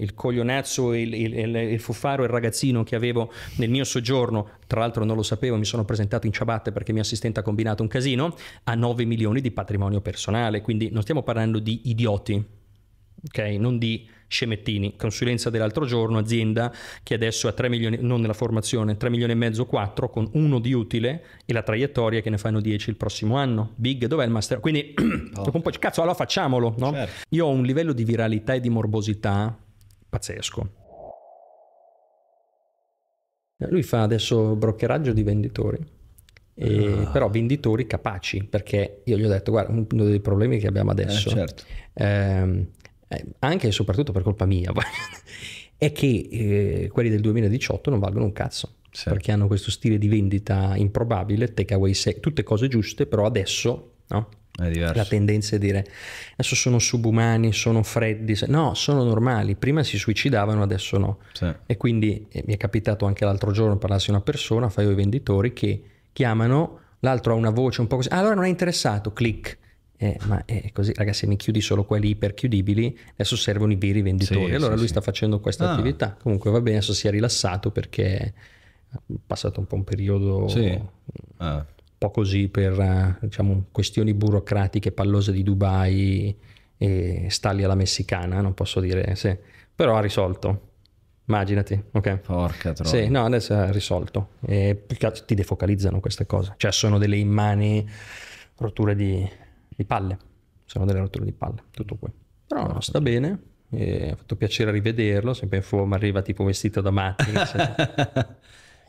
il coglionazzo, il, il, il, fuffaro, il ragazzino che avevo nel mio soggiorno, tra l'altro non lo sapevo, mi sono presentato in ciabatte perché mio assistente ha combinato un casino, a 9 milioni di patrimonio personale, quindi non stiamo parlando di idioti, ok? Non di scemettini, consulenza dell'altro giorno, azienda che adesso ha 3 milioni, non nella formazione, 3 milioni e mezzo, 4 con uno di utile e la traiettoria che ne fanno 10 il prossimo anno. Big, dov'è il master? Quindi oh. dopo un po' cazzo, allora facciamolo, no? Certo. Io ho un livello di viralità e di morbosità pazzesco. Lui fa adesso broccheraggio di venditori. E, ah. però venditori capaci perché io gli ho detto guarda uno dei problemi che abbiamo eh, adesso eh, certo. ehm, eh, anche e soprattutto per colpa mia è che eh, quelli del 2018 non valgono un cazzo sì. perché hanno questo stile di vendita improbabile takeaway sec tutte cose giuste però adesso no? la tendenza è dire adesso sono subumani, sono freddi, no, sono normali, prima si suicidavano, adesso no. Sì. E quindi e eh, mi è capitato anche l'altro giorno parlassi a una persona, fai i venditori, che chiamano, l'altro ha una voce un po' così, ah, allora non è interessato, clic. Eh, ma è eh, così, ragazzi, se mi chiudi solo quelli iperchiudibili, adesso servono i veri venditori. Sì, allora sì, lui sta facendo questa ah. attività. Comunque va bene, adesso si è rilassato perché è passato un po' un periodo... Mm. Ah po' così per eh, diciamo, questioni burocratiche pallose di Dubai e stalli alla messicana, non posso dire, sì. però ha risolto. Immaginati, ok. Porca troia. Sì, no, adesso ha risolto. E ti defocalizzano queste cose. Cioè sono delle immani rotture di, di palle. Sono delle rotture di palle, tutto qui. Però no, sta bene, ha fatto piacere rivederlo, sempre in forma, arriva tipo vestito da Matrix.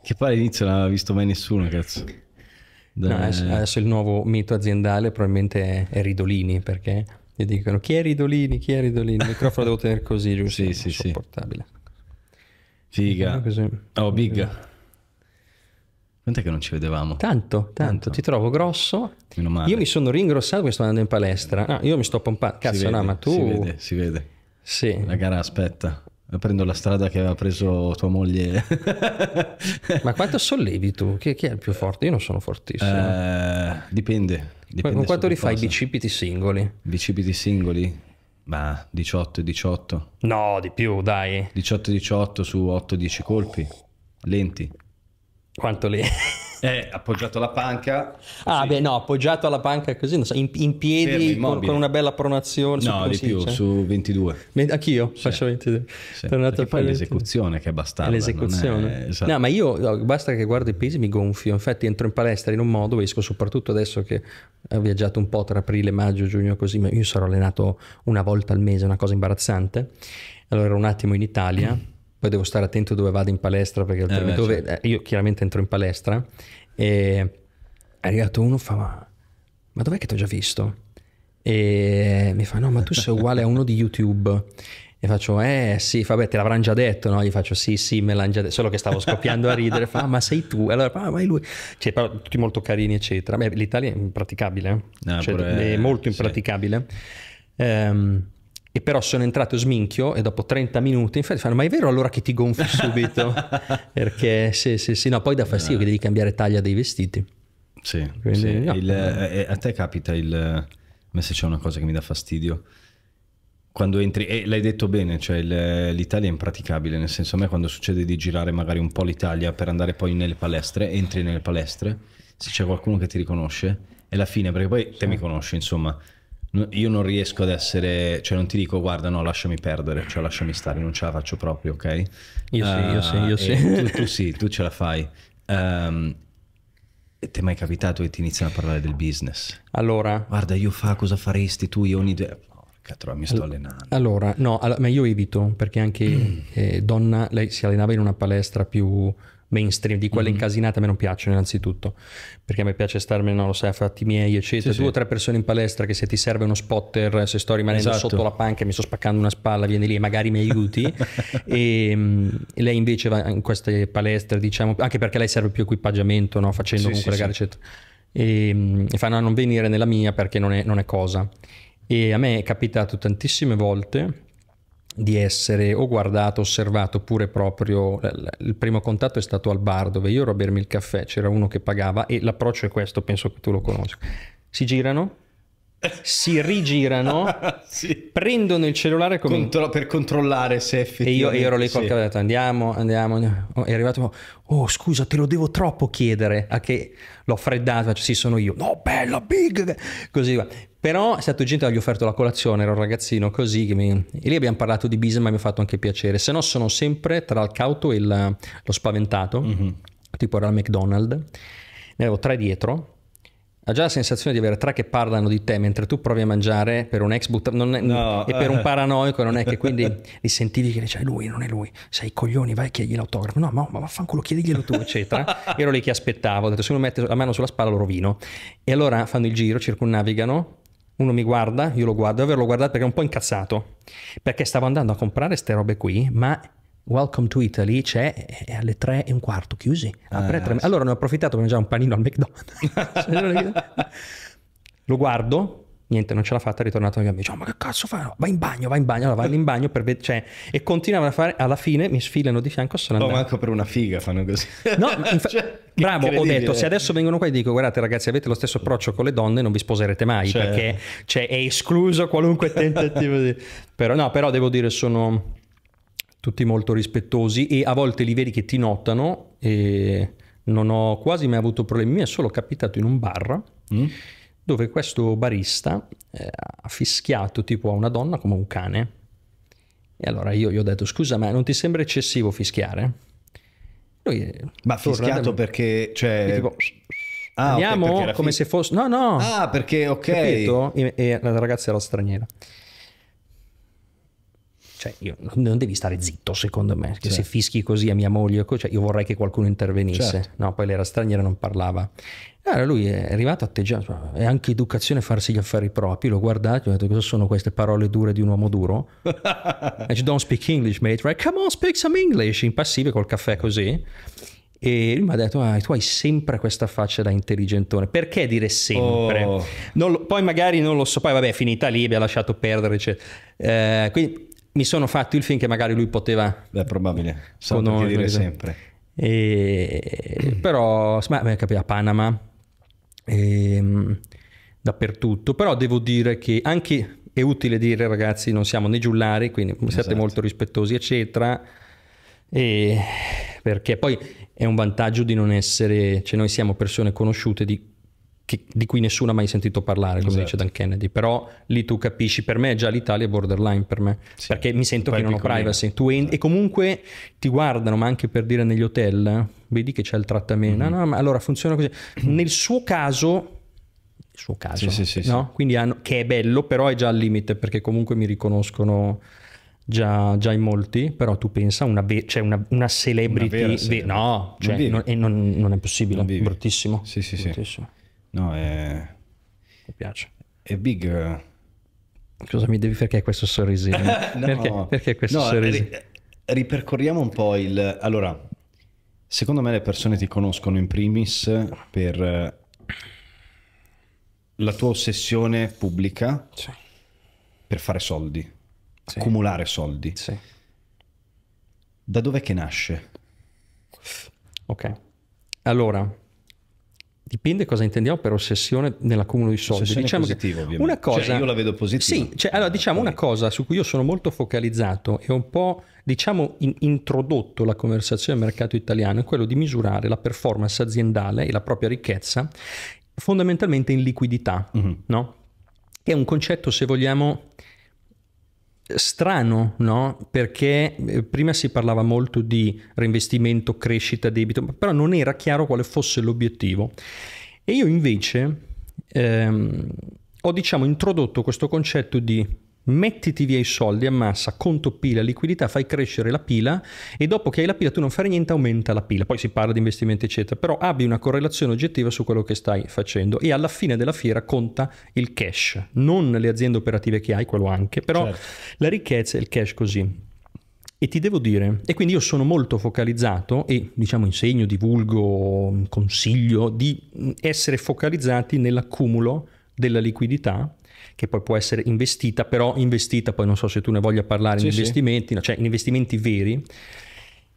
che poi all'inizio non aveva visto mai nessuno, cazzo. No, adesso il nuovo mito aziendale probabilmente è Ridolini perché gli dicono chi è Ridolini, chi è Ridolini, il microfono devo tenere così giusto, sì, sì, insopportabile. Sì. Figa. Oh, big. è che non ci vedevamo? Tanto, tanto, tanto. ti trovo grosso. Io mi sono ringrossato perché sto andando in palestra. No, io mi sto pompando. Cazzo, vede, no, ma tu... Si vede, si vede. Sì. La gara aspetta prendo la strada che aveva preso tua moglie. Ma quanto sollevi tu? Chi, chi, è il più forte? Io non sono fortissimo. Eh, dipende, dipende. Con quanto rifai i bicipiti singoli? Bicipiti singoli? Ma 18-18. No, di più, dai. 18-18 su 8-10 colpi. Lenti. Quanto lenti? Eh, appoggiato alla panca. Così. Ah, beh, no, appoggiato alla panca così, non so, in, in piedi Fermi, con, con, una bella pronazione. No, di più, dice? su 22. Anch'io sì. faccio 22. Sì. Tornato a fare l'esecuzione che è bastarda. È l'esecuzione. È... Esatto. No, ma io basta che guardo i pesi mi gonfio. Infatti entro in palestra in un modo, esco soprattutto adesso che ho viaggiato un po' tra aprile, maggio, giugno così, ma io sarò allenato una volta al mese, una cosa imbarazzante. Allora ero un attimo in Italia. Mm poi devo stare attento dove vado in palestra perché altrimenti eh beh, dove, certo. Eh, io chiaramente entro in palestra e è arrivato uno fa ma, ma dov'è che ti ho già visto? E mi fa no ma tu sei uguale a uno di YouTube e faccio, eh sì, vabbè, te l'avranno già detto, no? Gli faccio, sì, sì, me l'hanno già detto. Solo che stavo scoppiando a ridere, fa, ah, ma sei tu? Allora, ah, ma è lui. Cioè, però, tutti molto carini, eccetera. Beh, l'Italia è impraticabile, eh. no, cioè, è molto impraticabile. Sì. Um, ehm, e però sono entrato sminchio e dopo 30 minuti, infatti, fanno: Ma è vero allora che ti gonfi subito? Perché sì, sì, sì, no, poi dà fastidio eh. che devi cambiare taglia dei vestiti. Sì, Quindi, sì. No. Il, eh, eh, a te capita il. A me se c'è una cosa che mi dà fastidio. Quando entri, e l'hai detto bene, cioè il, l'Italia è impraticabile, nel senso a me quando succede di girare magari un po' l'Italia per andare poi nelle palestre, entri nelle palestre, se c'è qualcuno che ti riconosce, è la fine, perché poi sì. te mi conosci, insomma, io non riesco ad essere, cioè non ti dico guarda no lasciami perdere, cioè lasciami stare, non ce la faccio proprio, ok? Io sì, io sì, io eh, sì. Tu, tu, sì, tu ce la fai. Um, ti è mai capitato che ti iniziano a parlare del business? Allora. Guarda, io fa cosa faresti tu, io ogni... Porca troia, mi sto all- allenando. Allora, no, all- ma io evito, perché anche mm. eh, donna, lei si allenava in una palestra più mainstream, di quelle mm-hmm. incasinate a me non piacciono innanzitutto, perché a me piace starmene, non lo sai, a fatti miei, eccetera. Sì, Due o tre persone in palestra che se ti serve uno spotter, se sto rimanendo esatto. sotto la panca e mi sto spaccando una spalla, vieni lì e magari mi aiuti. e, mh, mm, lei invece va in queste palestre, diciamo, anche perché lei serve più equipaggiamento, no? facendo sì, comunque le gare, eccetera. E, mh, mm, e fa no, non venire nella mia perché non è, non è cosa. E a me è capitato tantissime volte di essere o guardato, osservato, oppure proprio eh, il primo contatto è stato al bar dove io ero a bermi il caffè, c'era uno che pagava e l'approccio è questo, penso che tu lo conosca. Si girano, si rigirano, sì. prendono il cellulare come... Contro- per controllare se effettivamente... E io, io ero lì sì. col sì. andiamo, andiamo, andiamo. Oh, è arrivato, oh scusa te lo devo troppo chiedere, a che l'ho freddato, cioè, sì sono io, no bella, big, così va. Però è stato gente che gli ho offerto la colazione, era un ragazzino così, mi... e lì abbiamo parlato di business, ma mi ha fatto anche piacere. Se no sono sempre tra il cauto e il, lo spaventato, mm-hmm. tipo era al McDonald's, ne avevo tre dietro, ha già la sensazione di avere tre che parlano di te mentre tu provi a mangiare per un ex buttato no. e per un paranoico non è che quindi li sentivi che dicevi lui non è lui sei coglioni vai chiedi l'autografo no ma, ma vaffanculo chiediglielo tu eccetera ero lì che aspettavo ho detto se uno mette la mano sulla spalla lo rovino e allora fanno il giro circunnavigano, uno mi guarda, io lo guardo, averlo guardato perché è un po' incazzato, perché stavo andando a comprare queste robe qui, ma Welcome to Italy c'è cioè, alle tre e un quarto chiusi. Ah, tre... Eh, allora ne ho approfittato per mangiare un panino al McDonald's. lo guardo, niente, non ce l'ha fatta, è ritornato a miei amici, oh, ma che cazzo fai? No, vai in bagno, vai in bagno, allora vanno in bagno per vedere, cioè, e continuavano a fare, alla fine mi sfilano di fianco, sono andato. No, manco per una figa fanno così. No, infa- cioè, bravo, ho detto, se adesso vengono qua e dico, guardate ragazzi, avete lo stesso approccio con le donne, non vi sposerete mai, cioè... perché cioè, è escluso qualunque tentativo di... Però no, però devo dire, sono tutti molto rispettosi e a volte li vedi che ti notano e non ho quasi mai avuto problemi, mi è solo capitato in un bar. Mm dove questo barista eh, ha fischiato tipo a una donna come un cane. E allora io gli ho detto, scusa ma non ti sembra eccessivo fischiare? Lui, eh, ma fischiato perché... Cioè... Tipo, ah, andiamo okay, come fig- se fosse... No, no! Ah, perché ok... Capito? E, e la ragazza era straniera cioè io, non devi stare zitto secondo me, che se fischi così a mia moglie, cioè io vorrei che qualcuno intervenisse, certo. no, poi lei era straniera non parlava. Allora lui è arrivato atteggiato, è anche educazione farsi gli affari propri, l'ho guardato ho detto cosa sono queste parole dure di un uomo duro? I don't speak English mate, right? Come on, speak some English, in passive col caffè così. E lui mi ha detto: ah, Tu hai sempre questa faccia da intelligentone. Perché dire sempre? Oh. Lo, poi magari non lo so. Poi, vabbè, è finita lì, mi ha lasciato perdere. Cioè. Eh, quindi mi sono fatto il film che magari lui poteva... Beh, probabile, so conoscere. dire sempre. E, però, ma, a Panama, e, ehm, dappertutto. Però devo dire che anche è utile dire ragazzi non siamo né giullari, quindi esatto. siate molto rispettosi, eccetera. E perché poi è un vantaggio di non essere, cioè noi siamo persone conosciute di che, di cui nessuno ha mai sentito parlare, come esatto. dice Dan Kennedy. Però lì tu capisci, per me già l'Italia è borderline per me, sì, perché mi sento che non ho privacy. En- sì. Esatto. E comunque ti guardano, ma anche per dire negli hotel, vedi che c'è il trattamento. Mm-hmm. No, no, ma allora funziona così. Nel suo caso suo caso, sì, sì, sì, no? Quindi hanno, che è bello, però è già al limite perché comunque mi riconoscono già, già in molti, però tu pensa una, ve- cioè una, una celebrity, una vera, ve- no, cioè, non, non, non, è possibile, non bruttissimo. Sì, sì, bruttissimo. sì. No, è... Mi piace. È big... Eh. Cosa mi devi... Perché questo sorrisino? no, perché, perché questo no, sorrisino? Ri- ripercorriamo un po' il... Allora, secondo me le persone ti conoscono in primis per eh, la tua ossessione pubblica sì. per fare soldi, sì. accumulare soldi. Sì. Da dove che nasce? Ok. Allora, Dipende cosa intendiamo per ossessione nell'accumulo di soldi. Ossessione diciamo positiva, ovviamente. Una cosa, cioè, io la vedo positiva. Sì, cioè, allora diciamo una cosa su cui io sono molto focalizzato e un po' diciamo in, introdotto la conversazione del mercato italiano è quello di misurare la performance aziendale e la propria ricchezza fondamentalmente in liquidità, mm-hmm. no? Che è un concetto, se vogliamo, strano, no? Perché eh, prima si parlava molto di reinvestimento, crescita, debito, però non era chiaro quale fosse l'obiettivo. E io invece ehm, ho diciamo introdotto questo concetto di mettiti via i soldi, ammassa, conto pila, liquidità, fai crescere la pila e dopo che hai la pila tu non fai niente, aumenta la pila. Poi si parla di investimenti eccetera, però abbi una correlazione oggettiva su quello che stai facendo e alla fine della fiera conta il cash, non le aziende operative che hai, quello anche, però certo. la ricchezza è il cash così. E ti devo dire, e quindi io sono molto focalizzato e diciamo insegno, divulgo, consiglio di essere focalizzati nell'accumulo della liquidità che poi può essere investita, però investita, poi non so se tu ne voglia parlare, sì, in investimenti, sì. no, cioè in investimenti veri.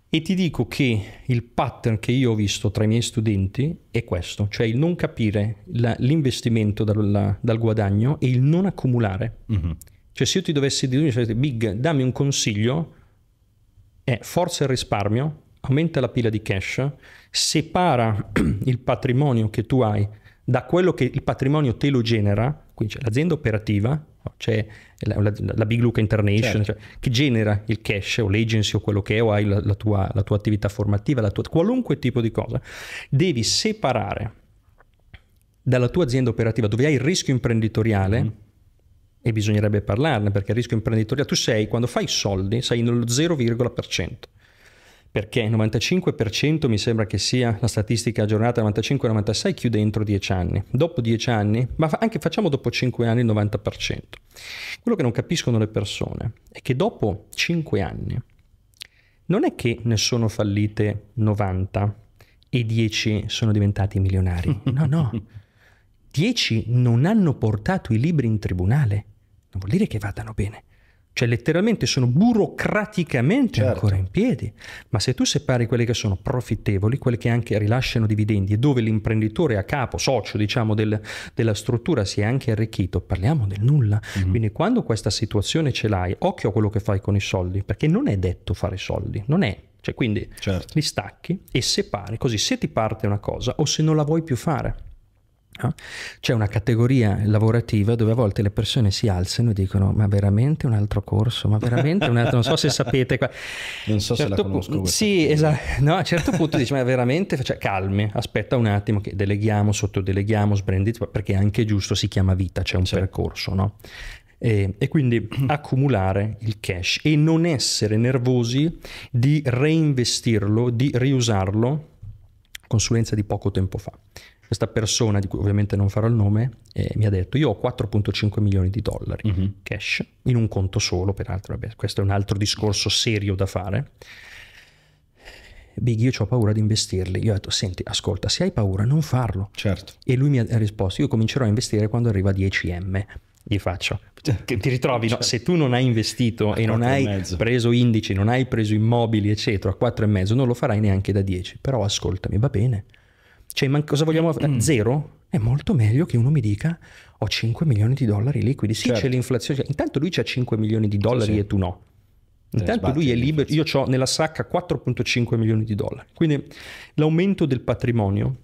E ti dico che il pattern che io ho visto tra i miei studenti è questo, cioè il non capire la, l'investimento dal, dal, guadagno e il non accumulare. Mm-hmm. Cioè se io ti dovessi dire, Big, dammi un consiglio, è forza il risparmio, aumenta la pila di cash, separa il patrimonio che tu hai da quello che il patrimonio te lo genera quindi c'è l'azienda operativa, c'è la, la, la Big Luca International, certo. cioè, che genera il cash o l'agency o quello che è, o hai la, la tua, tua, attività formativa, la tua, qualunque tipo di cosa. Devi separare dalla tua azienda operativa, dove hai il rischio imprenditoriale, mm e bisognerebbe parlarne perché il rischio imprenditoriale tu sei quando fai soldi sei nello 0,% perché il 95% mi sembra che sia la statistica aggiornata 95-96 chiude entro 10 anni. Dopo 10 anni, ma anche facciamo dopo 5 anni il 90%. Quello che non capiscono le persone è che dopo 5 anni non è che ne sono fallite 90 e 10 sono diventati milionari. No, no. 10 non hanno portato i libri in tribunale. Non vuol dire che vadano bene. Cioè letteralmente sono burocraticamente certo. ancora in piedi. Ma se tu separi quelli che sono profittevoli, quelli che anche rilasciano dividendi e dove l'imprenditore a capo, socio diciamo del, della struttura si è anche arricchito, parliamo del nulla. Mm-hmm. Quindi quando questa situazione ce l'hai, occhio a quello che fai con i soldi, perché non è detto fare soldi, non è cioè, quindi certo. li stacchi e separi, così se ti parte una cosa o se non la vuoi più fare. Eh? C'è una categoria lavorativa dove a volte le persone si alzano e dicono: Ma veramente un altro corso? Ma veramente un altro? Non so se sapete. Qua. Non so certo se la conosco. sì, esatto. No, a un certo punto dici: Ma veramente? Cioè, calmi, aspetta un attimo, che deleghiamo, sottodeleghiamo, sbrandizziamo, perché anche giusto si chiama vita, c'è un certo. percorso, no? E, e, quindi accumulare il cash e non essere nervosi di reinvestirlo, di riusarlo, consulenza di poco tempo fa questa persona, di cui ovviamente non farò il nome, eh, mi ha detto io ho 4.5 milioni di dollari mm -hmm. cash in un conto solo, peraltro, vabbè, questo è un altro discorso serio da fare. Big, io ho paura di investirli. Io ho detto, senti, ascolta, se hai paura non farlo. Certo. E lui mi ha risposto, io comincerò a investire quando arriva a 10M. Gli faccio. Cioè, che ti ritrovi, certo. no? Cioè, se tu non hai investito e non hai e preso indici, non hai preso immobili, eccetera, a 4,5 non lo farai neanche da 10. Però ascoltami, va bene cioè, man- cosa vogliamo fare? Mm. Eh, zero? È molto meglio che uno mi dica ho 5 milioni di dollari liquidi. Sì, certo. c'è l'inflazione. Cioè, intanto lui c'ha 5 milioni di dollari sì, sì. e tu no. Eh, intanto lui è libero. Io ho nella sacca 4,5 milioni di dollari. Quindi l'aumento del patrimonio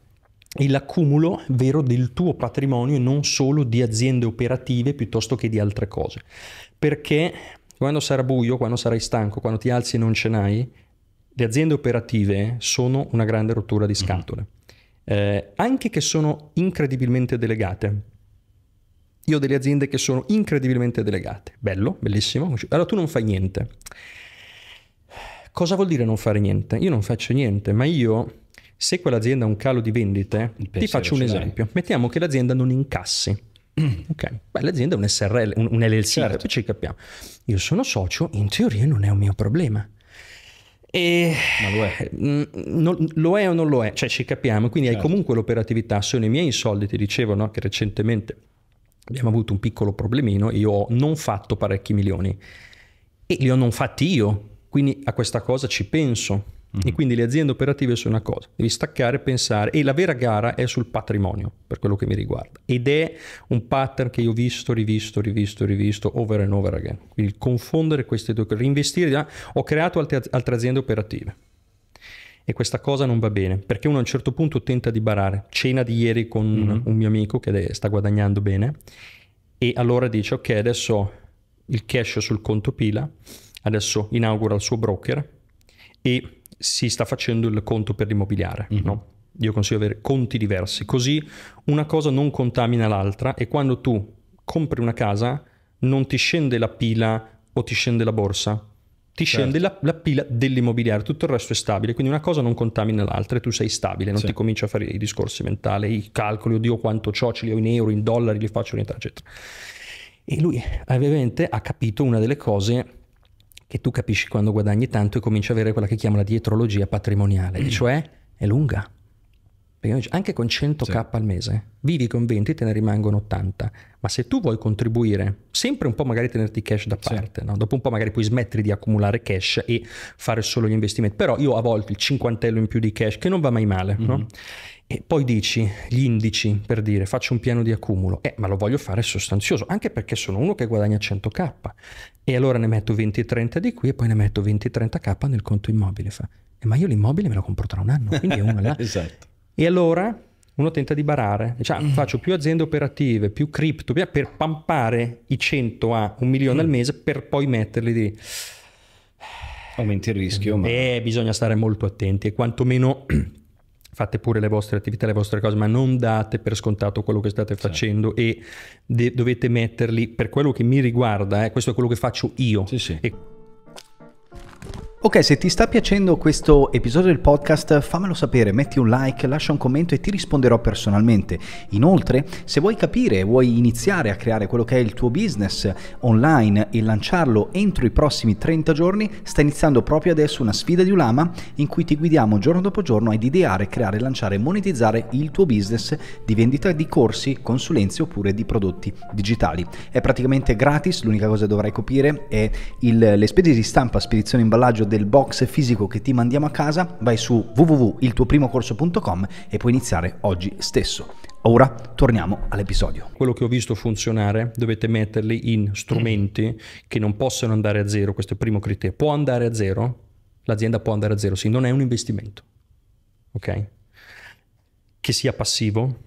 e l'accumulo vero del tuo patrimonio e non solo di aziende operative piuttosto che di altre cose. Perché quando sarà buio, quando sarai stanco, quando ti alzi e non ce n'hai, le aziende operative sono una grande rottura di mm-hmm. scatole. Mm-hmm eh, anche che sono incredibilmente delegate. Io ho delle aziende che sono incredibilmente delegate. Bello, bellissimo. Allora tu non fai niente. Cosa vuol dire non fare niente? Io non faccio niente, ma io, se quell'azienda ha un calo di vendite, ti faccio un esempio. Dai. Mettiamo che l'azienda non incassi. Ok, Beh, l'azienda è un SRL, un, un LLC, certo. ci capiamo. Io sono socio, in teoria non è un mio problema. E Ma lo è. Mm, non, lo è o non lo è? Cioè ci capiamo, quindi certo. hai comunque l'operatività, sono i miei soldi, ti dicevo no? che recentemente abbiamo avuto un piccolo problemino, io ho non fatto parecchi milioni e li ho non fatti io, quindi a questa cosa ci penso Mm-hmm. E mhm. quindi le aziende operative sono una cosa, devi staccare e pensare, e la vera gara è sul patrimonio, per quello che mi riguarda, ed è un pattern che io ho visto, rivisto, rivisto, rivisto, over and over again. Quindi confondere queste due cose, reinvestire, ah, ho creato altre, altre aziende operative, e questa cosa non va bene perché uno a un certo punto tenta di barare. Cena di ieri con mm-hmm. un mio amico che sta guadagnando bene e allora dice ok adesso il cash sul conto pila, adesso inaugura il suo broker e si sta facendo il conto per l'immobiliare, mm-hmm. no? Io consiglio di avere conti diversi, così una cosa non contamina l'altra e quando tu compri una casa non ti scende la pila o ti scende la borsa, ti certo. scende la, la, pila dell'immobiliare, tutto il resto è stabile, quindi una cosa non contamina l'altra e tu sei stabile, non sì. ti cominci a fare i discorsi mentali, i calcoli, oddio quanto ciò ce li ho in euro, in dollari, li faccio, eccetera, eccetera. E lui ovviamente ha capito una delle cose che tu capisci quando guadagni tanto e cominci a avere quella che chiama la dietrologia patrimoniale, mm. cioè è lunga. Perché anche con 100k sì. al mese vivi con 20 te ne rimangono 80, ma se tu vuoi contribuire, sempre un po' magari tenerti cash da parte, sì. no? dopo un po' magari puoi smettere di accumulare cash e fare solo gli investimenti, però io a volte il cinquantello in più di cash che non va mai male, mm-hmm. no? E poi dici gli indici per dire faccio un piano di accumulo, eh, ma lo voglio fare sostanzioso, anche perché sono uno che guadagna 100k e allora ne metto 20-30 di qui e poi ne metto 20-30k nel conto immobile. Fa, eh, ma io l'immobile me lo compro tra un anno, quindi è uno là. esatto. E allora uno tenta di barare, cioè, faccio più aziende operative, più cripto, per pampare i 100 a un milione mm. al mese per poi metterli di... Aumenti il rischio. Ma... Eh, bisogna stare molto attenti e quantomeno fate pure le vostre attività, le vostre cose, ma non date per scontato quello che state certo. facendo sì. e dovete metterli, per quello che mi riguarda, eh, questo è quello che faccio io. Sì, sì. E Ok, se ti sta piacendo questo episodio del podcast, fammelo sapere, metti un like, lascia un commento e ti risponderò personalmente. Inoltre, se vuoi capire, vuoi iniziare a creare quello che è il tuo business online e lanciarlo entro i prossimi 30 giorni, sta iniziando proprio adesso una sfida di Ulama in cui ti guidiamo giorno dopo giorno ad ideare, creare, lanciare e monetizzare il tuo business di vendita di corsi, consulenze oppure di prodotti digitali. È praticamente gratis, l'unica cosa che dovrai coprire è il, le spese di stampa, spedizione e imballaggio del box fisico che ti mandiamo a casa, vai su www.iltuoprimocorso.com e puoi iniziare oggi stesso. Ora torniamo all'episodio. Quello che ho visto funzionare dovete metterli in strumenti mm. che non possono andare a zero, questo è il primo criterio. Può andare a zero? L'azienda può andare a zero, sì, non è un investimento. Ok? Che sia passivo,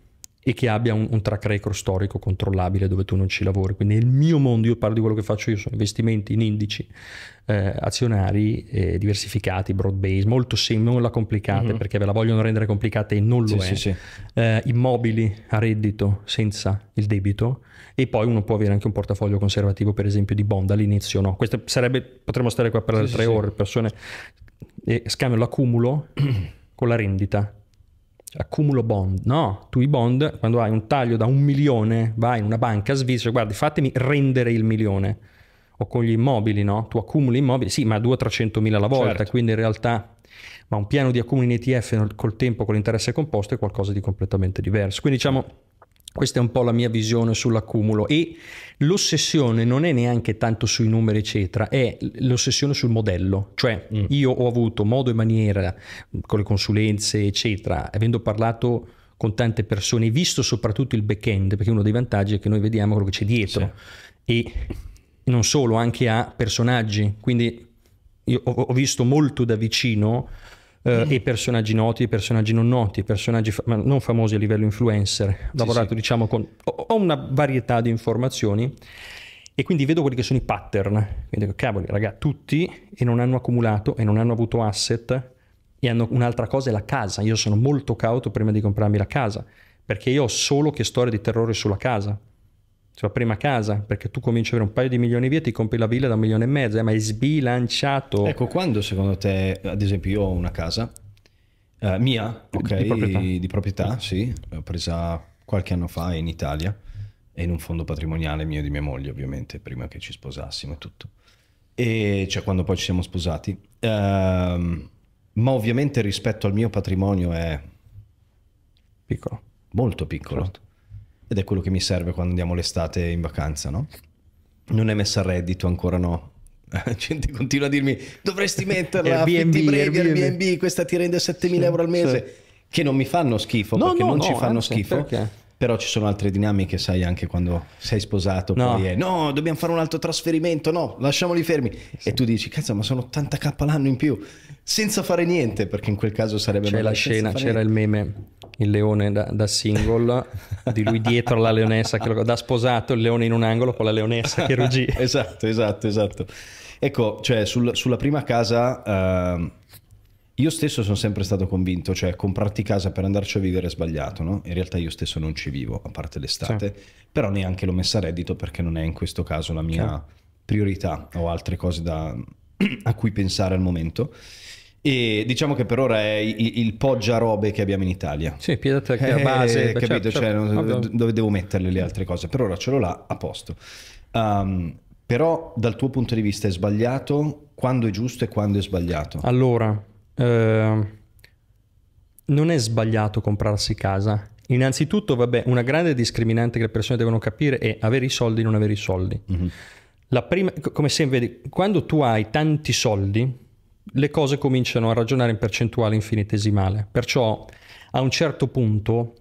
e che abbia un, un, track record storico controllabile dove tu non ci lavori. Quindi nel mio mondo, io parlo di quello che faccio io, sono investimenti in indici eh, azionari eh, diversificati, broad based, molto semplici, non la complicate mm-hmm. perché ve la vogliono rendere complicata e non lo sì, è. Sì, sì. Eh, immobili a reddito senza il debito e poi uno può avere anche un portafoglio conservativo per esempio di bond all'inizio no. Questo sarebbe, potremmo stare qua a parlare tre ore, persone scambiano l'accumulo con la rendita accumulo bond. No, tu i bond, quando hai un taglio da un milione, vai in una banca svizzera, guardi, fatemi rendere il milione. O con gli immobili, no? Tu accumuli immobili, sì, ma 200-300 mila alla volta, certo. quindi in realtà... Ma un piano di accumuli in ETF col tempo, con l'interesse composto, è qualcosa di completamente diverso. Quindi diciamo questa è un po' la mia visione sull'accumulo e l'ossessione non è neanche tanto sui numeri eccetera, è l'ossessione sul modello, cioè mm. io ho avuto modo e maniera con le consulenze eccetera, avendo parlato con tante persone, visto soprattutto il back-end, perché uno dei vantaggi è che noi vediamo quello che c'è dietro sì. e non solo, anche a personaggi, quindi io ho visto molto da vicino eh, mm-hmm. e personaggi noti, personaggi non noti, personaggi fa- non famosi a livello influencer, ho sì, lavorato sì. diciamo con... ho una varietà di informazioni e quindi vedo quelli che sono i pattern, quindi dico cavoli raga, tutti e non hanno accumulato e non hanno avuto asset e hanno un'altra cosa è la casa, io sono molto cauto prima di comprarmi la casa perché io ho solo che storie di terrore sulla casa cioè prima casa, perché tu cominci a avere un paio di milioni via, ti compri la villa da un milione e mezzo, eh, ma è sbilanciato. Ecco, quando secondo te, ad esempio, io ho una casa eh, mia, ok, di proprietà. di proprietà, sì, l'ho presa qualche anno fa in Italia e in un fondo patrimoniale mio e di mia moglie, ovviamente, prima che ci sposassimo e tutto. E cioè quando poi ci siamo sposati. Ehm, ma ovviamente rispetto al mio patrimonio è piccolo. Molto piccolo. Certo ed è quello che mi serve quando andiamo l'estate in vacanza, no? Non è messa a reddito ancora, no? La gente continua a dirmi dovresti metterla Airbnb, Airbnb, Airbnb, questa ti rende 7000 sì, euro al mese, sì. che non mi fanno schifo, no, perché no, non no, ci fanno anzi, schifo. Perché? però ci sono altre dinamiche, sai, anche quando sei sposato, no. poi è no, dobbiamo fare un altro trasferimento, no, lasciamoli fermi. Sì. E tu dici, cazzo, ma sono 80k l'anno in più, senza fare niente, perché in quel caso sarebbe... C'è la scena, c'era niente. il meme il leone da, da single, di lui dietro la leonessa, che lo, da sposato il leone in un angolo con la leonessa che ruggì. esatto, esatto, esatto. Ecco, cioè sul, sulla prima casa... Uh, io stesso sono sempre stato convinto, cioè comprarti casa per andarci a vivere è sbagliato, no? In realtà io stesso non ci vivo, a parte l'estate, sì. però neanche l'ho messa a reddito perché non è in questo caso la mia sì. priorità, ho altre cose da, a cui pensare al momento. E diciamo che per ora è il, il poggia robe che abbiamo in Italia. Sì, piedata che a eh, base. Eh, beh, capito, certo, cioè, certo. dove devo metterle le altre cose. Per ora ce l'ho là, a posto. Um, però dal tuo punto di vista è sbagliato? Quando è giusto e quando è sbagliato? Allora, eh, non è sbagliato comprarsi casa. Innanzitutto, vabbè, una grande discriminante che le persone devono capire è avere i soldi e non avere i soldi. Mm-hmm. La prima, come sempre, quando tu hai tanti soldi, le cose cominciano a ragionare in percentuale infinitesimale. Perciò a un certo punto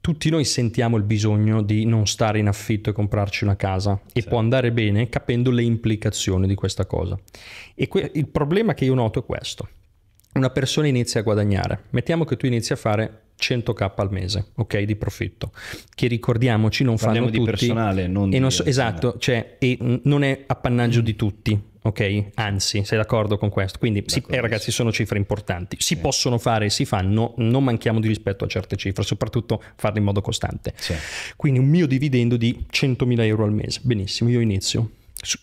tutti noi sentiamo il bisogno di non stare in affitto e comprarci una casa e sì. Certo. può andare bene capendo le implicazioni di questa cosa. E que- il problema che io noto è questo. Una persona inizia a guadagnare. Mettiamo che tu inizi a fare 100k al mese, ok, di profitto, che ricordiamoci non Parliamo fanno di tutti. Personale, non e non so, esatto, cioè, e non è appannaggio mm. di tutti, ok? Anzi, sei d'accordo con questo? Quindi, sì, eh, ragazzi, sono cifre importanti. Si sì. possono fare, si fanno, non manchiamo di rispetto a certe cifre, soprattutto farle in modo costante. Sì. Quindi un mio dividendo di 100.000 euro al mese, benissimo, io inizio.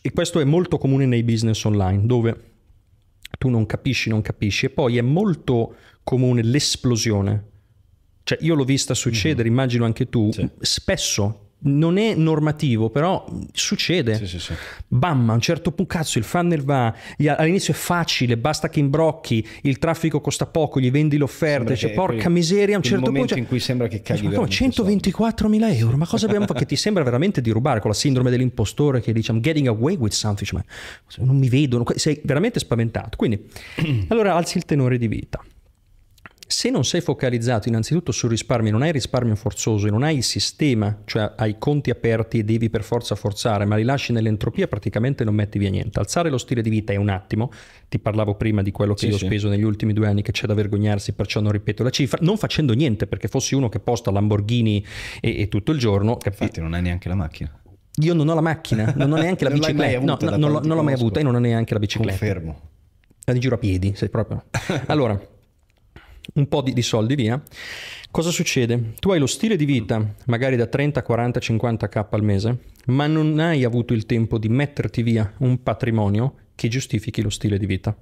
E questo è molto comune nei business online, dove tu non capisci, non capisci, e poi è molto comune l'esplosione cioè, io l'ho vista succedere, mm-hmm. immagino anche tu, sì. spesso. Non è normativo, però succede. Sì, sì, sì. Bam, a un certo punto, cazzo, il funnel va. All'inizio è facile, basta che imbrocchi, il traffico costa poco, gli vendi l'offerta. cioè, porca miseria, a un certo punto. Cioè in cui sembra che caghi. Ma 124.000 euro, ma cosa abbiamo fatto? che ti sembra veramente di rubare con la sindrome dell'impostore che dice, I'm getting away with something. Cioè, non mi vedono, sei veramente spaventato. Quindi, allora alzi il tenore di vita. Se non sei focalizzato innanzitutto sul risparmio, non hai risparmio forzoso e non hai il sistema, cioè hai i conti aperti e devi per forza forzare, ma li lasci nell'entropia, praticamente non metti via niente. Alzare lo stile di vita è un attimo, ti parlavo prima di quello che sì, io ho speso negli ultimi due anni che c'è da vergognarsi, perciò non ripeto la cifra, non facendo niente perché fossi uno che posta Lamborghini e, e tutto il giorno. Capi? Infatti non hai neanche la macchina. Io non ho la macchina, non ho neanche la bicicletta. No, no, non, l'ho mai avuta e non ho neanche la bicicletta. Confermo. di giro a piedi, sei proprio. Allora un po' di, di, soldi via, cosa succede? Tu hai lo stile di vita, magari da 30, 40, 50k al mese, ma non hai avuto il tempo di metterti via un patrimonio che giustifichi lo stile di vita.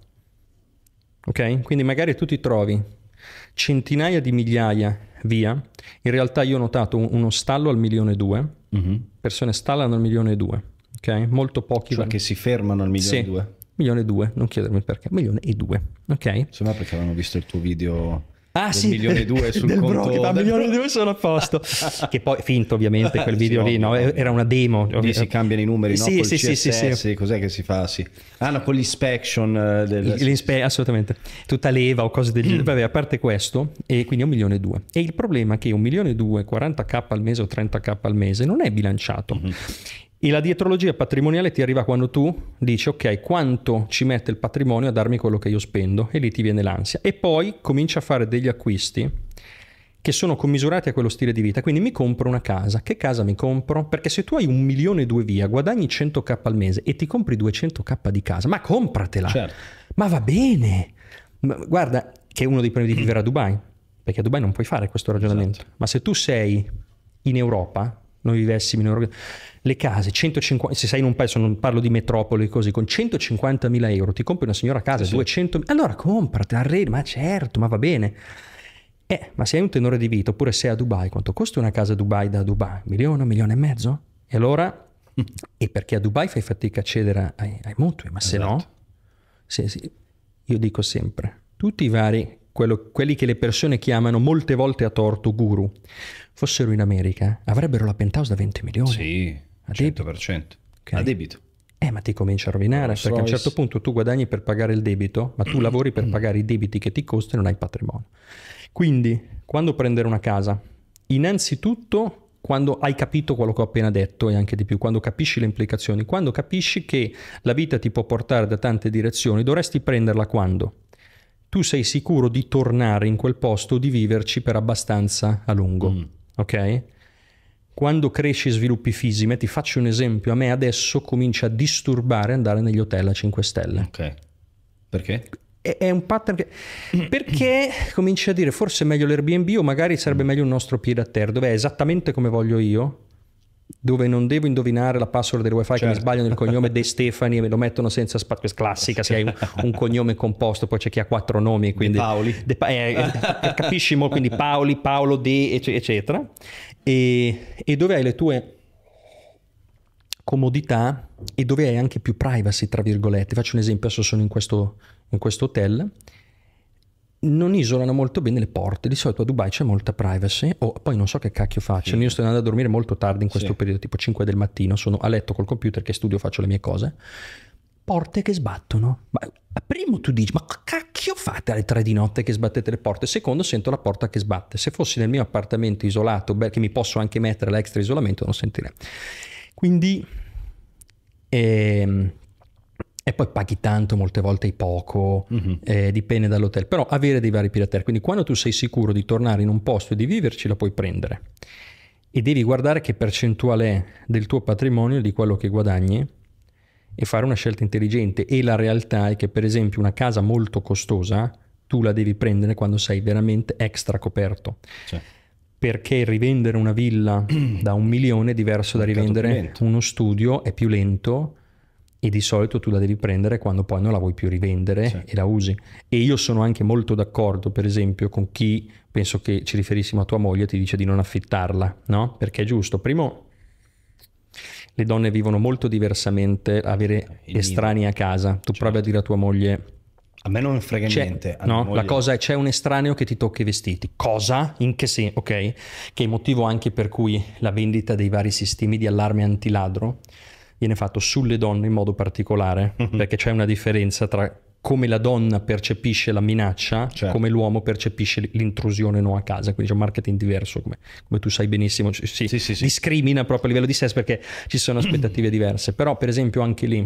Ok? Quindi magari tu ti trovi centinaia di migliaia via, in realtà io ho notato uno stallo al milione e due, mm-hmm. persone stallano al milione e due. Okay? Molto pochi. Cioè vanno... che si fermano al milione sì. due milione e due, non chiedermi perché, milione e due, ok? Se no perché avevano visto il tuo video ah, sì, milione e due sul del conto bro, del milione e due sono a posto che poi finto ovviamente ah, quel video sì, lì no? era una demo ovviamente. lì si cambiano i numeri sì, no? sì, sì, CSS, sì, cos'è che si fa sì. ah no con l'inspection eh, del... assolutamente tutta leva o cose del genere mm. vabbè a parte questo e quindi un milione e due e il problema è che un milione e due 40k al mese o 30k al mese non è bilanciato mm-hmm. E la dietrologia patrimoniale ti arriva quando tu dici ok, quanto ci mette il patrimonio a darmi quello che io spendo e lì ti viene l'ansia. E poi comincia a fare degli acquisti che sono commisurati a quello stile di vita. Quindi mi compro una casa. Che casa mi compro? Perché se tu hai un milione e due via, guadagni 100k al mese e ti compri 200k di casa, ma compratela. Certo. Ma va bene. Ma, guarda, che è uno dei premi di vivere a Dubai, perché a Dubai non puoi fare questo ragionamento. Esatto. Ma se tu sei in Europa, noi vivessimo in Europa le case, 150, se sei in un paese, non parlo di metropoli così, con 150.000 euro ti compri una signora a casa, sì, 200.000, allora comprati, arredi, ma certo, ma va bene. Eh, ma se hai un tenore di vita, oppure sei a Dubai, quanto costa una casa a Dubai da Dubai? Milione, milione e mezzo? E allora? E perché a Dubai fai fatica a cedere ai, ai mutui, ma esatto. se no, se, esatto. se, io dico sempre, tutti i vari, quello, quelli che le persone chiamano molte volte a torto guru, fossero in America, avrebbero la penthouse da 20 milioni. Sì. A 100%. Debito. Okay. A debito. Eh, ma ti comincia a rovinare, so perché a un certo punto tu guadagni per pagare il debito, ma tu lavori per mm. pagare i debiti che ti costa e non hai patrimonio. Quindi, quando prendere una casa? Innanzitutto quando hai capito quello che ho appena detto e anche di più, quando capisci le implicazioni, quando capisci che la vita ti può portare da tante direzioni, dovresti prenderla quando tu sei sicuro di tornare in quel posto, di viverci per abbastanza a lungo, mm. ok? quando cresci e sviluppi fisima, ti faccio un esempio, a me adesso comincia a disturbare andare negli hotel a 5 stelle. Ok. Perché? è un pattern che... perché cominci a dire forse è meglio l'Airbnb o magari sarebbe meglio un nostro piede a terra dove è esattamente come voglio io dove non devo indovinare la password del wifi certo. che mi certo. sbagliano il cognome De Stefani e me lo mettono senza spazio classica se hai un, un, cognome composto poi c'è chi ha quattro nomi quindi De Paoli De pa- eh, eh, eh capisci molto quindi Paoli Paolo De ecc- eccetera e, e dove hai le tue comodità e dove hai anche più privacy, tra virgolette. Faccio un esempio, adesso sono in questo, in questo hotel, non isolano molto bene le porte, di solito a Dubai c'è molta privacy, o poi non so che cacchio faccio, sì. io sto andando a dormire molto tardi in questo sì. periodo, tipo 5 del mattino, sono a letto col computer che studio, faccio le mie cose, porte che sbattono. Ma, primo tu dici, ma cacchio fate alle tre di notte che sbattete le porte? Secondo sento la porta che sbatte. Se fossi nel mio appartamento isolato, beh, che mi posso anche mettere l'extra isolamento, non sentirei. Quindi... Ehm, e poi paghi tanto, molte volte hai poco, uh-huh. eh, dipende dall'hotel, però avere dei vari pirater, quindi quando tu sei sicuro di tornare in un posto e di viverci la puoi prendere e devi guardare che percentuale è del tuo patrimonio, di quello che guadagni, e fare una scelta intelligente e la realtà è che per esempio una casa molto costosa tu la devi prendere quando sei veramente extra coperto. Cioè. Perché rivendere una villa da un milione è diverso da rivendere uno studio, è più lento e di solito tu la devi prendere quando poi non la vuoi più rivendere cioè. e la usi. E io sono anche molto d'accordo, per esempio, con chi penso che ci riferissimo a tua moglie ti dice di non affittarla, no? Perché è giusto. Primo, le donne vivono molto diversamente avere eh, Il estranei mio. a casa. Tu certo. provi a dire a tua moglie... A me non frega c'è, niente. No, moglie... la cosa è c'è un estraneo che ti tocca i vestiti. Cosa? In che sì, ok? Che è il motivo anche per cui la vendita dei vari sistemi di allarme antiladro viene fatto sulle donne in modo particolare, perché c'è una differenza tra come la donna percepisce la minaccia, certo. come l'uomo percepisce l'intrusione no a casa, quindi c'è un marketing diverso, come, come tu sai benissimo, si, sì, sì, sì, discrimina proprio a livello di sesso perché ci sono aspettative diverse, però per esempio anche lì,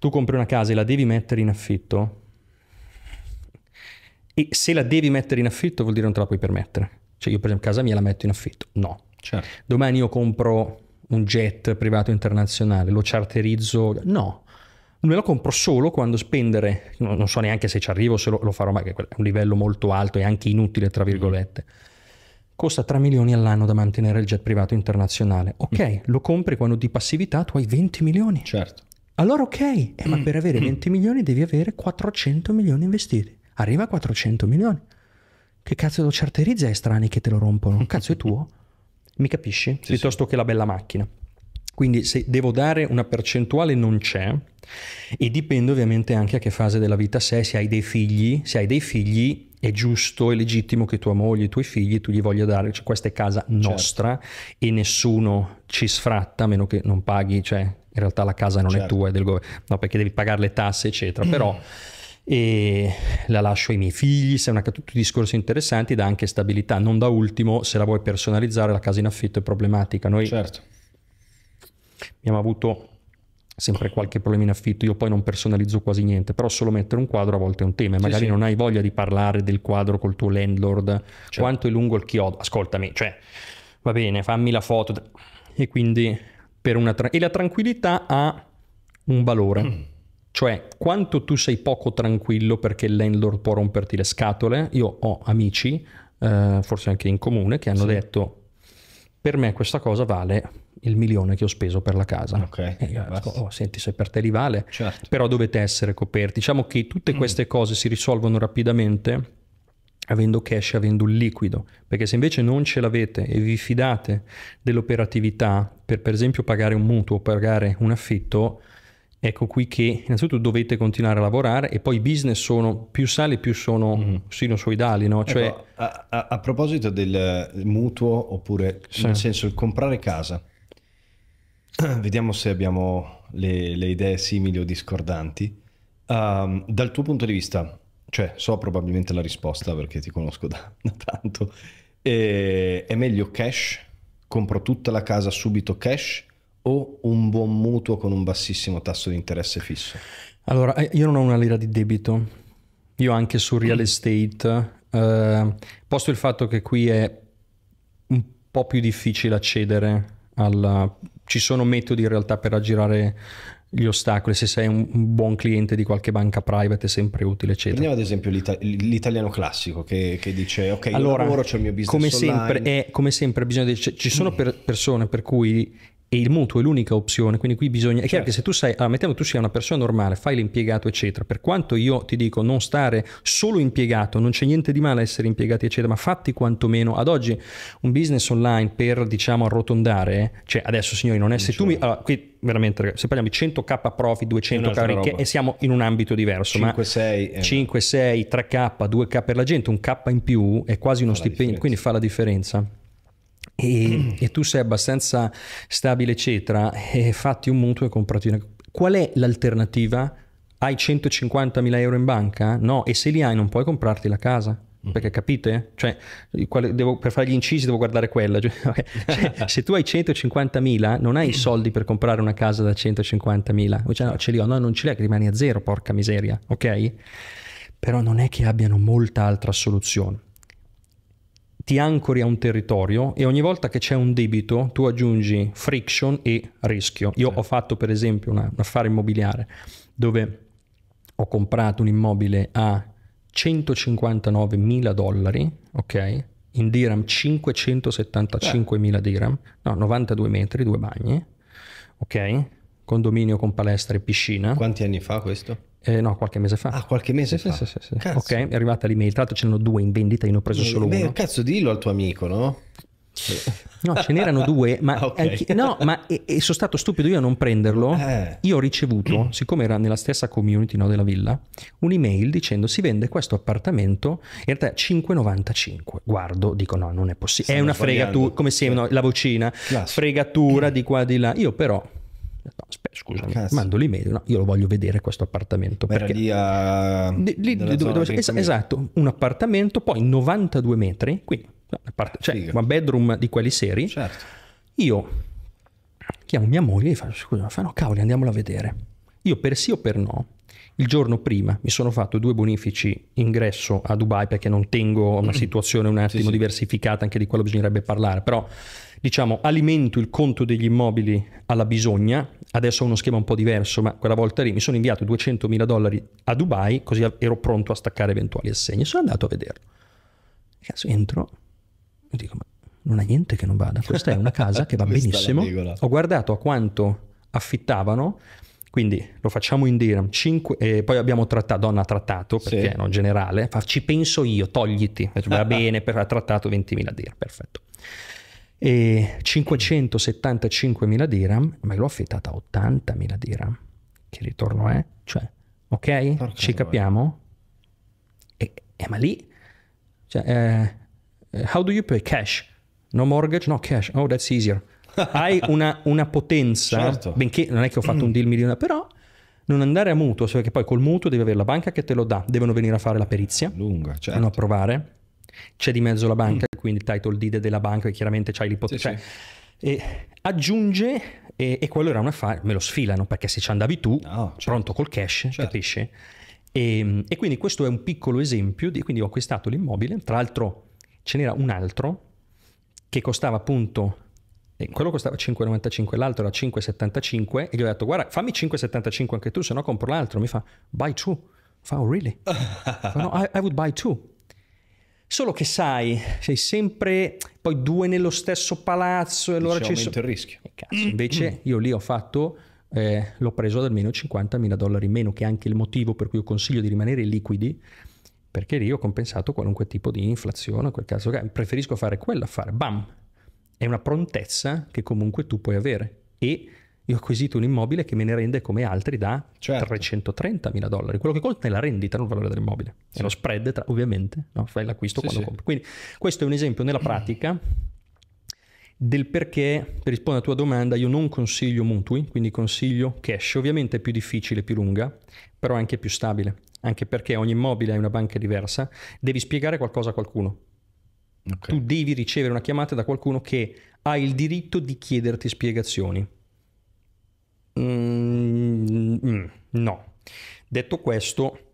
tu compri una casa e la devi mettere in affitto, e se la devi mettere in affitto vuol dire non te la puoi permettere, cioè io per esempio casa mia la metto in affitto, no. Certo. Domani io compro un jet privato internazionale, lo charterizzo, no, me lo compro solo quando spendere, non so neanche se ci arrivo, se lo, lo farò, ma è un livello molto alto e anche inutile, tra virgolette. Costa 3 milioni all'anno da mantenere il jet privato internazionale. Ok, mm. lo compri quando di passività tu hai 20 milioni. Certo. Allora ok, eh, ma mm. per avere 20 mm. milioni devi avere 400 milioni investiti. Arriva a 400 milioni. Che cazzo lo charterizza ai strani che te lo rompono? Un cazzo è tuo? Mi capisci? Sì, Piuttosto sì. che la bella macchina. Quindi se devo dare una percentuale non c'è e dipende ovviamente anche a che fase della vita sei, se hai dei figli, se hai dei figli è giusto e legittimo che tua moglie, i tuoi figli tu gli voglia dare, cioè, questa è casa certo. nostra certo. e nessuno ci sfratta a meno che non paghi, cioè in realtà la casa non certo. è tua, è del governo, no perché devi pagare le tasse eccetera, però e la lascio ai miei figli, se è una, tutti discorsi interessanti, dà anche stabilità, non da ultimo se la vuoi personalizzare la casa in affitto è problematica, noi certo abbiamo avuto sempre qualche problema in affitto, io poi non personalizzo quasi niente, però solo mettere un quadro a volte è un tema, magari sì, sì. non hai voglia di parlare del quadro col tuo landlord, cioè. quanto è lungo il chiodo, ascoltami, cioè va bene, fammi la foto e quindi per una tra- e la tranquillità ha un valore. Mm. Cioè, quanto tu sei poco tranquillo perché il landlord può romperti le scatole? Io ho amici, eh, forse anche in comune, che hanno sì. detto: Per me questa cosa vale il milione che ho speso per la casa. Ok. Eh, oh, senti, se per te li vale, certo. però dovete essere coperti. Diciamo che tutte mm. queste mm. cose si risolvono rapidamente avendo cash, avendo il liquido, perché se invece non ce l'avete e vi fidate dell'operatività per per esempio pagare un mutuo, pagare un affitto, ecco qui che innanzitutto dovete continuare a lavorare e poi i business sono più sali più sono mm. sinusoidali no? cioè... ecco, a, a, a, proposito del mutuo oppure sì. nel senso il comprare casa vediamo se abbiamo le, le idee simili o discordanti. Um, dal tuo punto di vista, cioè so probabilmente la risposta perché ti conosco da, da tanto, e, è meglio cash? Compro tutta la casa subito cash o un buon mutuo con un bassissimo tasso di interesse fisso? Allora, eh, io non ho una lira di debito, io anche su real mm. estate, eh, posto il fatto che qui è un po' più difficile accedere alla ci sono metodi in realtà per aggirare gli ostacoli, se sei un buon cliente di qualche banca private è sempre utile, eccetera. Prendiamo ad esempio l'ita- l'italiano classico che, che, dice ok, allora, lavoro, c'è il mio business come sempre, è, eh, come sempre bisogna dire, cioè, ci sono per persone per cui e il mutuo è l'unica opzione, quindi qui bisogna... È certo. chiaro che certo. se tu sei, ah, mettiamo tu sia una persona normale, fai l'impiegato eccetera, per quanto io ti dico non stare solo impiegato, non c'è niente di male essere impiegati eccetera, ma fatti quantomeno ad oggi un business online per diciamo arrotondare, cioè adesso signori non è se tu mi... Allora, qui veramente ragazzi, se parliamo di 100k profi, 200k che, e siamo in un ambito diverso, 5, 6, 5, 6, 3k, 2k per la gente, un k in più è quasi uno stipendio, quindi fa la differenza e, e, tu sei abbastanza stabile, eccetera, e fatti un mutuo e comprati una... Qual è l'alternativa? Hai 150.000 euro in banca? No, e se li hai non puoi comprarti la casa? Mm-hmm. Perché capite? Cioè, quale, devo, per fare gli incisi devo guardare quella. Cioè, cioè, se tu hai 150.000, non hai i soldi per comprare una casa da 150.000. Cioè, no, ce li ho, no, non ce li hai, rimani a zero, porca miseria, ok? Però non è che abbiano molta altra soluzione ti ancori a un territorio e ogni volta che c'è un debito tu aggiungi friction e rischio. Io sì. ho fatto per esempio una, un affare immobiliare dove ho comprato un immobile a 159 mila dollari, ok? In dirham 575 mila dirham, no, 92 metri, due bagni, ok? Condominio con palestra e piscina. Quanti anni fa questo? Eh, no, qualche mese fa. Ah, qualche mese sì, fa? Sì, sì, sì. Cazzo. Ok, è arrivata l'email. Tra l'altro ce n'erano due in vendita, io ne ho preso solo Beh, uno. Beh, cazzo, dillo al tuo amico, no? No, ce n'erano due, ma, ah, okay. anche, no, ma e, e sono stato stupido io a non prenderlo. Eh. Io ho ricevuto, siccome era nella stessa community no, della villa, un'email dicendo si vende questo appartamento, in realtà 5,95. Guardo, dico no, non è possibile. È una fregatura, come se sì. no, la vocina, Class. fregatura mm. di qua di là. Io però No, scusami, Cazzo. mando l'email, no, io lo voglio vedere questo appartamento. Era perché... lì a... Di, lì, dove, dove, es- esatto, un appartamento, poi 92 metri, quindi part- cioè, Figa. una bedroom di quelli seri. Certo. Io chiamo mia moglie e faccio, scusa, fanno cavoli, andiamola a vedere. Io per sì o per no, il giorno prima mi sono fatto due bonifici ingresso a Dubai perché non tengo una mm. situazione un attimo sì, sì. diversificata, anche di quello bisognerebbe parlare, però diciamo, alimento il conto degli immobili alla bisogna, adesso ho uno schema un po' diverso, ma quella volta lì mi sono inviato 200 mila dollari a Dubai, così ero pronto a staccare eventuali assegni, sono andato a vederlo. Cazzo, entro e dico, ma non ha niente che non vada, questa è una casa che va benissimo. Ho guardato a quanto affittavano, quindi lo facciamo in dirham, 5, eh, poi abbiamo trattato, donna ha trattato, perché sì. no, generale, fa, ci penso io, togliti, va bene, per, ha trattato 20.000 dirham, perfetto e 575.000 dirham, ma l'ho affittata a 80.000 dirham. Che ritorno è? Cioè, ok? Porca Ci capiamo? E, e, ma lì, cioè, eh, how do you pay? Cash? No mortgage? No cash. Oh, that's easier. Hai una, una potenza, certo. benché non è che ho fatto un deal milionario, però non andare a mutuo, perché poi col mutuo devi avere la banca che te lo dà, devono venire a fare la perizia, lunga, certo. devono approvare, c'è di mezzo la banca, mm. quindi il title deed della banca e chiaramente c'hai l'ipoteca. Sì, cioè, sì. E aggiunge, e, e, quello era un affare, me lo sfilano perché se ci andavi tu, no, certo. pronto col cash, certo. capisci? E, ehm, e, quindi questo è un piccolo esempio, di, quindi ho acquistato l'immobile, tra l'altro ce n'era un altro che costava appunto eh, quello costava 5,95, l'altro era 5,75 e gli ho detto guarda fammi 5,75 anche tu, se no compro l'altro. Mi fa buy two. Fa oh really? fa, no, I, I, would buy two. Solo che sai, sei sempre poi due nello stesso palazzo e allora ci sono... il rischio. E eh, cazzo, invece mm. io lì ho fatto... Eh, l'ho preso ad almeno 50.000 dollari in meno, che è anche il motivo per cui io consiglio di rimanere liquidi, perché lì ho compensato qualunque tipo di inflazione, in quel caso preferisco fare quello a fare, bam, è una prontezza che comunque tu puoi avere e io ho acquisito un immobile che me ne rende come altri da certo. 330 mila dollari. Quello che conta è la rendita, non il valore dell'immobile. Sì. È lo spread, tra, ovviamente, no? fai l'acquisto sì, quando sì. compri. Quindi questo è un esempio nella pratica del perché, per rispondere alla tua domanda, io non consiglio mutui, quindi consiglio cash. Ovviamente è più difficile, più lunga, però anche più stabile. Anche perché ogni immobile è una banca diversa, devi spiegare qualcosa a qualcuno. Okay. Tu devi ricevere una chiamata da qualcuno che ha il diritto di chiederti spiegazioni Mm, mm, no. Detto questo,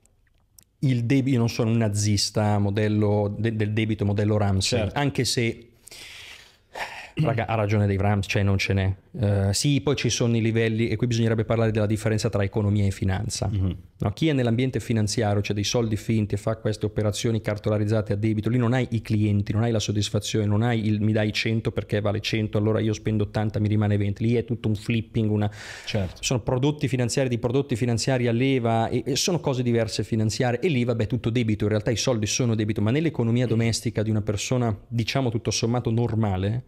il debito, io non sono un nazista modello, de, del debito modello Ramsey, certo. anche se raga, ha ragione dei Rams, cioè non ce n'è. Uh, sì, poi ci sono i livelli, e qui bisognerebbe parlare della differenza tra economia e finanza. Mm-hmm. No, chi è nell'ambiente finanziario, cioè dei soldi finti e fa queste operazioni cartolarizzate a debito, lì non hai i clienti, non hai la soddisfazione, non hai il mi dai 100 perché vale 100, allora io spendo 80, mi rimane 20. Lì è tutto un flipping, una... certo. sono prodotti finanziari di prodotti finanziari a leva e, e sono cose diverse finanziarie. E lì, vabbè, tutto debito, in realtà i soldi sono debito, ma nell'economia domestica di una persona, diciamo tutto sommato normale,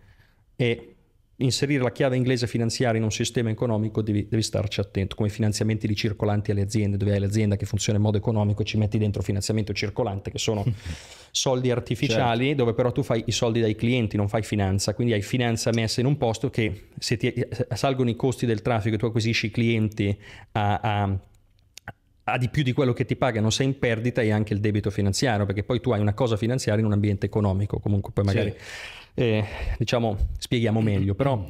e inserire la chiave inglese finanziaria in un sistema economico devi, devi, starci attento, come i finanziamenti ricircolanti alle aziende, dove hai l'azienda che funziona in modo economico e ci metti dentro finanziamento circolante, che sono soldi artificiali, certo. dove però tu fai i soldi dai clienti, non fai finanza, quindi hai finanza messa in un posto che se ti eh, salgono i costi del traffico e tu acquisisci clienti a, a ha di più di quello che ti pagano, sei in perdita e anche il debito finanziario, perché poi tu hai una cosa finanziaria in un ambiente economico, comunque poi magari... Sì eh, diciamo, spieghiamo meglio, però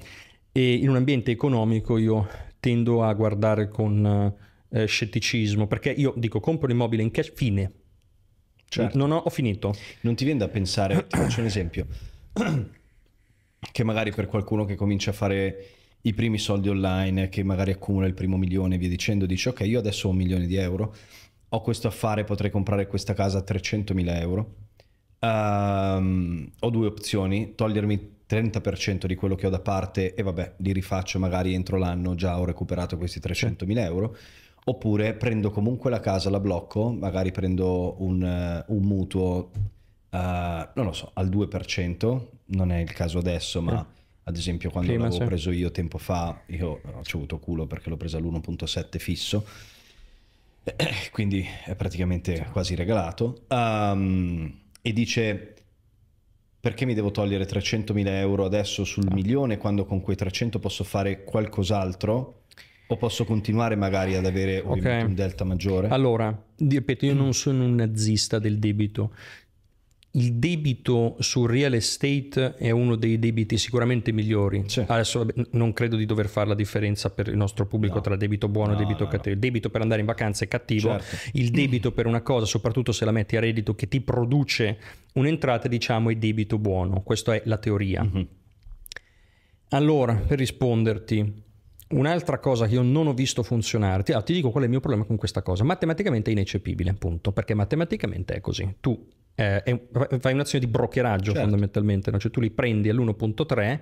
eh, in un ambiente economico io tendo a guardare con eh, scetticismo, perché io dico compro l'immobile in cash, fine. Certo. Non ho, ho finito. Non ti viene da pensare, ti faccio un esempio, che magari per qualcuno che comincia a fare i primi soldi online, che magari accumula il primo milione e via dicendo, dice ok io adesso ho un milione di euro, ho questo affare, potrei comprare questa casa a 300.000 euro um, ho due opzioni, togliermi il 30% di quello che ho da parte e vabbè, li rifaccio magari entro l'anno, già ho recuperato questi 300.000 euro, oppure prendo comunque la casa, la blocco, magari prendo un, eh, un mutuo, uh, non lo so, al 2%, non è il caso adesso, ma... Eh ad esempio quando Prima, l'avevo sì. preso io tempo fa, io ho avuto culo perché l'ho presa all'1.7 fisso, quindi è praticamente sì. quasi regalato. Um, e dice perché mi devo togliere 300.000 euro adesso sul ah. milione quando con quei 300 posso fare qualcos'altro? O posso continuare magari ad avere okay. un delta maggiore? Allora, ripeto, io non sono un nazista del debito il debito sul real estate è uno dei debiti sicuramente migliori. Sì. Adesso non credo di dover fare la differenza per il nostro pubblico no. tra debito buono no, e debito no, cattivo. Il debito per andare in vacanza è cattivo, certo. il debito per una cosa, soprattutto se la metti a reddito, che ti produce un'entrata, diciamo, è debito buono. Questa è la teoria. Mm-hmm. Allora, per risponderti, Un'altra cosa che io non ho visto funzionare, ah, ti, dico qual è il mio problema con questa cosa, matematicamente è ineccepibile, appunto, perché matematicamente è così. Tu eh, è, fai un'azione di brokeraggio certo. fondamentalmente, no? cioè tu li prendi all'1.3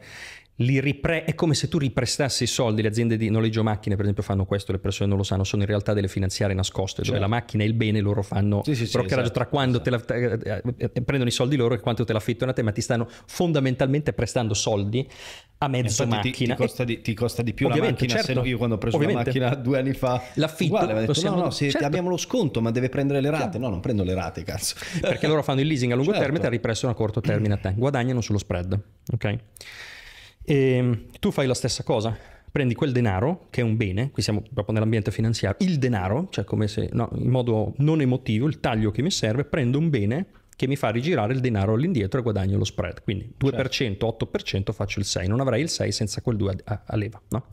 li ripre- è come se tu riprestassi i soldi, le aziende di noleggio macchine per esempio fanno questo, le persone non lo sanno, sono in realtà delle finanziarie nascoste, cioè. dove la certo. macchina è il bene, loro fanno sì, sì, sì esatto, tra quando esatto. la, eh, eh, eh, prendono i soldi loro e quanto te l'affittano a te, ma ti stanno fondamentalmente prestando soldi a mezzo Infatti macchina. Ti, ti, costa di, ti, costa di, più la macchina, certo. se no io quando ho preso ovviamente. la macchina due anni fa l'affitto, uguale, detto, possiamo, no no, se certo. abbiamo lo sconto ma deve prendere le rate, certo. no non prendo le rate cazzo. Perché loro fanno il leasing a lungo certo. termine e riprestano a corto termine a te, guadagnano sullo spread, ok? E ehm, tu fai la stessa cosa, prendi quel denaro, che è un bene, qui siamo proprio nell'ambiente finanziario, il denaro, cioè come se, no, in modo non emotivo, il taglio che mi serve, prendo un bene che mi fa rigirare il denaro all'indietro e guadagno lo spread. Quindi 2%, certo. 8% faccio il 6, non avrei il 6 senza quel 2 a, a leva. No?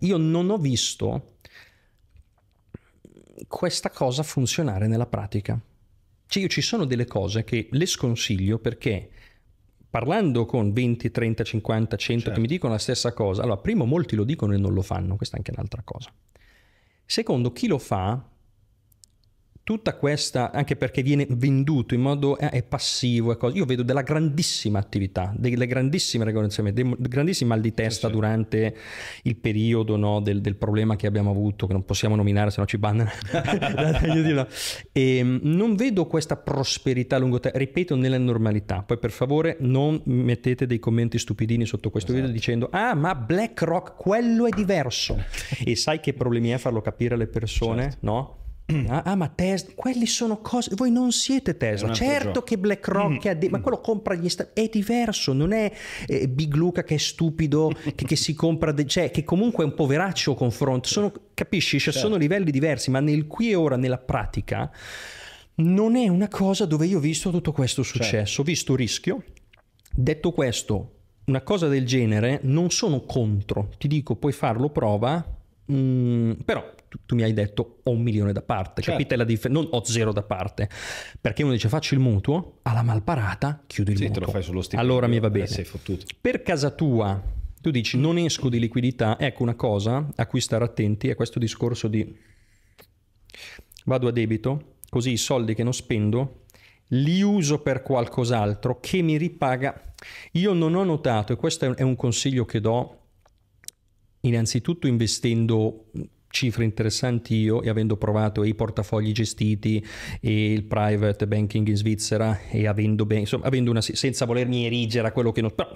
Io non ho visto questa cosa funzionare nella pratica. Cioè io ci sono delle cose che le sconsiglio perché parlando con 20, 30, 50, 100 certo. che mi dicono la stessa cosa, allora primo molti lo dicono e non lo fanno, questa è anche un'altra cosa. Secondo, chi lo fa tutta questa, anche perché viene venduto in modo è, eh, è passivo, è io vedo della grandissima attività, delle grandissime regolazioni, dei grandissimi mal di testa sì, durante sì. il periodo no, del, del, problema che abbiamo avuto, che non possiamo nominare se no ci bannano. e, ehm, non vedo questa prosperità a lungo termine, ripeto, nella normalità. Poi per favore non mettete dei commenti stupidini sotto questo esatto. video dicendo ah ma BlackRock quello è diverso. e sai che problemi è farlo capire alle persone, certo. no? Mm. Ah, ma Tesla, quelli sono cose. Voi non siete Tesla. Certo gioco. che BlackRock, mm. ha Adde- ma quello compra gli Stati È diverso, non è eh, Big Luca che è stupido, che, che, si compra, de- cioè che comunque è un poveraccio confronto. Sono, capisci? Cioè, certo. Sono livelli diversi, ma nel qui e ora, nella pratica, non è una cosa dove io ho visto tutto questo certo. successo. Certo. Ho visto rischio. Detto questo, una cosa del genere non sono contro. Ti dico, puoi farlo, prova. Mm, però tu, tu, mi hai detto ho un milione da parte, certo. capite la differenza? Non ho zero da parte, perché uno dice faccio il mutuo, alla malparata chiudo il sì, mutuo. allora mi va eh, bene. Per casa tua, tu dici non esco di liquidità, ecco una cosa a cui stare attenti è questo discorso di vado a debito, così i soldi che non spendo li uso per qualcos'altro che mi ripaga. Io non ho notato, e questo è un consiglio che do innanzitutto investendo cifre interessanti io e avendo provato i portafogli gestiti e il private banking in Svizzera e avendo, ben, insomma, avendo una, senza volermi erigere a quello che non... Però,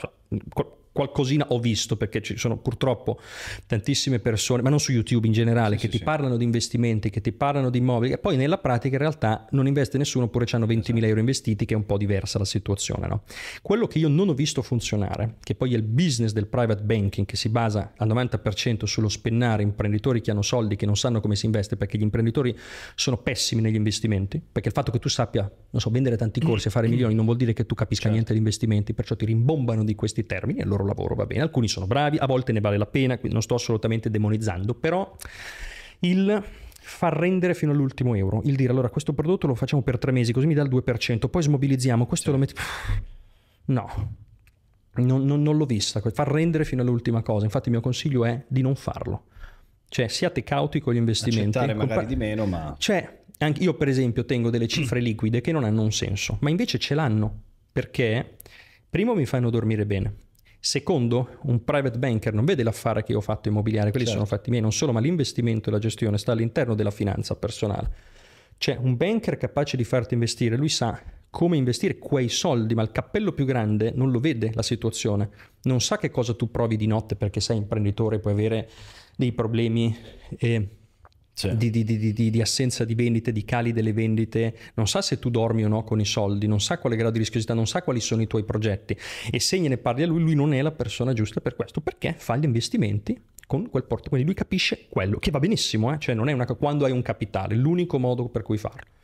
qualcosina ho visto perché ci sono purtroppo tantissime persone, ma non su YouTube in generale, sì, che sì, ti sì. parlano di investimenti, che ti parlano di immobili e poi nella pratica in realtà non investe nessuno oppure hanno 20.000 esatto. euro investiti che è un po' diversa la situazione. No? Quello che io non ho visto funzionare, che poi è il business del private banking che si basa al 90% sullo spennare imprenditori che hanno soldi che non sanno come si investe perché gli imprenditori sono pessimi negli investimenti, perché il fatto che tu sappia, non so, vendere tanti corsi e fare milioni non vuol dire che tu capisca certo. niente di investimenti, perciò ti rimbombano di questi termini e loro lavoro, va bene, alcuni sono bravi, a volte ne vale la pena, quindi non sto assolutamente demonizzando, però il far rendere fino all'ultimo euro, il dire allora questo prodotto lo facciamo per tre mesi, così mi dà il 2%, poi smobilizziamo, questo sì. lo metti... No, non, non, non l'ho vista, far rendere fino all'ultima cosa, infatti il mio consiglio è di non farlo. Cioè, siate cauti con gli investimenti. Accettare magari Compa- di meno, ma... Cioè, anche io per esempio tengo delle cifre liquide che non hanno un senso, ma invece ce l'hanno, perché primo mi fanno dormire bene, Secondo, un private banker non vede l'affare che io ho fatto immobiliare, quelli certo. sono fatti miei, non solo, ma l'investimento e la gestione sta all'interno della finanza personale. Cioè, un banker capace di farti investire, lui sa come investire quei soldi, ma il cappello più grande non lo vede la situazione, non sa che cosa tu provi di notte perché sei imprenditore e puoi avere dei problemi. E sì. Di, di, di, di, assenza di vendite, di cali delle vendite, non sa se tu dormi o no con i soldi, non sa quale grado di rischiosità, non sa quali sono i tuoi progetti e se gliene parli a lui, lui non è la persona giusta per questo perché fa gli investimenti con quel porto, quindi lui capisce quello che va benissimo, eh? cioè non è una, quando hai un capitale, l'unico modo per cui farlo.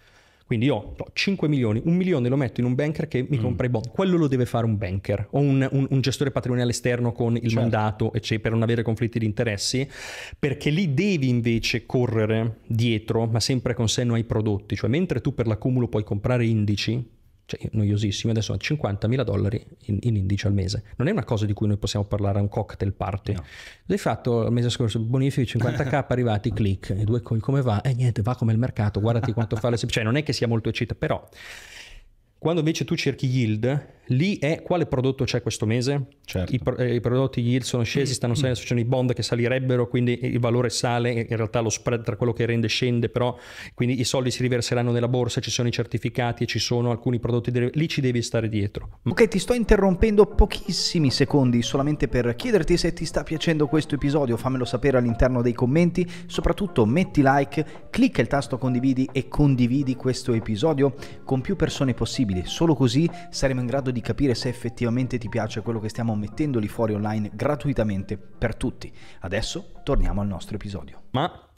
Quindi io ho 5 milioni, un milione lo metto in un banker che mi mm. i bond. Quello lo deve fare un banker o un, un, un gestore patrimoniale esterno con il certo. mandato, eccetera, cioè, per non avere conflitti di interessi, perché lì devi invece correre dietro, ma sempre con senno ai prodotti. Cioè, mentre tu per l'accumulo puoi comprare indici, cioè noiosissimi, adesso a 50.000 dollari in, in, indice al mese. Non è una cosa di cui noi possiamo parlare a un cocktail party. No. L'hai fatto il mese scorso, bonifici 50k, arrivati, click, e due coi, come va? E eh, niente, va come il mercato, guardati quanto fa le... Cioè non è che sia molto eccitato, però quando invece tu cerchi yield, Lì è quale prodotto c'è questo mese? Certo. I, pro, eh, I, prodotti yield sono scesi, stanno mm. salendo, ci sono i bond che salirebbero, quindi il valore sale, in realtà lo spread tra quello che rende scende, però quindi i soldi si riverseranno nella borsa, ci sono i certificati e ci sono alcuni prodotti, lì ci devi stare dietro. Ok, ti sto interrompendo pochissimi secondi solamente per chiederti se ti sta piacendo questo episodio, fammelo sapere all'interno dei commenti, soprattutto metti like, clicca il tasto condividi e condividi questo episodio con più persone possibili, solo così saremo in grado di capire se effettivamente ti piace quello che stiamo mettendo lì fuori online gratuitamente per tutti. Adesso torniamo al nostro episodio. Ma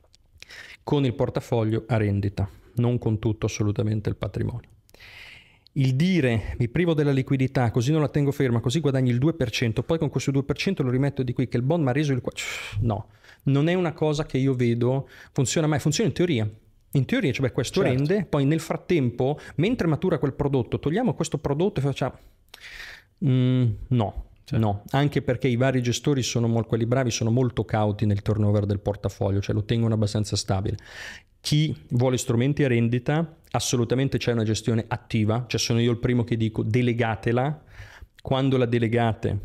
con il portafoglio a rendita, non con tutto assolutamente il patrimonio. Il dire mi privo della liquidità, così non la tengo ferma, così guadagni il 2%, poi con questo 2% lo rimetto di qui che il bond mi ha reso il No, non è una cosa che io vedo funziona mai, funziona in teoria, in teoria, cioè, beh, questo certo. rende, poi nel frattempo, mentre matura quel prodotto, togliamo questo prodotto e facciamo... Mm, no, Certo. No, anche perché i vari gestori sono molto, quelli bravi sono molto cauti nel turnover del portafoglio, cioè lo tengono abbastanza stabile. Chi vuole strumenti a rendita, assolutamente c'è una gestione attiva, cioè sono io il primo che dico delegatela, quando la delegate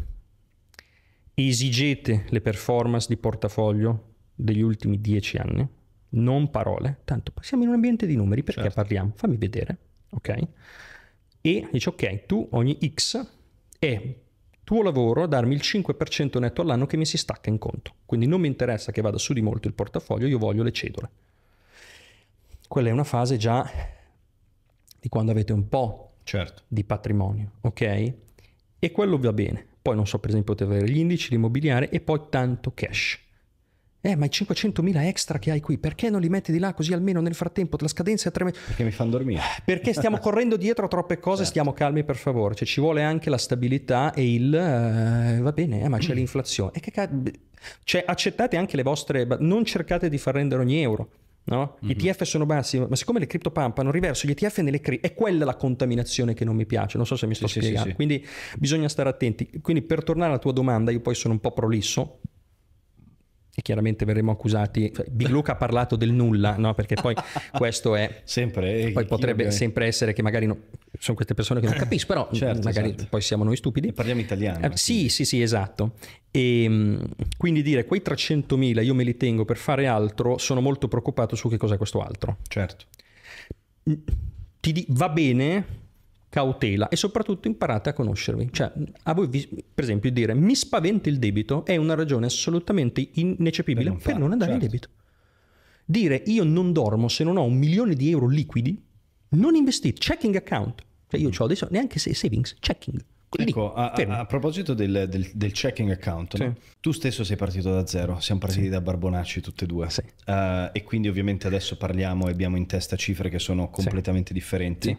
esigete le performance di portafoglio degli ultimi dieci anni, non parole, tanto siamo in un ambiente di numeri, perché certo. parliamo? Fammi vedere, ok? E dice ok, tu ogni X è tuo lavoro darmi il 5% netto all'anno che mi si stacca in conto. Quindi non mi interessa che vada su di molto il portafoglio, io voglio le cedole. Quella è una fase già di quando avete un po' certo. di patrimonio, ok? E quello va bene. Poi non so, per esempio, potete avere gli indici, l'immobiliare e poi tanto cash. Eh, ma i 500.000 extra che hai qui, perché non li metti di là così almeno nel frattempo la scadenza è tre mesi? Perché mi fanno dormire. Eh, perché stiamo correndo dietro a troppe cose, certo. stiamo calmi per favore. Cioè, ci vuole anche la stabilità e il... Uh, va bene, eh, ma c'è l'inflazione. E che cazzo... Cioè, accettate anche le vostre... Non cercate di far rendere ogni euro. No? Gli mm-hmm. ETF sono bassi, ma siccome le cripto pampano, riverso gli ETF nelle cri È quella la contaminazione che non mi piace. Non so se mi sto sì, spiegando. Sì, sì. Quindi bisogna stare attenti. Quindi, per tornare alla tua domanda, io poi sono un po' prolisso e chiaramente verremo accusati. Big Luca ha parlato del nulla, no? perché poi questo è... sempre. Eh, poi potrebbe ovviamente. sempre essere che magari no, sono queste persone che non eh, capiscono, però certo, magari certo. poi siamo noi stupidi. parliamo italiano. Eh, sì, sì, sì, esatto. E, ehm, quindi dire quei 300.000 io me li tengo per fare altro, sono molto preoccupato su che cos'è questo altro. Certo. Ti di- va bene cautela e soprattutto imparate a conoscervi. Cioè, a voi, vi, per esempio, dire mi spaventa il debito è una ragione assolutamente ineccepibile per non, far, per non andare certo. in debito. Dire io non dormo se non ho un milione di euro liquidi, non investite, checking account. Cioè io mm. ho adesso neanche savings, checking. ecco, a, a, proposito del, del, del checking account, sì. no? tu stesso sei partito da zero, siamo partiti sì. da Barbonacci tutti e due sì. uh, e quindi ovviamente adesso parliamo e abbiamo in testa cifre che sono completamente differenti.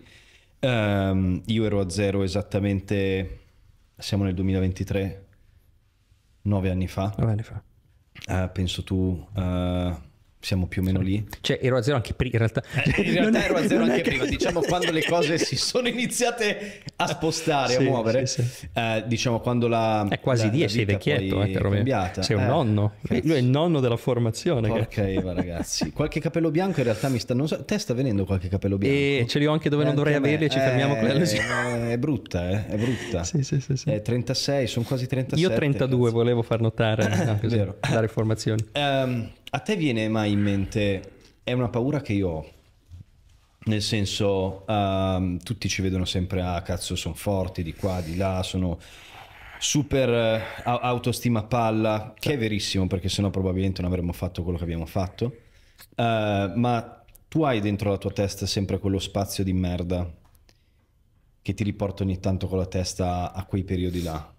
Um, io ero a zero esattamente, siamo nel 2023, nove anni fa. Nove anni fa. Uh, penso tu... Uh, siamo più o meno lì. Cioè, ero a zero anche prima. In realtà, eh, in realtà ero a zero anche prima. Diciamo quando le cose si sono iniziate a spostare, sì, a muovere. Sì, sì. Eh, diciamo quando la. È quasi 10, sei vecchietto, eh, caro cambiata. Sei un eh, nonno. Cazzo. Lui è il nonno della formazione. Ok, va ragazzi. Qualche capello bianco in realtà mi sta. Non so, te sta venendo qualche capello bianco. E eh, ce li ho anche dove non eh, dovrei averli. Ci fermiamo con la eh, È brutta, eh. È brutta. Sì, sì, sì. sì. 36, sono quasi 36. Io 32 cazzo. volevo far notare. No, così, Vero. Dare formazioni. Um, a te viene mai in mente, è una paura che io ho, nel senso uh, tutti ci vedono sempre, ah cazzo sono forti di qua, di là, sono super uh, autostima palla, che è verissimo perché sennò probabilmente non avremmo fatto quello che abbiamo fatto, uh, ma tu hai dentro la tua testa sempre quello spazio di merda che ti riporta ogni tanto con la testa a quei periodi là?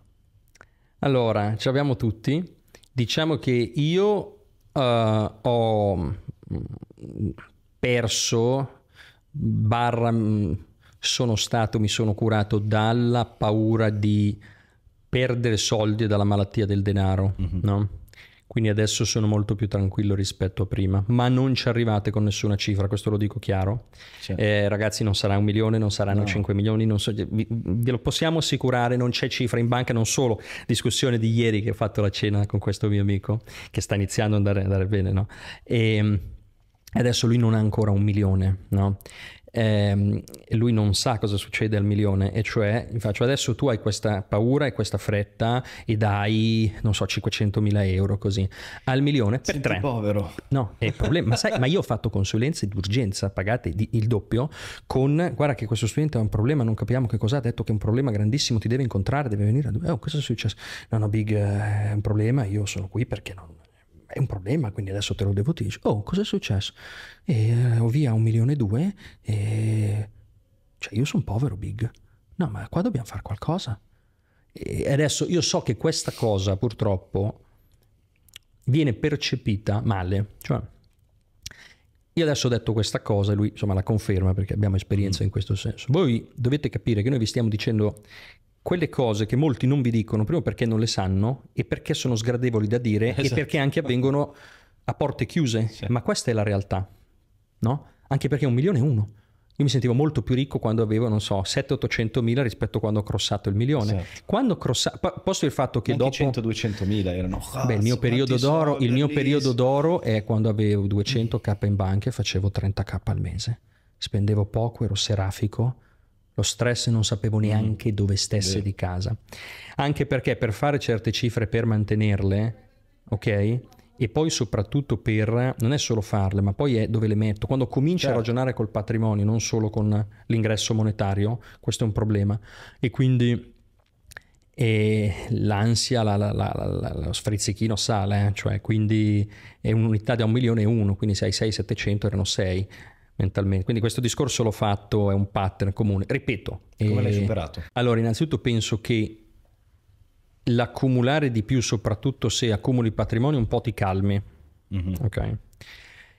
Allora, ce l'abbiamo tutti. Diciamo che io uh, ho mm, perso, barra, mm, sono stato, mi sono curato dalla paura di perdere soldi dalla malattia del denaro, mm-hmm. no? Quindi adesso sono molto più tranquillo rispetto a prima, ma non ci arrivate con nessuna cifra, questo lo dico chiaro. Certo. Eh, ragazzi, non sarà un milione, non saranno no. 5 milioni, non so, vi, ve lo possiamo assicurare, non c'è cifra in banca, non solo discussione di ieri che ho fatto la cena con questo mio amico, che sta iniziando ad andare, andare bene, no? E, ehm, adesso lui non ha ancora un milione, no? ehm, lui non sa cosa succede al milione, e cioè faccio adesso tu hai questa paura e questa fretta e dai, non so, 500 mila euro così, al milione per Senti tre. povero. No, è il problema, ma, sai, ma io ho fatto consulenze d'urgenza pagate di, il doppio con, guarda che questo studente ha un problema, non capiamo che cosa, ha detto che è un problema grandissimo, ti deve incontrare, deve venire, a... Eh, oh cosa è successo? No, no, Big, eh, è un problema, io sono qui perché non è un problema, quindi adesso te lo devo dire. Oh, cos'è successo? E eh, ho via un milione e due e... Cioè, io sono povero, Big. No, ma qua dobbiamo fare qualcosa. E adesso io so che questa cosa, purtroppo, viene percepita male. Cioè, io adesso ho detto questa cosa e lui, insomma, la conferma perché abbiamo esperienza mm. in questo senso. Voi dovete capire che noi vi stiamo dicendo quelle cose che molti non vi dicono, prima perché non le sanno e perché sono sgradevoli da dire esatto. e perché anche avvengono a porte chiuse. Sì. Ma questa è la realtà, no? Anche perché un milione è uno. Io mi sentivo molto più ricco quando avevo, non so, 7-800 mila rispetto a quando ho crossato il milione. Esatto. Quando crossato, posto il fatto che Anche dopo... 100-200 mila erano... Oh, beh, il mio, periodo d'oro, il mio periodo d'oro è quando avevo 200k in banca e facevo 30k al mese. Spendevo poco, ero serafico lo stress non sapevo mm-hmm. neanche dove stesse Beh. di casa. Anche perché per fare certe cifre, per mantenerle, ok? E poi soprattutto per, non è solo farle, ma poi è dove le metto. Quando cominci certo. a ragionare col patrimonio, non solo con l'ingresso monetario, questo è un problema. E quindi e l'ansia, la, la, la, lo sfrizzichino sale, eh? cioè quindi è un'unità da un milione e uno, quindi se hai 6, 700 erano 6, mentalmente. Quindi questo discorso l'ho fatto, è un pattern comune. Ripeto. Come e... l'hai eh, superato? Allora, innanzitutto penso che l'accumulare di più, soprattutto se accumuli patrimonio, un po' ti calmi. Mm-hmm. Ok.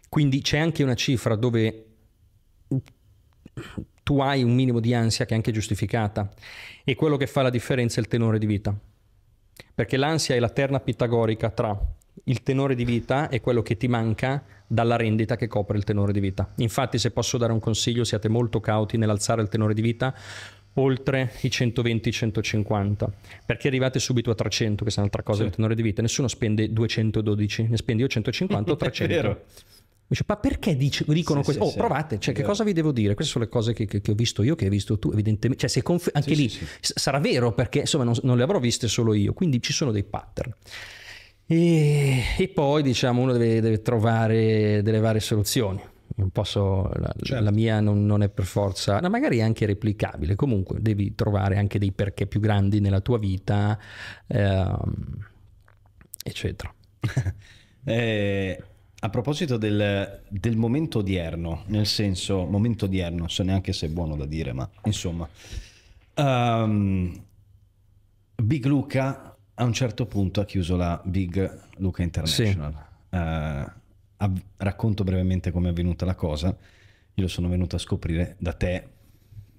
Quindi c'è anche una cifra dove tu hai un minimo di ansia che è anche giustificata e quello che fa la differenza è il tenore di vita. Perché l'ansia è la terna pitagorica tra il tenore di vita è quello che ti manca dalla rendita che copre il tenore di vita. Infatti, se posso dare un consiglio, siate molto cauti nell'alzare il tenore di vita oltre i 120-150 perché arrivate subito a 300 che è un'altra cosa sì. del tenore di vita nessuno spende 212 ne spendi io 150 o 300 vero. Dice, ma perché dice, dicono sì, questo? Sì, oh, sì. provate, cioè, che cosa vi devo dire? Queste sono le cose che, che, che ho visto io, che hai visto tu, evidentemente. Cioè, conf- anche lì sarà vero, perché insomma non, non, le avrò viste solo io, quindi ci sono dei pattern. E, e poi diciamo uno deve, deve, trovare delle varie soluzioni. Non posso, la, certo. la mia non, non, è per forza, no, magari è anche replicabile. Comunque devi trovare anche dei perché più grandi nella tua vita, ehm, eccetera. eh, a proposito del, del, momento odierno, nel senso, momento odierno, non so neanche se è buono da dire, ma insomma, um, Big Luca a un certo punto ha chiuso la Big Luca International. Sì. Uh, av- racconto brevemente come è avvenuta la cosa. Io lo sono venuto a scoprire da te,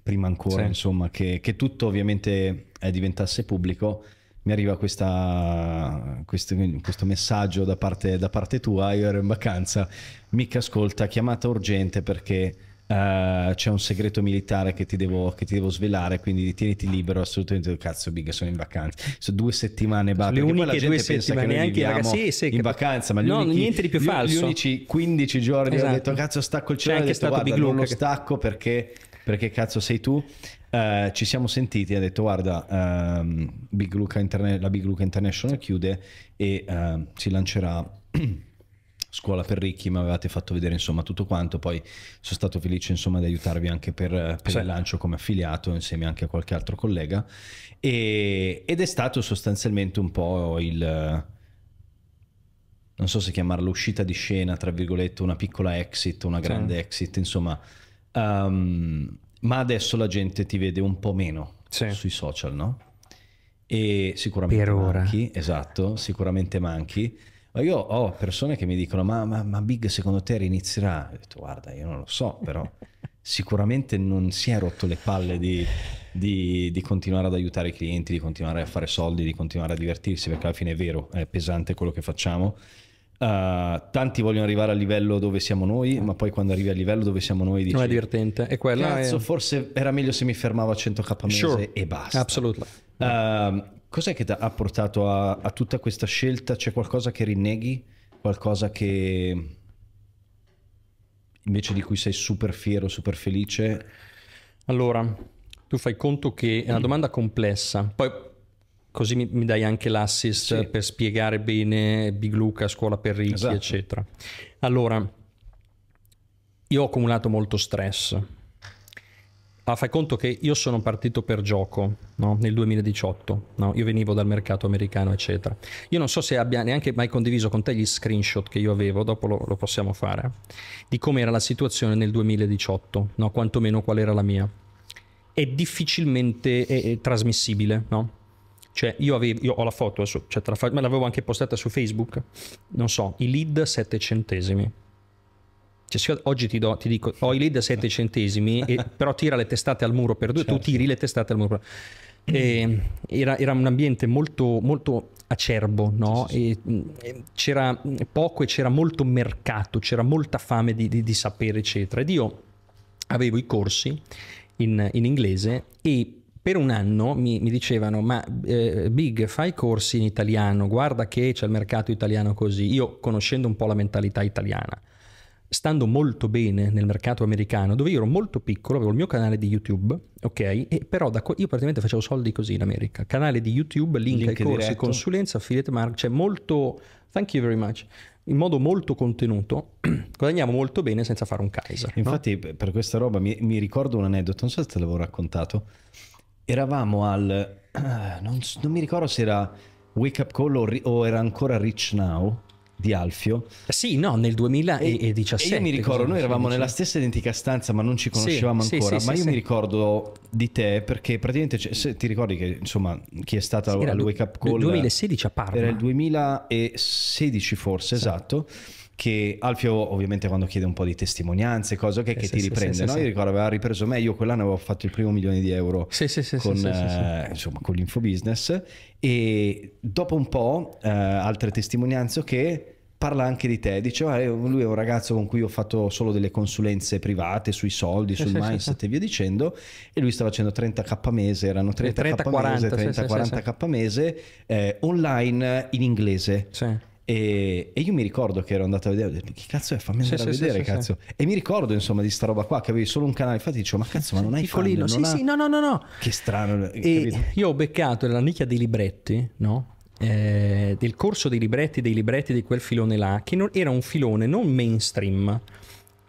prima ancora, sì. insomma, che, che, tutto ovviamente eh, diventasse pubblico. Mi arriva questa, questo, questo, messaggio da parte, da parte tua, io ero in vacanza, mica ascolta, chiamata urgente perché Uh, c'è un segreto militare che ti, devo, che ti, devo, svelare, quindi tieniti libero assolutamente. Cazzo, Big, sono in vacanza. Sono due settimane basta. Le uniche la gente pensa che noi sì, sì, in vacanza, ma no, unici, niente di più gli, falso. Gli unici 15 giorni esatto. ho detto cazzo stacco il cielo, ho detto stato lo stacco perché, perché cazzo sei tu. Uh, ci siamo sentiti ha detto guarda um, Big Luca Interna- la Big Luca International chiude e uh, si lancerà scuola per ricchi, mi avevate fatto vedere insomma tutto quanto, poi sono stato felice insomma di aiutarvi anche per, per sì. il lancio come affiliato insieme anche a qualche altro collega e, ed è stato sostanzialmente un po' il non so se chiamarlo uscita di scena, tra virgolette, una piccola exit, una grande sì. exit, insomma, um, ma adesso la gente ti vede un po' meno sì. sui social, no? E sicuramente per manchi, ora. esatto, sicuramente manchi. Ma io ho persone che mi dicono: Ma, ma, ma Big secondo te rinizierà? Ho detto: Guarda, io non lo so, però sicuramente non si è rotto le palle di, di, di, continuare ad aiutare i clienti, di continuare a fare soldi, di continuare a divertirsi, perché alla fine è vero, è pesante quello che facciamo. Uh, tanti vogliono arrivare al livello dove siamo noi, eh. ma poi quando arrivi al livello dove siamo noi dici: Non è divertente. È quella cazzo, è... forse era meglio se mi fermavo a 100k al mese sure. e basta. Assolutamente. Ehm, uh, Cos'è che ha portato a, a tutta questa scelta? C'è qualcosa che rinneghi? Qualcosa che invece di cui sei super fiero, super felice? Allora, tu fai conto che è una mm. domanda complessa, poi così mi, mi dai anche l'assist sì. per spiegare bene Big Luca, scuola per ricchi, esatto. eccetera. Allora, io ho accumulato molto stress Ah, fai conto che io sono partito per gioco no? nel 2018, no? io venivo dal mercato americano, eccetera. Io non so se abbia neanche mai condiviso con te gli screenshot che io avevo, dopo lo, lo possiamo fare, di com'era la situazione nel 2018, no? quantomeno qual era la mia. È difficilmente è, è trasmissibile, no? Cioè, io, avevo, io, ho la foto adesso, cioè, tra, ma l'avevo anche postata su Facebook, non so, i lead 7 centesimi cioè, se oggi ti, do, ti dico ho i lead a 7 centesimi, e, però tira le testate al muro per due, certo. tu tiri le testate al muro. E, era, era, un ambiente molto, molto acerbo, no? sì, sì. E, c'era poco e c'era molto mercato, c'era molta fame di, di, di sapere, eccetera. Ed io avevo i corsi in, in inglese e per un anno mi, mi dicevano ma eh, Big fai corsi in italiano, guarda che c'è il mercato italiano così, io conoscendo un po' la mentalità italiana stando molto bene nel mercato americano, dove io ero molto piccolo, avevo il mio canale di YouTube, ok? E però da, io praticamente facevo soldi così in America. Canale di YouTube, link, link ai corsi, diretto. consulenza, affiliate marketing, cioè molto... Thank you very much in modo molto contenuto, guadagniamo molto bene senza fare un Kaiser. Infatti, no? per questa roba mi, mi, ricordo un aneddoto, non so se te l'avevo raccontato. Eravamo al. Non, non mi ricordo se era Wake Up Call o, o era ancora Rich Now di Alfio. Sì, no, nel 2017. E, io mi ricordo, noi eravamo nella stessa identica stanza, ma non ci conoscevamo sì, ancora. Sì, ma sì, io mi ricordo di te perché praticamente cioè, se ti ricordi che insomma chi è stata al, al Wake Up Call? Il 2016 a Parma. Era il 2016 forse, esatto che Alfio ovviamente quando chiede un po' di testimonianze, cose che, eh, che sì, ti sì, riprende, sì, no? Io ricordo aveva ripreso me, io quell'anno avevo fatto il primo milione di euro con, eh, insomma, con l'infobusiness e dopo un po' eh, altre testimonianze che parla anche di te, dice ah, lui è un ragazzo con cui ho fatto solo delle consulenze private sui soldi, sul mindset e via dicendo e lui sta facendo 30k mese, erano 30k 30, mese, 30-40k mese eh, online in inglese. Sì e, e, io mi ricordo che ero andato a vedere, ho detto, che cazzo è? Fammi andare sì, a sì, vedere, sì, cazzo. E mi ricordo insomma di sta roba qua, che avevi solo un canale, infatti dicevo, ma cazzo, ma non hai fatto fan, sì, ha... sì, no, no, no, no. Che strano. E io ho beccato la nicchia dei libretti, no? Eh, del corso dei libretti, dei libretti di quel filone là, che non, era un filone non mainstream,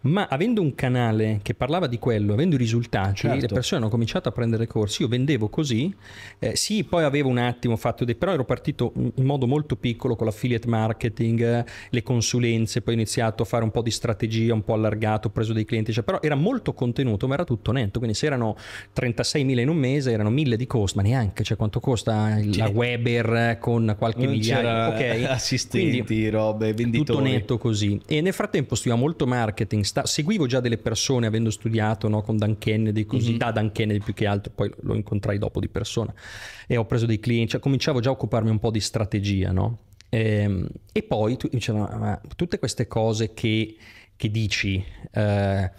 ma avendo un canale che parlava di quello, avendo i risultati, certo. le persone hanno cominciato a prendere corsi, io vendevo così, eh, sì, poi avevo un attimo fatto dei, però ero partito in modo molto piccolo con l'affiliate marketing, le consulenze, poi ho iniziato a fare un po' di strategia, un po' allargato, ho preso dei clienti, cioè, però era molto contenuto, ma era tutto netto, quindi se erano 36.000 in un mese, erano 1.000 di costo, ma neanche, cioè quanto costa il, la Weber con qualche non di ok? Assistenti, Quindi, robe, venditori. Tutto netto così. E nel frattempo studiavo molto marketing, sta, seguivo già delle persone avendo studiato no, con Dan Kennedy, così, mm-hmm. da Dan Kennedy più che altro, poi lo incontrai dopo di persona e ho preso dei clienti, cioè, cominciavo già a occuparmi un po' di strategia, no? E, ehm, e poi tu, dicevano, ma tutte queste cose che, che dici... Eh,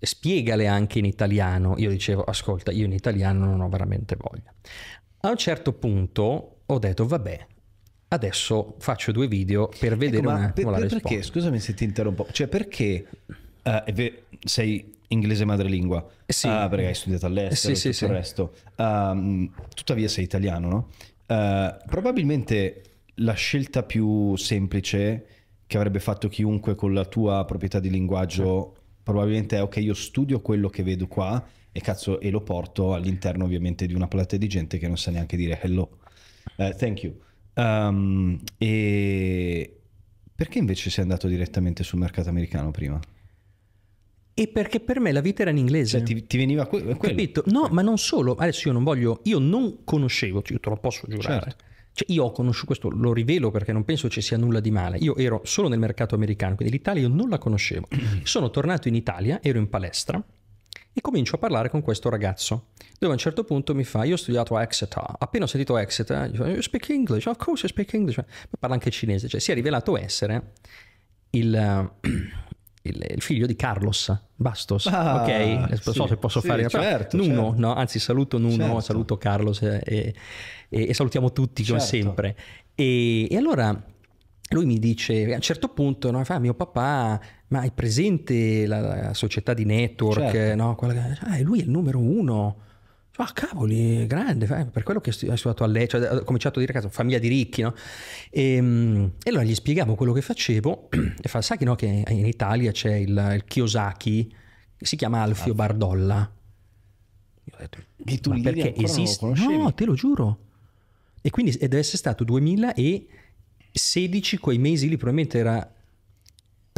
spiegale anche in italiano. Io dicevo, ascolta, io in italiano non ho veramente voglia. A un certo punto ho detto, vabbè, adesso faccio due video per ecco, vedere ecco, una, per, una per, Perché, scusami se ti interrompo, cioè perché uh, sei inglese madrelingua, eh sì. uh, perché hai studiato all'estero eh sì, e tutto sì, il resto, um, tuttavia sei italiano, no? Uh, probabilmente la scelta più semplice che avrebbe fatto chiunque con la tua proprietà di linguaggio probabilmente è ok, io studio quello che vedo qua e, cazzo, e lo porto all'interno ovviamente di una platea di gente che non sa neanche dire hello, uh, thank you. Um, e perché invece sei andato direttamente sul mercato americano prima? E perché per me la vita era in inglese. Cioè, ti, ti veniva que- quello. Capito? No, ma non solo. Adesso io non voglio, io non conoscevo, io te lo posso giurare. Certo. Cioè, io ho conosciuto, questo lo rivelo perché non penso ci sia nulla di male. Io ero solo nel mercato americano, quindi l'Italia io non la conoscevo. Sono tornato in Italia, ero in palestra e comincio a parlare con questo ragazzo, dove a un certo punto mi fa, io ho studiato a Exeter, appena ho sentito Exeter, io you speak English, of course you speak English, ma parla anche cinese, cioè si è rivelato essere il... Uh, il, il figlio di Carlos Bastos. Ah, ok, non so se posso sì, fare una certo, Nuno, certo. No? anzi saluto Nuno, certo. saluto Carlos e, e, e salutiamo tutti come certo. sempre. E, e, allora lui mi dice a un certo punto, no, fa, mio papà, ma è presente la, la società di network? Certo. No? Quella, ah, lui è il numero uno. Ah, cavoli, grande, per quello che ho studiato a lei, cioè, ho cominciato a dire cazzo, famiglia di ricchi, no? E, ehm, e allora gli spiegavo quello che facevo e fa, sai che, no, che in Italia c'è il, il Kiyosaki, si chiama Alfio ah. Bardolla. Io ho detto, e tu ma perché esiste? No, te lo giuro. E quindi deve essere stato 2016, quei mesi lì probabilmente era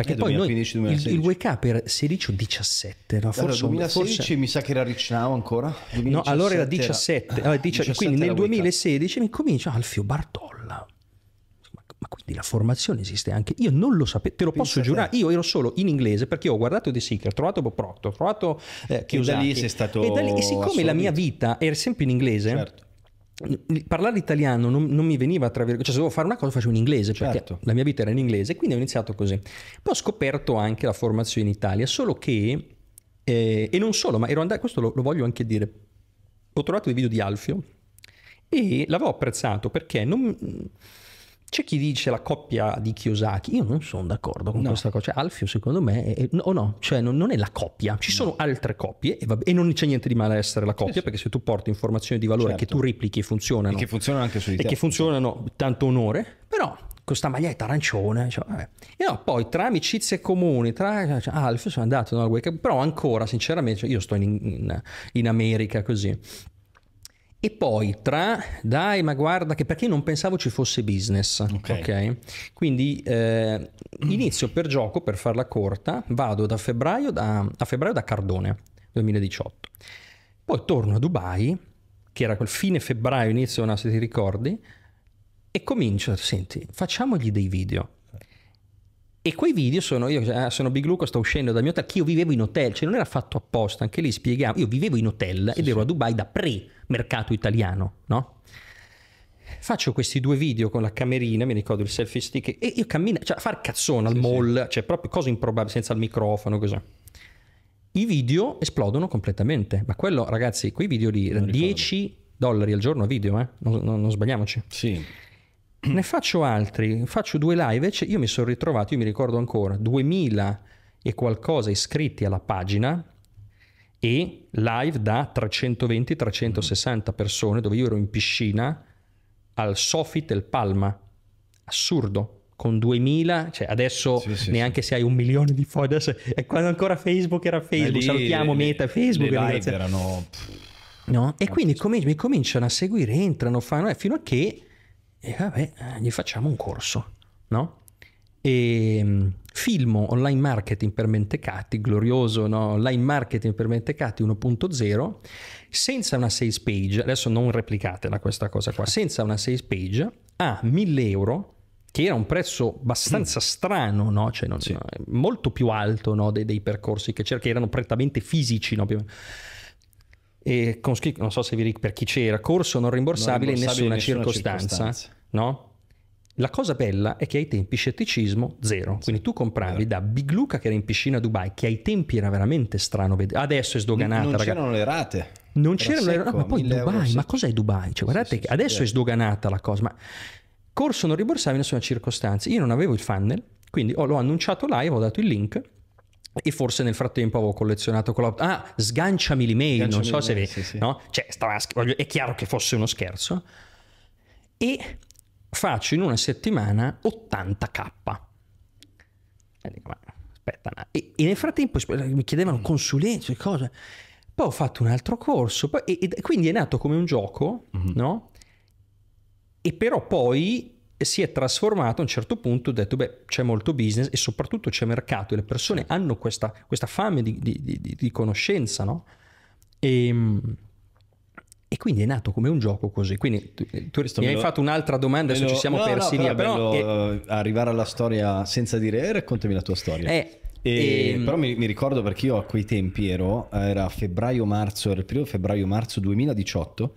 perché eh, poi 2015, noi, il, il wake up era 16 o 17, no? forse allora, 2016 forse... mi sa che era Rich Now ancora. No, allora era 17. Era... Ah, eh, 17 quindi nel 2016 mi comincia Alfio Bartolla. Ma, quindi la formazione esiste anche. Io non lo sapevo, te lo Pensa posso giurare. Io ero solo in inglese perché ho guardato The Secret, ho trovato Bob Proctor, ho trovato eh, Chiusati. E da lì sei stato. E, lì, e siccome la mia vita era sempre in inglese. Certo parlare italiano non, non, mi veniva tra virgolette, cioè se dovevo fare una cosa facevo in inglese, cioè certo. la mia vita era in inglese, quindi ho iniziato così. Poi ho scoperto anche la formazione in Italia, solo che, eh, e non solo, ma ero andato, questo lo, lo, voglio anche dire, ho trovato dei video di Alfio e l'avevo apprezzato perché non c'è chi dice la coppia di Kiyosaki, io non sono d'accordo con no. questa cosa, cioè, Alfio secondo me, è, è, o no, cioè non, non, è la coppia, ci no. sono altre coppie e, vabbè, e, non c'è niente di male a essere la coppia sì, perché se tu porti informazioni di valore certo. che tu certo. replichi e funzionano, e che funzionano anche su di te, e che funzionano funziona. tanto onore, però questa maglietta arancione, cioè, e no, poi tra amicizie comuni, tra cioè, Alfio sono andato, no, però ancora sinceramente cioè, io sto in, in, in America così e poi tra, dai, ma guarda che perché non pensavo ci fosse business, ok? okay? Quindi eh, inizio per gioco, per farla corta, vado da febbraio da, a febbraio da Cardone 2018, poi torno a Dubai, che era quel fine febbraio, inizio, non so se ti ricordi, e comincio, senti, facciamogli dei video. E quei video sono io, ah, sono Big Luca, sto uscendo dal mio hotel, che io vivevo in hotel, cioè non era fatto apposta, anche lì spiegavo, io vivevo in hotel sì, ed ero sì. a Dubai da pre-mercato italiano, no? Faccio questi due video con la camerina, mi ricordo il selfie stick, e io cammino, cioè far cazzone al sì, mall, cioè proprio cose improbabili, senza il microfono, così. I video esplodono completamente, ma quello, ragazzi, quei video lì, 10 dollari al giorno a video, eh? non, non, non sbagliamoci. Sì ne faccio altri, faccio due live, cioè io mi sono ritrovato, io mi ricordo ancora, 2000 e qualcosa iscritti alla pagina e live da 320-360 persone dove io ero in piscina al Sofit del Palma. Assurdo. Con 2000, cioè adesso sì, sì, neanche sì. se hai un milione di foto, è quando ancora Facebook era Facebook, lì, salutiamo le, Meta, Facebook. Le live erano... No? E quindi cominci- mi cominciano a seguire, entrano, fanno, eh, fino a che e vabbè, gli facciamo un corso, no? E mm, filmo online marketing per mentecatti, glorioso, no? Online marketing per mentecatti 1.0, senza una sales page, adesso non replicatela questa cosa qua, senza una sales page a 1000 euro che era un prezzo abbastanza mm. strano, no? Cioè non, sì. molto più alto no? dei, dei, percorsi che c'era, che erano prettamente fisici. No? e con scritto, non so se vi ricordo per chi c'era, corso non rimborsabile, non rimborsabile in nessuna, nessuna circostanza, circostanza, no? La cosa bella è che ai tempi scetticismo zero, sì, quindi tu compravi da Big Luca che era in piscina a Dubai, che ai tempi era veramente strano vedere, adesso è sdoganata. Non, non c'erano le rate. Non c'erano secco, le rate, ma poi Dubai, ma cos'è Dubai? Cioè, guardate sì, sì, adesso è certo. sdoganata la cosa, ma corso non rimborsabile in nessuna circostanza. Io non avevo il funnel, quindi l'ho annunciato live, ho dato il link e forse nel frattempo avevo collezionato con la... Ah, sganciami l'email, sganciami non so l'email, se vedi. Sì, sì. No? Cioè, stava... è chiaro che fosse uno scherzo. E faccio in una settimana 80k. E dico, ma aspetta, no. e, e, nel frattempo mi chiedevano mm. consulenze, cose. Poi ho fatto un altro corso, poi, e, e, quindi è nato come un gioco, mm-hmm. no? E però poi si è trasformato a un certo punto, ho detto beh c'è molto business e soprattutto c'è mercato e le persone certo. hanno questa, questa fame di, di, di, di conoscenza, no? E, ehm, e quindi è nato come un gioco così. Quindi tu, eh, tu mi hai fatto un'altra domanda, adesso ci siamo no, persi no, via. Però, però è... arrivare alla storia senza dire eh, raccontami la tua storia. Eh, e, ehm... Però mi, mi, ricordo perché io a quei tempi ero, era febbraio-marzo, era il periodo febbraio-marzo 2018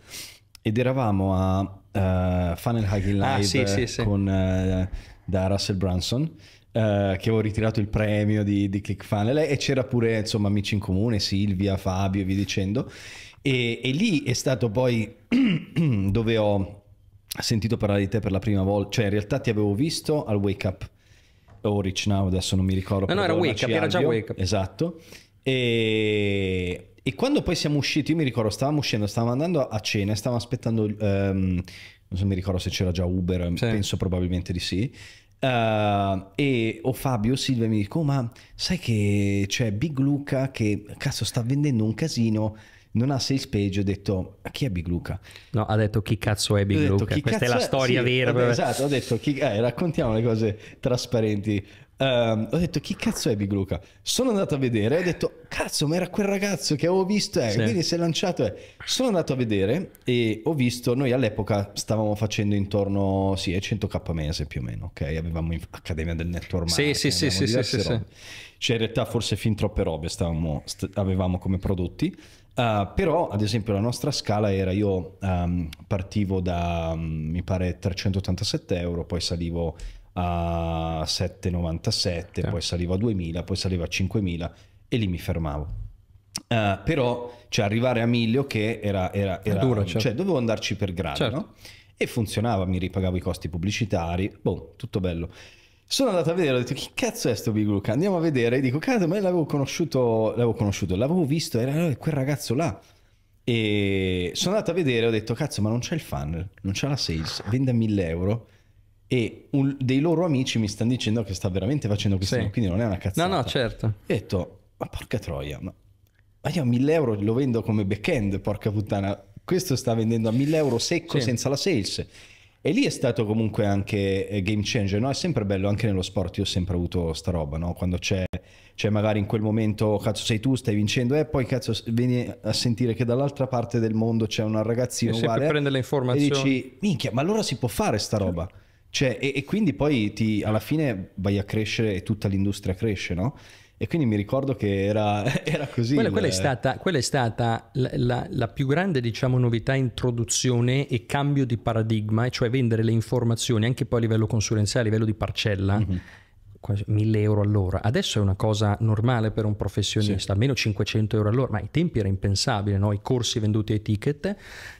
ed eravamo a uh, Funnel Hacking Live ah, sì, sì, sì. Con, uh, da Russell Branson. Uh, eh, che avevo ritirato il premio di, di ClickFunnel e c'era pure insomma amici in comune, Silvia, Fabio e via dicendo e, e lì è stato poi dove ho sentito parlare di te per la prima volta cioè in realtà ti avevo visto al Wake Up o Rich Now adesso non mi ricordo no no era Wake Up era già Wake Up esatto e e quando poi siamo usciti, io mi ricordo, stavamo uscendo, stavamo andando a cena, stavamo aspettando, um, non so, mi ricordo se c'era già Uber, sì. penso probabilmente di sì. Uh, e o Fabio Silvia mi dico, oh, ma sai che c'è Big Luca che cazzo sta vendendo un casino non ha sales page, ho detto chi è Big Luca? No, ha detto chi cazzo è Big detto, Luca, questa è la storia è? Sì, vera. esatto, ho detto chi... eh, raccontiamo le cose trasparenti Um, ho detto chi cazzo è Big Luca? Sono andato a vedere e ho detto cazzo ma era quel ragazzo che avevo visto eh. sì. quindi si è lanciato eh. sono andato a vedere e ho visto noi all'epoca stavamo facendo intorno sì, 100k mese più o meno ok avevamo Accademia del Network Marketing sì sì sì, sì, sì, sì, cioè in realtà forse fin troppe robe stavamo, st- avevamo come prodotti uh, però ad esempio la nostra scala era io um, partivo da um, mi pare 387 euro poi salivo a 7,97, poi saliva a 2000, poi saliva a 5000 e lì mi fermavo. Uh, però cioè, arrivare a 1000 che era, era, era duro, certo. cioè, dovevo andarci per grado certo. no? e funzionava, mi ripagavo i costi pubblicitari, boh, tutto bello. Sono andato a vedere, ho detto chi cazzo è sto Big Luca? Andiamo a vedere e dico, cazzo, ma l'avevo conosciuto, l'avevo conosciuto, l'avevo visto, era quel ragazzo là. E sono andato a vedere, ho detto, cazzo, ma non c'è il funnel, non c'è la sales, vende a 1000 euro e un, dei loro amici mi stanno dicendo che sta veramente facendo questo, sì. quindi non è una cazzata. No, no, certo. E ho detto, ma porca troia, ma, ma io a 1000 euro lo vendo come back-end, porca puttana, questo sta vendendo a 1000 euro secco sì. senza la sales. E lì è stato comunque anche eh, game changer, no? È sempre bello, anche nello sport io ho sempre avuto sta roba, no? Quando c'è, c'è magari in quel momento, cazzo sei tu, stai vincendo, e eh, poi cazzo vieni a sentire che dall'altra parte del mondo c'è una ragazzina e uguale. E prende le informazioni. E dici, minchia, ma allora si può fare sta roba. Certo. Cioè, e, e quindi poi ti, alla fine vai a crescere e tutta l'industria cresce, no? E quindi mi ricordo che era, era così. Quella, quella, è stata, quella è stata la, la, la, più grande, diciamo, novità, introduzione e cambio di paradigma, cioè vendere le informazioni anche poi a livello consulenziale, a livello di parcella. Mm-hmm. Quasi 1000 euro all'ora. Adesso è una cosa normale per un professionista, sì. almeno 500 euro all'ora, ma ai tempi era impensabile, no? i corsi venduti ai ticket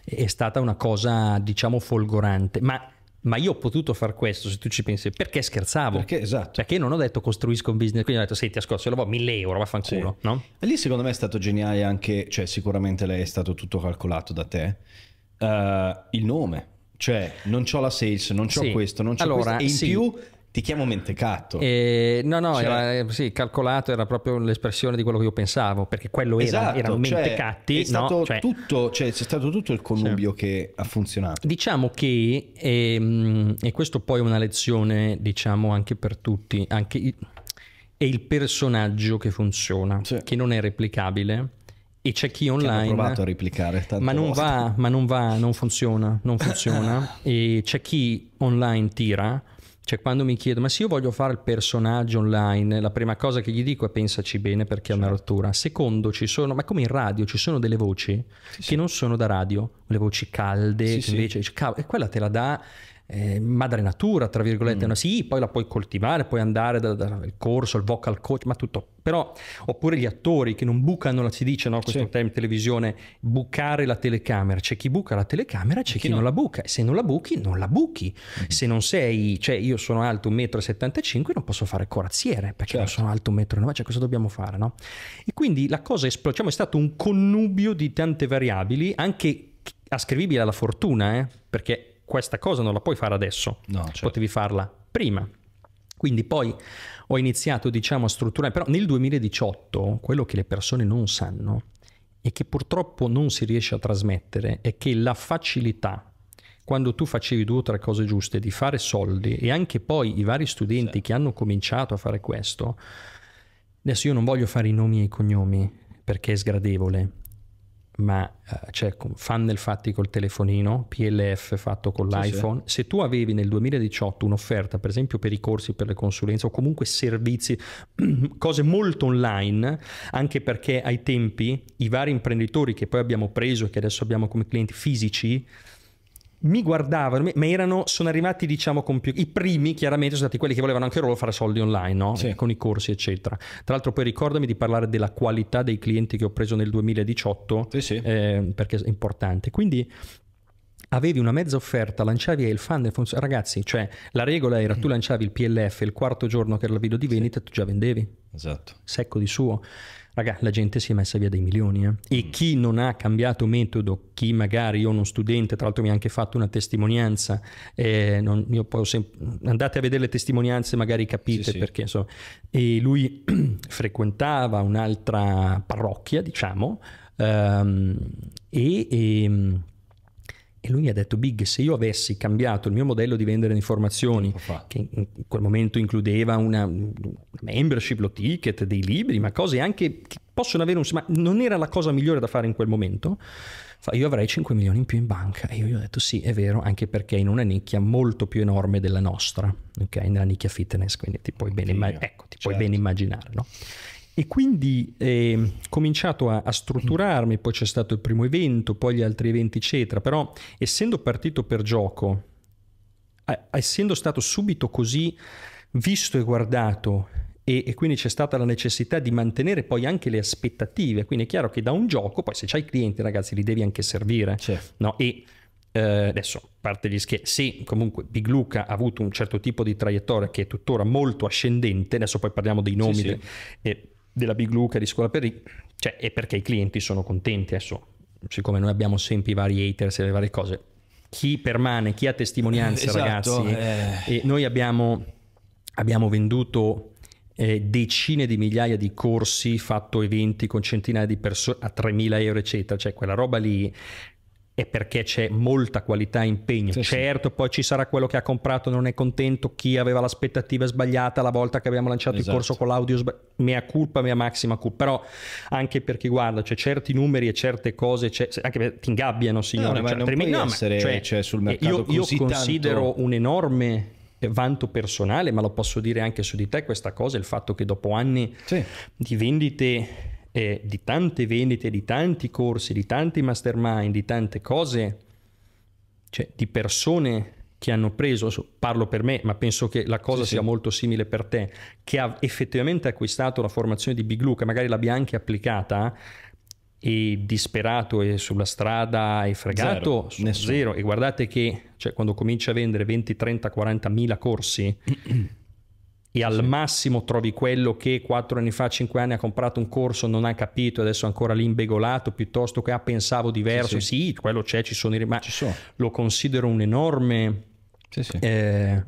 è stata una cosa diciamo folgorante, ma ma io ho potuto far questo se tu ci pensi perché scherzavo perché esatto perché non ho detto costruisco un business quindi ho detto senti ascolta se lo vuoi 1000 euro vaffanculo sì. no? e lì secondo me è stato geniale anche cioè sicuramente lei è stato tutto calcolato da te uh, il nome cioè non ho la sales non ho sì. questo non ho allora, questo e in sì. più ti chiamo mentecatto. E, eh, no, no, cioè, era, eh, sì, calcolato era proprio l'espressione di quello che io pensavo, perché quello esatto, era, erano cioè, È stato no? cioè, tutto, cioè, c'è stato tutto il connubio sì. che ha funzionato. Diciamo che, e, ehm, e questo poi è una lezione, diciamo, anche per tutti, anche il, è il personaggio che funziona, sì. che non è replicabile e c'è chi online Ho provato a replicare ma non volte. va ma non va non funziona non funziona e c'è chi online tira cioè, quando mi chiedo, ma se io voglio fare il personaggio online, la prima cosa che gli dico è pensaci bene perché è una certo. rottura. Secondo, ci sono, ma come in radio, ci sono delle voci sì, che sì. non sono da radio, le voci calde, sì, invece, cioè, e quella te la dà eh, madre natura, tra virgolette, mm. no? sì, poi la puoi coltivare, puoi andare dal corso, al vocal coach, ma tutto, però, oppure gli attori che non bucano, la, si dice, no, questo sì. tema in televisione, bucare la telecamera, c'è chi buca la telecamera, c'è chi, chi no. non la buca, se non la buchi, non la buchi, mm. se non sei, cioè io sono alto 1,75 m, non posso fare corazziere, perché certo. non sono alto 1,90 m, cioè cosa dobbiamo fare, no? E quindi la cosa espl- diciamo, è stato un connubio di tante variabili, anche ascrivibile alla fortuna, eh? perché questa cosa non la puoi fare adesso, no, certo. potevi farla prima. Quindi poi ho iniziato diciamo, a strutturare, però nel 2018 quello che le persone non sanno e che purtroppo non si riesce a trasmettere è che la facilità quando tu facevi due o tre cose giuste di fare soldi e anche poi i vari studenti sì. che hanno cominciato a fare questo adesso io non voglio fare i nomi e i cognomi perché è sgradevole ma c'è eh, cioè, funnel fatti col telefonino, PLF fatto con sì, l'iPhone, sì. se tu avevi nel 2018 un'offerta per esempio per i corsi, per le consulenze o comunque servizi, cose molto online, anche perché ai tempi i vari imprenditori che poi abbiamo preso e che adesso abbiamo come clienti fisici, mi guardavano, ma erano, sono arrivati diciamo con più, i primi chiaramente sono stati quelli che volevano anche loro fare soldi online, no? sì. con i corsi eccetera. Tra l'altro poi ricordami di parlare della qualità dei clienti che ho preso nel 2018, sì, sì. Eh, perché è importante. Quindi avevi una mezza offerta, lanciavi il fund, ragazzi, cioè la regola era tu lanciavi il PLF il quarto giorno che era il video di vendita, tu già vendevi. Esatto. Secco di suo. Raga, la gente si è messa via dei milioni. Eh? E mm. chi non ha cambiato metodo, chi magari io uno studente, tra l'altro mi ha anche fatto una testimonianza, eh, non, sem- andate a vedere le testimonianze, magari capite sì, perché. Sì. e lui frequentava un'altra parrocchia, diciamo, um, e, e ehm, e lui mi ha detto, Big, se io avessi cambiato il mio modello di vendere informazioni, che in quel momento includeva una, membership, lo ticket, dei libri, ma cose anche che possono avere un... ma non era la cosa migliore da fare in quel momento, io avrei 5 milioni in più in banca. E io gli ho detto, sì, è vero, anche perché in una nicchia molto più enorme della nostra, ok? Nella nicchia fitness, quindi ti puoi, ben, immag- ecco, ti certo. puoi ben immaginare, no? E quindi ho eh, cominciato a, a, strutturarmi, poi c'è stato il primo evento, poi gli altri eventi, eccetera. Però essendo partito per gioco, eh, essendo stato subito così visto e guardato, e, e, quindi c'è stata la necessità di mantenere poi anche le aspettative. Quindi è chiaro che da un gioco, poi se c'hai i clienti, ragazzi, li devi anche servire. C'è. No? E eh, adesso parte gli scherzi, sì, comunque Big Luca ha avuto un certo tipo di traiettoria che è tuttora molto ascendente, adesso poi parliamo dei nomi, sì, sì. Eh, della Big Luca di Scuola per Ricchi, cioè è perché i clienti sono contenti adesso, siccome noi abbiamo sempre i vari haters e le varie cose, chi permane, chi ha testimonianze esatto, ragazzi, eh... noi abbiamo, abbiamo venduto eh, decine di migliaia di corsi, fatto eventi con centinaia di persone a 3.000 euro eccetera, cioè quella roba lì è perché c'è molta qualità e impegno. Sì, certo, sì. poi ci sarà quello che ha comprato, non è contento, chi aveva l'aspettativa sbagliata la volta che abbiamo lanciato esatto. il corso con l'audio, sbag... mea colpa, mea massima colpa. Però anche per chi guarda, cioè, certi numeri e certe cose, cioè, anche perché ti ingabbiano, signore. No, cioè, non puoi no, essere, cioè, cioè, sul eh, mercato Io, io considero tanto... un enorme eh, vanto personale, ma lo posso dire anche su di te questa cosa, il fatto che dopo anni sì. di vendite eh, di tante vendite, di tanti corsi, di tanti mastermind, di tante cose, cioè di persone che hanno preso, parlo per me, ma penso che la cosa sì, sia sì. molto simile per te, che ha effettivamente acquistato la formazione di Big Blue, che magari l'abbia anche applicata, e disperato e sulla strada e fregato, zero. zero. E guardate che cioè, quando cominci a vendere 20, 30, 40 mila corsi... e al sì. massimo trovi quello che 4 anni fa, 5 anni ha comprato un corso, non ha capito, e adesso è ancora lì imbegolato, piuttosto che ah, pensavo diverso, sì, sì. sì quello c'è, ci sono i rimasti, lo considero un enorme... Eh,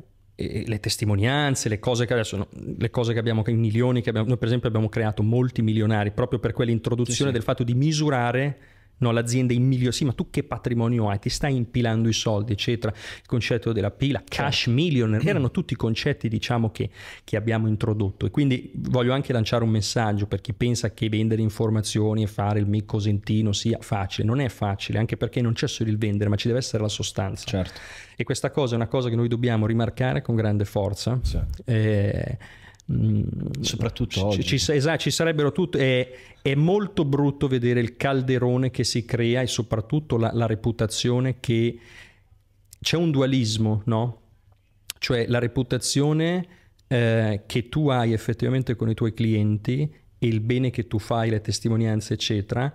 le testimonianze, le cose che adesso le cose che abbiamo, i milioni che abbiamo, noi per esempio abbiamo creato molti milionari proprio per quell'introduzione del fatto di misurare No, l'azienda in migliore, sì, ma tu che patrimonio hai? Ti stai impilando i soldi, eccetera. Il concetto della pila, certo. cash million mm. erano tutti concetti, diciamo, che, che, abbiamo introdotto. E quindi voglio anche lanciare un messaggio per chi pensa che vendere informazioni e fare il micco sentino sia facile. Non è facile, anche perché non c'è solo il vendere, ma ci deve essere la sostanza. Certo. E questa cosa è una cosa che noi dobbiamo rimarcare con grande forza. Certo. Eh, Mm, soprattutto oggi. Ci, ci, esatto, ci sarebbero tutti. È, è, molto brutto vedere il calderone che si crea e soprattutto la, la reputazione che c'è un dualismo, no? Cioè la reputazione eh, che tu hai effettivamente con i tuoi clienti e il bene che tu fai, le testimonianze, eccetera,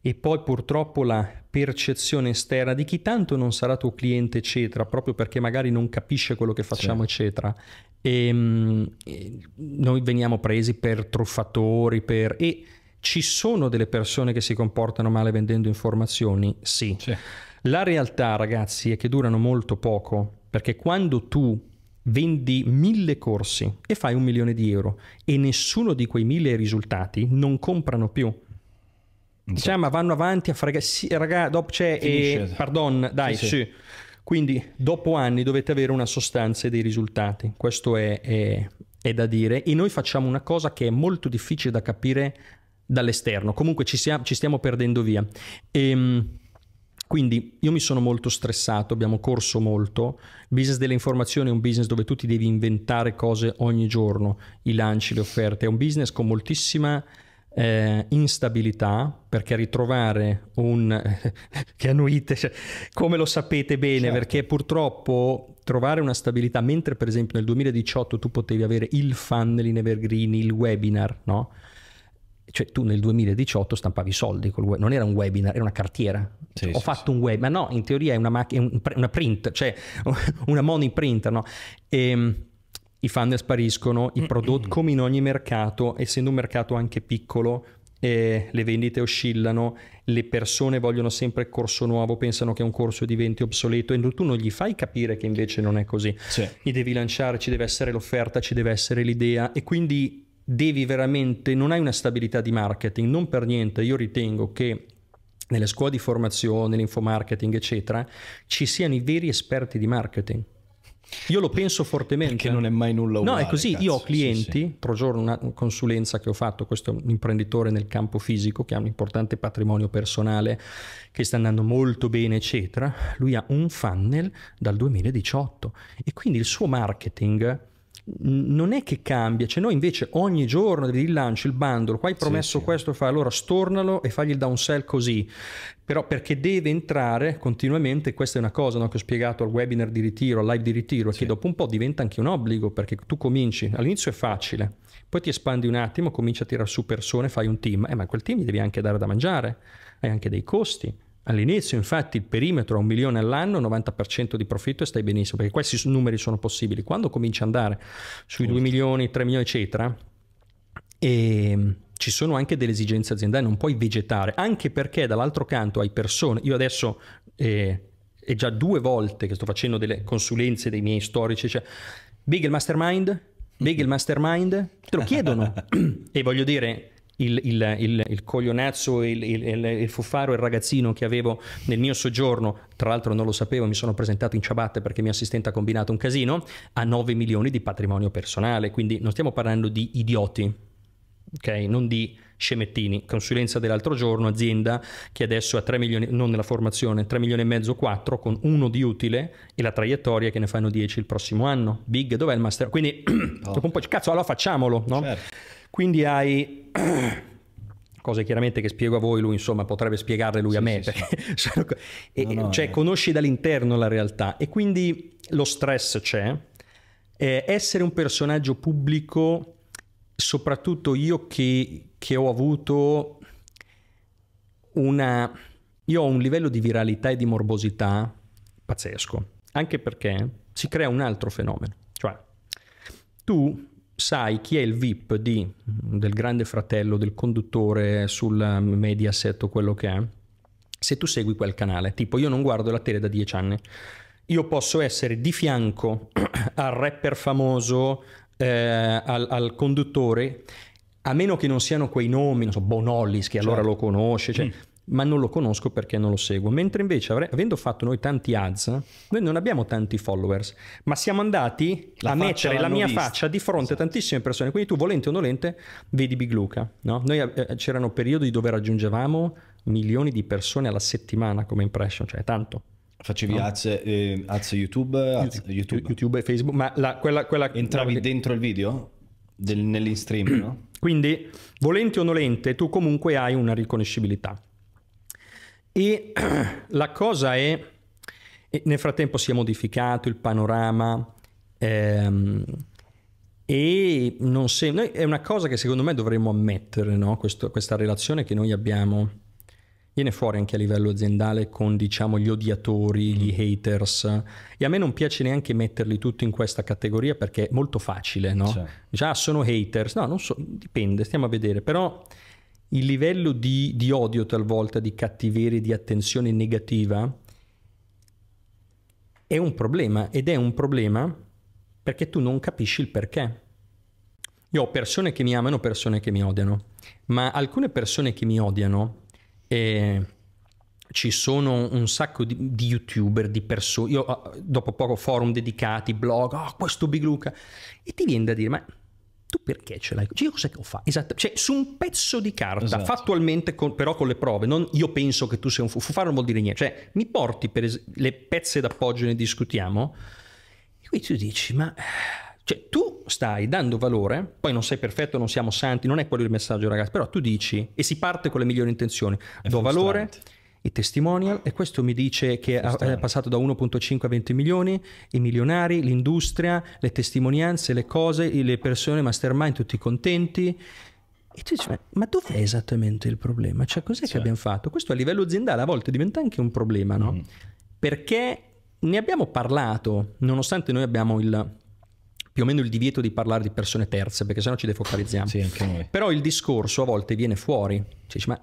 e poi purtroppo la percezione esterna di chi tanto non sarà tuo cliente, eccetera, proprio perché magari non capisce quello che facciamo, sì. eccetera. E, ehm, e eh, noi veniamo presi per truffatori, per... E ci sono delle persone che si comportano male vendendo informazioni? Sì. C'è. La realtà, ragazzi, è che durano molto poco, perché quando tu vendi mille corsi e fai un milione di euro e nessuno di quei mille risultati non comprano più. Diciamo, vanno avanti a fregare. Sì, raga, dopo c'è. Cioè, eh, esatto. pardon, dai, sì. sì. sì quindi dopo anni dovete avere una sostanza e dei risultati, questo è, è, è, da dire. E noi facciamo una cosa che è molto difficile da capire dall'esterno, comunque ci, siamo, ci stiamo perdendo via. E, ehm, quindi io mi sono molto stressato, abbiamo corso molto. Il business delle informazioni è un business dove tu ti devi inventare cose ogni giorno, i lanci, le offerte, è un business con moltissima eh, instabilità, perché ritrovare un... che annuite, cioè, come lo sapete bene, certo. perché purtroppo trovare una stabilità, mentre per esempio nel 2018 tu potevi avere il funnel in evergreen, il webinar, no? Cioè tu nel 2018 stampavi soldi col web, non era un webinar, era una cartiera. Sì, cioè, sì, ho fatto sì. un webinar, no, in teoria è una, mac- una print, cioè una money printer, no? E, ehm, i funnel spariscono, i prodotti come in ogni mercato, essendo un mercato anche piccolo, eh, le vendite oscillano, le persone vogliono sempre corso nuovo, pensano che un corso diventi obsoleto e tu non gli fai capire che invece non è così. Sì. Gli devi lanciare, ci deve essere l'offerta, ci deve essere l'idea e quindi devi veramente, non hai una stabilità di marketing, non per niente io ritengo che nelle scuole di formazione, l'infomarketing eccetera, ci siano i veri esperti di marketing io lo penso fortemente. Che non è mai nulla uguale. No, è così. Cazzo, io ho clienti, sì, sì. l'altro giorno una consulenza che ho fatto, questo è un imprenditore nel campo fisico che ha un importante patrimonio personale che sta andando molto bene, eccetera. Lui ha un funnel dal 2018 e quindi il suo marketing non è che cambia, cioè noi invece ogni giorno devi rilanci il bundle, qua hai promesso sì, sì. questo, fai allora stornalo e fagli il downsell così, però perché deve entrare continuamente, questa è una cosa no, che ho spiegato al webinar di ritiro, al live di ritiro, sì. che dopo un po' diventa anche un obbligo, perché tu cominci, all'inizio è facile, poi ti espandi un attimo, cominci a tirare su persone, fai un team, eh, ma quel team gli devi anche dare da mangiare, hai anche dei costi, All'inizio, infatti, il perimetro è un milione all'anno, 90% di profitto e stai benissimo, perché questi numeri sono possibili. Quando cominci ad andare sui Giusto. 2 milioni, 3 milioni, eccetera, e ehm, ci sono anche delle esigenze aziendali, non puoi vegetare, anche perché dall'altro canto hai persone, io adesso eh, è già due volte che sto facendo delle consulenze dei miei storici, cioè, Big mastermind, Big il mastermind, te lo chiedono e voglio dire il, il, il, il coglionazzo, il, il, fufaro, il ragazzino che avevo nel mio soggiorno, tra l'altro non lo sapevo, mi sono presentato in ciabatte perché mio assistente ha combinato un casino, a 9 milioni di patrimonio personale, quindi non stiamo parlando di idioti, ok? Non di scemettini. Consulenza dell'altro giorno, azienda che adesso ha 3 milioni, non nella formazione, 3 milioni e mezzo, 4 con uno di utile e la traiettoria che ne fanno 10 il prossimo anno. Big, dov'è il master? Quindi oh. dopo un po' cazzo, allora facciamolo, no? Certo. Quindi hai cose chiaramente che spiego a voi, lui insomma potrebbe spiegarle lui sì, a me, sì, sì. e, no, no, cioè no. Eh. conosci dall'interno la realtà e quindi lo stress c'è, eh, essere un personaggio pubblico, soprattutto io che, che ho avuto una... io ho un livello di viralità e di morbosità pazzesco, anche perché si crea un altro fenomeno, cioè tu sai chi è il VIP di, del grande fratello, del conduttore sul Mediaset o quello che è, se tu segui quel canale. Tipo, io non guardo la tele da dieci anni. Io posso essere di fianco al rapper famoso, eh, al, al, conduttore, a meno che non siano quei nomi, non so, Bonollis, che allora certo. lo conosce, cioè... Mm ma non lo conosco perché non lo seguo. Mentre invece, avre- avendo fatto noi tanti ads, noi non abbiamo tanti followers, ma siamo andati la a mettere la mia vista. faccia di fronte esatto. a tantissime persone. Quindi tu, volente o nolente, vedi Big Luca. No? Noi eh, eh, c'erano periodi dove raggiungevamo milioni di persone alla settimana come impression, cioè tanto. Facevi no? ads, eh, ads YouTube, ads, YouTube. YouTube e Facebook, ma la, quella, quella... Entravi no, dentro il video? Del, nell'in stream, no? Quindi, volente o nolente, tu comunque hai una riconoscibilità. E la cosa è, nel frattempo si è modificato il panorama ehm, e non se, noi, è una cosa che secondo me dovremmo ammettere, no? Questo, questa relazione che noi abbiamo viene fuori anche a livello aziendale con diciamo gli odiatori, gli mm. haters e a me non piace neanche metterli tutti in questa categoria perché è molto facile, no? Cioè. Dice, certo. sono haters, no, non so, dipende, stiamo a vedere, però il livello di, di odio talvolta, di cattiveria, di attenzione negativa è un problema ed è un problema perché tu non capisci il perché. Io ho persone che mi amano, persone che mi odiano, ma alcune persone che mi odiano eh, ci sono un sacco di, di youtuber, di persone, io ah, dopo poco forum dedicati, blog, oh, questo Big Luca, e ti viene da dire, ma tu perché ce l'hai? Cioè, io cos'è che ho fatto? Esatto, cioè su un pezzo di carta, esatto. fattualmente con, però con le prove, non io penso che tu sia un fufaro, non vuol dire niente, cioè mi porti per es- le pezze d'appoggio e ne discutiamo, e qui tu dici, ma cioè, tu stai dando valore, poi non sei perfetto, non siamo santi, non è quello il messaggio ragazzi, però tu dici, e si parte con le migliori intenzioni, è do frustrante. valore i testimonial e questo mi dice che è passato da 1.5 a 20 milioni, i milionari, l'industria, le testimonianze, le cose, le persone mastermind tutti contenti. E tu dici, ma, ma dov'è esattamente il problema? Cioè, cos'è cioè. che certo. abbiamo fatto? Questo a livello aziendale a volte diventa anche un problema, no? Mm. Perché ne abbiamo parlato, nonostante noi abbiamo il, più o meno il divieto di parlare di persone terze, perché sennò ci defocalizziamo. Sì, anche noi. Però il discorso a volte viene fuori. Cioè, dici, ma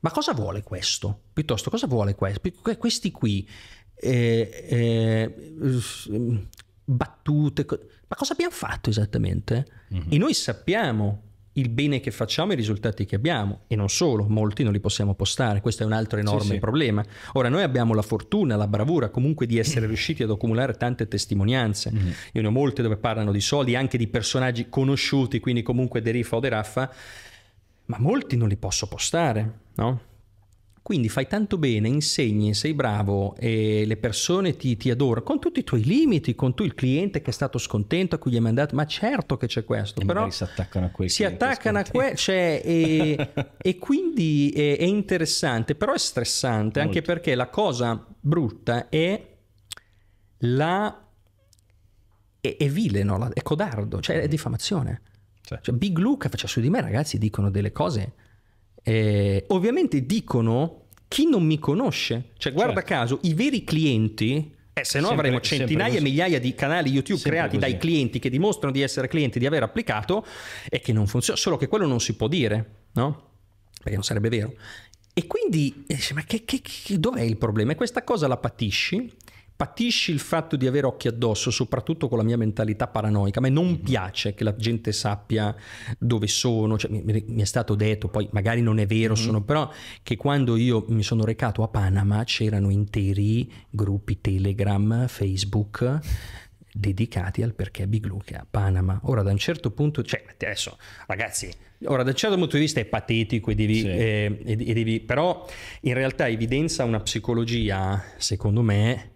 ma cosa vuole questo? Piuttosto, cosa vuole questo? Questi qui, eh, eh, battute, ma cosa abbiamo fatto esattamente? Mm -hmm. E noi sappiamo il bene che facciamo e i risultati che abbiamo, e non solo, molti non li possiamo postare, questo è un altro enorme sì, sì. problema. Ora, noi abbiamo la fortuna, la bravura comunque di essere riusciti ad accumulare tante testimonianze, mm -hmm. io ne ho molte dove parlano di soldi, anche di personaggi conosciuti, quindi comunque Derifa Rifa o De ma molti non li posso postare, no? Quindi fai tanto bene, insegni, sei bravo e le persone ti, ti adorano con tutti i tuoi limiti, con tu il cliente che è stato scontento, a cui gli hai mandato, ma certo che c'è questo, e però si attaccano a questo. Si attaccano a questo, cioè, e, e, quindi è, è, interessante, però è stressante, Molto. anche perché la cosa brutta è la... è, è vile, no? è codardo, cioè è mm. diffamazione. Cioè. Cioè, Big Luca faceva su di me, ragazzi, dicono delle cose. Eh, ovviamente dicono chi non mi conosce. Cioè, guarda certo. caso, i veri clienti, eh, se no sempre, avremo centinaia e migliaia di canali YouTube creati così. dai clienti che dimostrano di essere clienti, di aver applicato e che non funziona, solo che quello non si può dire, no? Perché non sarebbe vero. E quindi, eh, ma che, che, che, dov'è il problema? E questa cosa la patisci patisci il fatto di avere occhi addosso, soprattutto con la mia mentalità paranoica. A me non mm-hmm. piace che la gente sappia dove sono, cioè, mi, mi, è stato detto, poi magari non è vero, mm-hmm. sono, però che quando io mi sono recato a Panama c'erano interi gruppi Telegram, Facebook dedicati al perché Big Luke a Panama. Ora da un certo punto, cioè adesso ragazzi, ora da un certo punto di vista è patetico e devi, sì. eh, e, e devi però in realtà evidenza una psicologia, secondo me,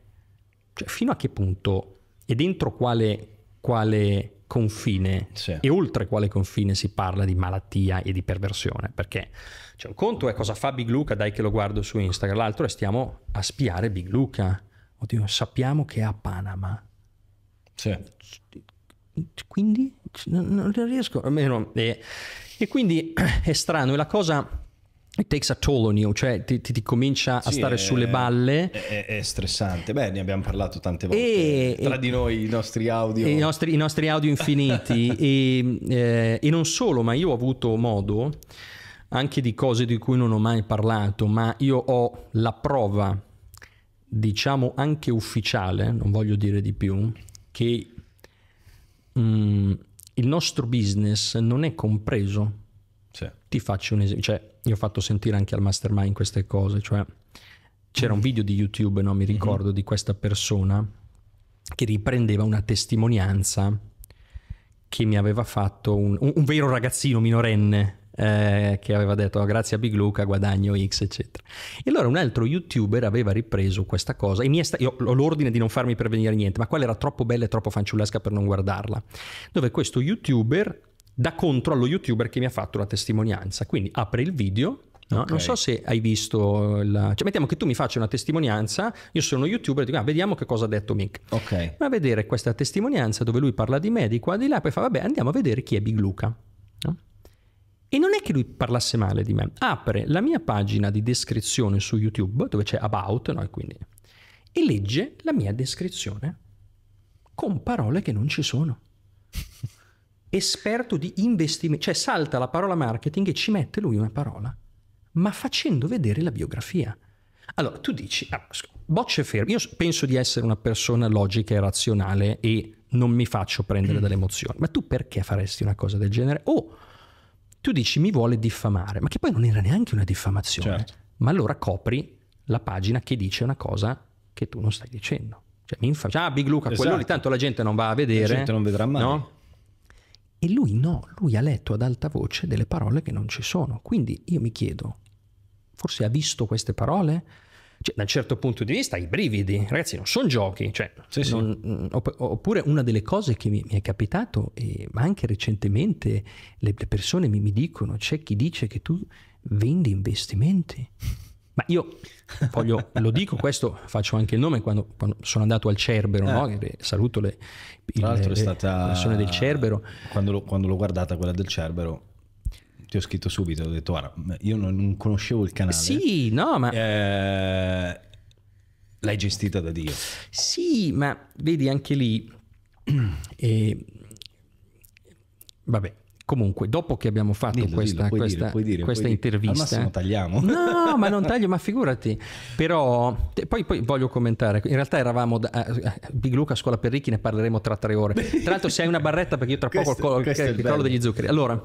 cioè, fino a che punto e dentro quale, quale confine sì. e oltre quale confine si parla di malattia e di perversione? Perché cioè, un conto è cosa fa Big Luca, dai che lo guardo su Instagram, l'altro è stiamo a spiare Big Luca. Oddio, sappiamo che è a Panama. Sì. Quindi non riesco, almeno... E, e quindi è strano, e la cosa It takes a toll on you, cioè ti, ti, ti comincia a sì, stare è, sulle balle. È, è, stressante. Beh, ne abbiamo parlato tante volte e, tra e, di noi, i nostri audio. I nostri, i nostri audio infiniti. e, eh, e non solo, ma io ho avuto modo anche di cose di cui non ho mai parlato, ma io ho la prova, diciamo anche ufficiale, non voglio dire di più, che mm, il nostro business non è compreso. Sì. Ti faccio un esempio. Cioè, io ho fatto sentire anche al mastermind queste cose, cioè c'era un mm-hmm. video di YouTube, no? mi mm-hmm. ricordo, di questa persona che riprendeva una testimonianza che mi aveva fatto un, un, un vero ragazzino minorenne eh, che aveva detto oh, grazie a Big Luca guadagno X eccetera e allora un altro youtuber aveva ripreso questa cosa e mi è sta- io ho l'ordine di non farmi prevenire niente ma quella era troppo bella e troppo fanciullesca per non guardarla dove questo youtuber da contro allo youtuber che mi ha fatto la testimonianza. Quindi apre il video. No? Okay. Non so se hai visto la... cioè mettiamo che tu mi faccia una testimonianza, io sono youtuber dico ah, vediamo che cosa ha detto Mick. Ok. Va a vedere questa testimonianza dove lui parla di me, di qua, di là, poi fa vabbè andiamo a vedere chi è Big Luca. No? E non è che lui parlasse male di me, apre la mia pagina di descrizione su YouTube dove c'è about no? e, quindi... e legge la mia descrizione con parole che non ci sono. esperto di investimento, cioè salta la parola marketing e ci mette lui una parola, ma facendo vedere la biografia. Allora, tu dici, ah, bocce ferme, io penso di essere una persona logica e razionale e non mi faccio prendere mm. dalle emozioni, ma tu perché faresti una cosa del genere? Oh, tu dici mi vuole diffamare, ma che poi non era neanche una diffamazione, certo. ma allora copri la pagina che dice una cosa che tu non stai dicendo. Cioè, mi infa- ah, Big Luca, esatto. quello lì esatto. tanto la gente non va a vedere. La gente non vedrà mai. No? E lui no, lui ha letto ad alta voce delle parole che non ci sono. Quindi io mi chiedo, forse ha visto queste parole? Cioè, da un certo punto di vista, i brividi, ragazzi, non sono giochi. Cioè, sì, sì. Non, mm, oppure una delle cose che mi, mi è capitato, ma anche recentemente, le, le persone mi, mi dicono, c'è chi dice che tu vendi investimenti. Ma io voglio, lo dico, questo faccio anche il nome quando, quando sono andato al Cerbero, eh. no? saluto le, il, le, stata, le, persone del Cerbero. Quando, lo, quando l'ho guardata quella del Cerbero, ti ho scritto subito, ho detto guarda, io non, conoscevo il canale. Sì, no, ma... Eh, l'hai gestita da Dio. Sì, ma vedi anche lì... Eh, vabbè, Comunque, dopo che abbiamo fatto dillo, questa, dillo, questa, dire, dire, questa intervista, dire. tagliamo. No, ma non taglio, ma figurati. Però poi, poi voglio commentare. In realtà eravamo da, a eh, eh, Big Luca a scuola per ricchi, ne parleremo tra tre ore. Tra l'altro, se hai una barretta, perché io tra questo, poco col, il, col, crollo degli zuccheri. Allora,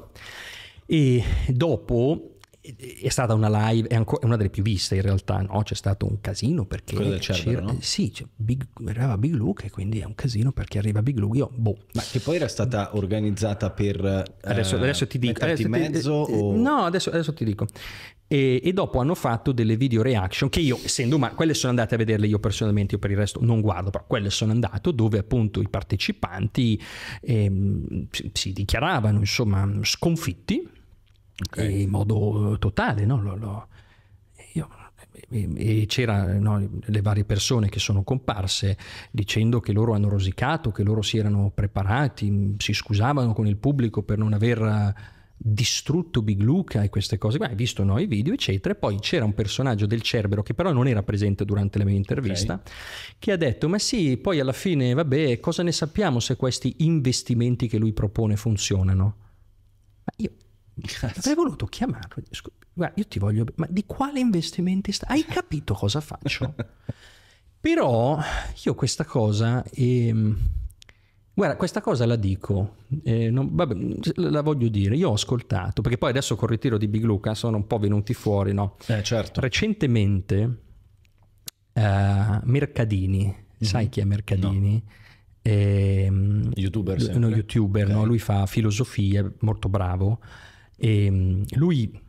e dopo è stata una live, è, ancora, è una delle più viste in realtà, no? C'è stato un casino perché... c'era, no? Sì, Big, arriva Big Luke e quindi è un casino perché arriva Big Luke, io boh. Ma che poi era stata organizzata per... Adesso, eh, adesso ti dico... Adesso mezzo, eh, o... No, adesso, adesso ti dico. E, e, dopo hanno fatto delle video reaction che io essendo umano quelle sono andate a vederle io personalmente io per il resto non guardo però quelle sono andato dove appunto i partecipanti ehm, si, si, dichiaravano insomma sconfitti okay. in modo eh, totale. No? Lo, lo, io, e c'erano le varie persone che sono comparse dicendo che loro hanno rosicato, che loro si erano preparati, mm, si scusavano con il pubblico per non aver eh, distrutto Big Luca e queste cose, hai visto i video eccetera, e poi c'era un personaggio del Cerbero che però non era presente durante la mia intervista, okay. che ha detto ma sì, poi alla fine vabbè, cosa ne sappiamo se questi investimenti che lui propone funzionano? Ma io Cazzo. Avrei voluto chiamarlo. Guarda, io ti voglio... Ma di quale investimenti stai? Hai capito cosa faccio? Però io questa cosa... Ehm, Guarda, questa cosa la dico, eh, non, vabbè, la voglio dire, io ho ascoltato, perché poi adesso con il ritiro di Big Luca sono un po' venuti fuori, no? Eh, certo. Recentemente uh, Mercadini, mm-hmm. sai chi è Mercadini? No. Eh, youtuber, sempre. No, youtuber, okay. no? lui fa filosofia, molto bravo. E ehm, lui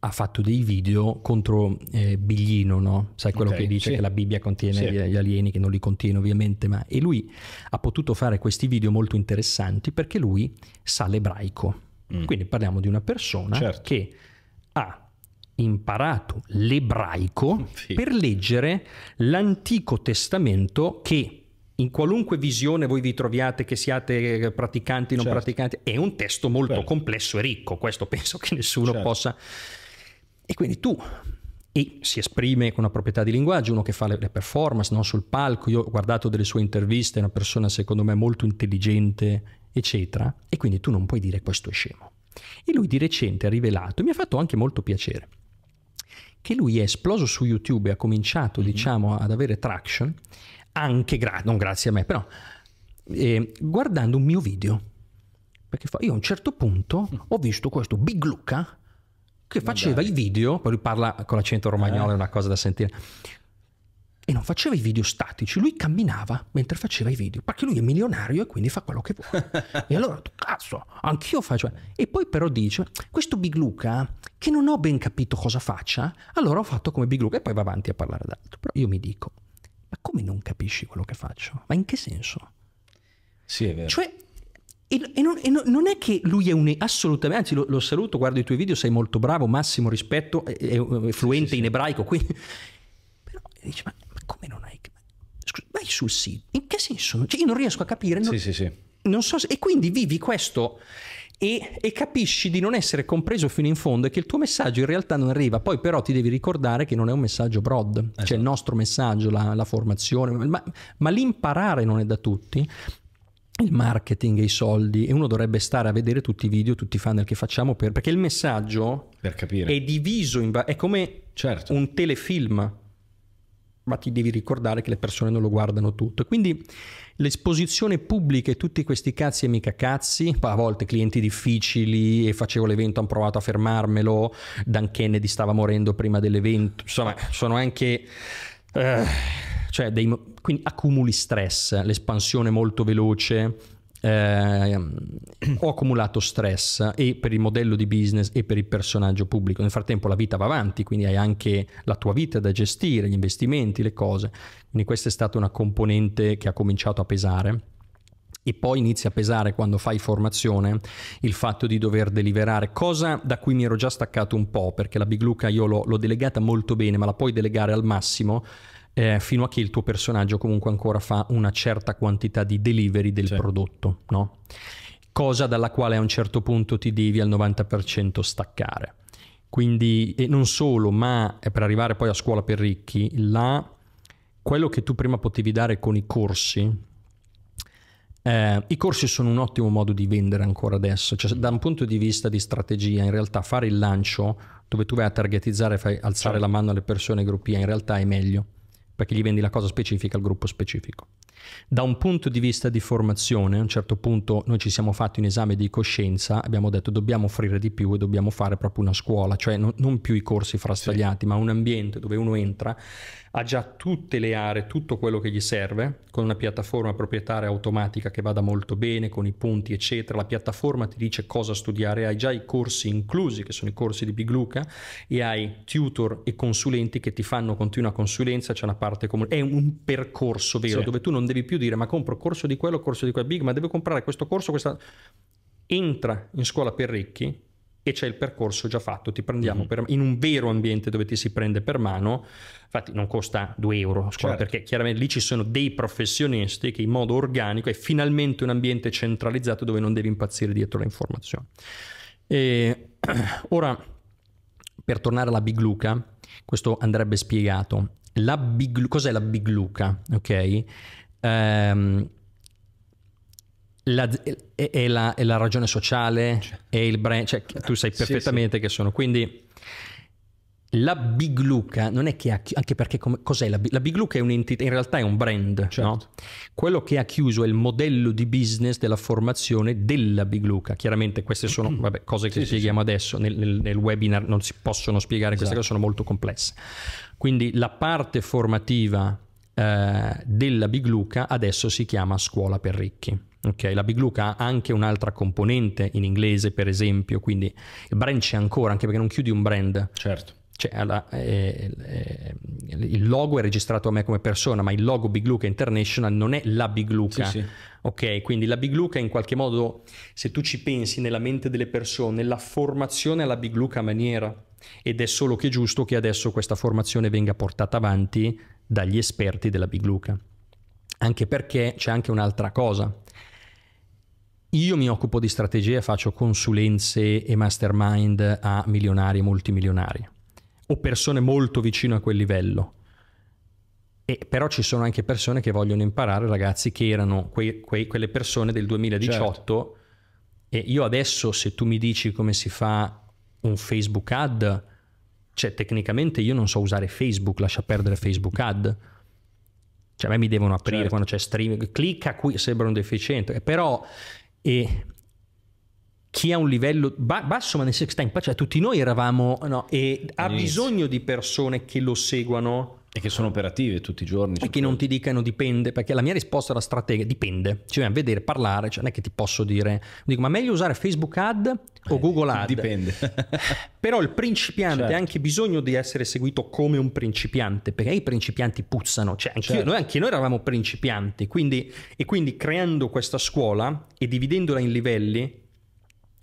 ha fatto dei video contro eh, Biglino, no? Sai quello okay, che dice sì. che la Bibbia contiene sì. gli alieni, che non li contiene ovviamente, ma... E lui ha potuto fare questi video molto interessanti perché lui sa l'ebraico. Mm. Quindi parliamo di una persona certo. che ha imparato l'ebraico sì. per leggere l'Antico Testamento che in qualunque visione voi vi troviate, che siate eh, praticanti o non certo. praticanti, è un testo molto certo. complesso e ricco, questo penso che nessuno certo. possa... E quindi tu, e si esprime con una proprietà di linguaggio, uno che fa le, performance, non sul palco, io ho guardato delle sue interviste, è una persona secondo me molto intelligente, eccetera, e quindi tu non puoi dire questo è scemo. E lui di recente ha rivelato, e mi ha fatto anche molto piacere, che lui è esploso su YouTube e ha cominciato, mm-hmm. diciamo, ad avere traction anche grazie, non grazie a me, però eh, guardando un mio video. Perché fa, io a un certo punto mm. ho visto questo Big Luca che faceva i video, poi lui parla con l'accento romagnolo, eh. è una cosa da sentire. E non faceva i video statici, lui camminava mentre faceva i video, perché lui è milionario e quindi fa quello che vuole. e allora, cazzo, anch'io faccio. E poi però dice, questo Big Luca, che non ho ben capito cosa faccia, allora ho fatto come Big Luca e poi va avanti a parlare d'altro. Però io mi dico, ma come non capisci quello che faccio? Ma in che senso? Sì, è vero. Cioè, e, e, non, e non, è che lui è un... assolutamente, anzi lo, lo, saluto, guardo i tuoi video, sei molto bravo, massimo rispetto, è, è, è fluente sì, sì, in ebraico, quindi... Però dice, ma, ma come non hai... Scusa, vai sul sito, in che senso? Cioè, io non riesco a capire... Non... Sì, sì, sì. Non so se... E quindi vivi questo e, e, capisci di non essere compreso fino in fondo e che il tuo messaggio in realtà non arriva. Poi però ti devi ricordare che non è un messaggio broad, esatto. cioè il esatto. nostro messaggio, la, la formazione, ma, ma l'imparare non è da tutti il marketing e i soldi e uno dovrebbe stare a vedere tutti i video, tutti i funnel che facciamo per, perché il messaggio per è diviso, in, va- è come certo. un telefilm ma ti devi ricordare che le persone non lo guardano tutto. Quindi l'esposizione pubblica e tutti questi cazzi e mica cazzi, a volte clienti difficili e facevo l'evento, hanno provato a fermarmelo, Dan Kennedy stava morendo prima dell'evento, insomma sono anche... Eh, cioè dei, quindi accumuli stress, l'espansione molto veloce, eh, ho accumulato stress e per il modello di business e per il personaggio pubblico. Nel frattempo la vita va avanti, quindi hai anche la tua vita da gestire, gli investimenti, le cose. Quindi questa è stata una componente che ha cominciato a pesare. E poi inizia a pesare quando fai formazione il fatto di dover deliberare, cosa da cui mi ero già staccato un po', perché la Big Luca io l'ho, l'ho delegata molto bene, ma la puoi delegare al massimo eh, fino a che il tuo personaggio comunque ancora fa una certa quantità di delivery del certo. prodotto, no? cosa dalla quale a un certo punto ti devi al 90% staccare. Quindi, e non solo, ma per arrivare poi a scuola per ricchi, la, quello che tu prima potevi dare con i corsi, eh, i corsi sono un ottimo modo di vendere ancora adesso, cioè, da un punto di vista di strategia, in realtà fare il lancio dove tu vai a targetizzare, fai alzare certo. la mano alle persone, gruppia, in realtà è meglio perché gli vendi la cosa specifica al gruppo specifico. Da un punto di vista di formazione, a un certo punto noi ci siamo fatti un esame di coscienza, abbiamo detto dobbiamo offrire di più e dobbiamo fare proprio una scuola, cioè non, non più i corsi frastagliati, sì. ma un ambiente dove uno entra, ha già tutte le aree, tutto quello che gli serve, con una piattaforma proprietaria automatica che vada molto bene, con i punti eccetera, la piattaforma ti dice cosa studiare, hai già i corsi inclusi, che sono i corsi di Big Luca, e hai tutor e consulenti che ti fanno continua consulenza, c'è una parte comune, è un percorso vero sì. dove tu non devi devi più dire ma compro corso di quello, corso di quel big, ma devo comprare questo corso, questa... Entra in scuola per ricchi e c'è il percorso già fatto, ti prendiamo mm-hmm. per, in un vero ambiente dove ti si prende per mano, infatti non costa 2 euro scuola, certo. perché chiaramente lì ci sono dei professionisti che in modo organico è finalmente un ambiente centralizzato dove non devi impazzire dietro le informazioni. E, ora, per tornare alla Big Luca, questo andrebbe spiegato. La Big, cos'è la Big Luca? Ok? ehm, la, è, è, la, è, la, ragione sociale, cioè. è il brand, cioè, tu sai perfettamente sì, sì. che sono. Quindi la Big Luca non è che ha chiuso, anche perché come, cos'è la, la Big Luca è un'entità, in realtà è un brand, certo. no? Quello che ha chiuso è il modello di business della formazione della Big Luca. Chiaramente queste sono vabbè, cose che sì, spieghiamo sì, adesso, nel, nel, nel, webinar non si possono spiegare, esatto. queste cose sono molto complesse. Quindi la parte formativa eh, della Big Luca adesso si chiama Scuola per ricchi. Okay, la Big Luca ha anche un'altra componente in inglese, per esempio, quindi il brand c'è ancora, anche perché non chiudi un brand. Certo. Cioè, la, eh, eh, il logo è registrato a me come persona, ma il logo Big Luca International non è la Big Luca. Sì, sì. Ok, quindi la Big Luca in qualche modo, se tu ci pensi nella mente delle persone, la formazione alla Big Luca maniera. Ed è solo che giusto che adesso questa formazione venga portata avanti dagli esperti della Big Luca. Anche perché c'è anche un'altra cosa. Io mi occupo di strategia, faccio consulenze e mastermind a milionari e multimilionari o persone molto vicino a quel livello. E però ci sono anche persone che vogliono imparare, ragazzi, che erano que- que- quelle persone del 2018. Certo. E io adesso, se tu mi dici come si fa un Facebook ad, cioè, tecnicamente io non so usare Facebook, lascia perdere Facebook ad. Cioè, a me mi devono aprire certo. quando c'è streaming. Clicca qui, sembra un deficiente. Eh, però, eh, chi ha un livello ba- basso, ma nel sex time, cioè tutti noi eravamo, no, e ha bisogno di persone che lo seguano e che sono operative tutti i giorni. E che non ti dicano dipende, perché la mia risposta era strategica, dipende. Ci cioè, a vedere, parlare, cioè non è che ti posso dire, dico ma meglio usare Facebook ad o eh, Google ad? Dipende. Però il principiante certo. ha anche bisogno di essere seguito come un principiante, perché i principianti puzzano, cioè anche, certo. noi, anche noi eravamo principianti, quindi, e quindi creando questa scuola e dividendola in livelli,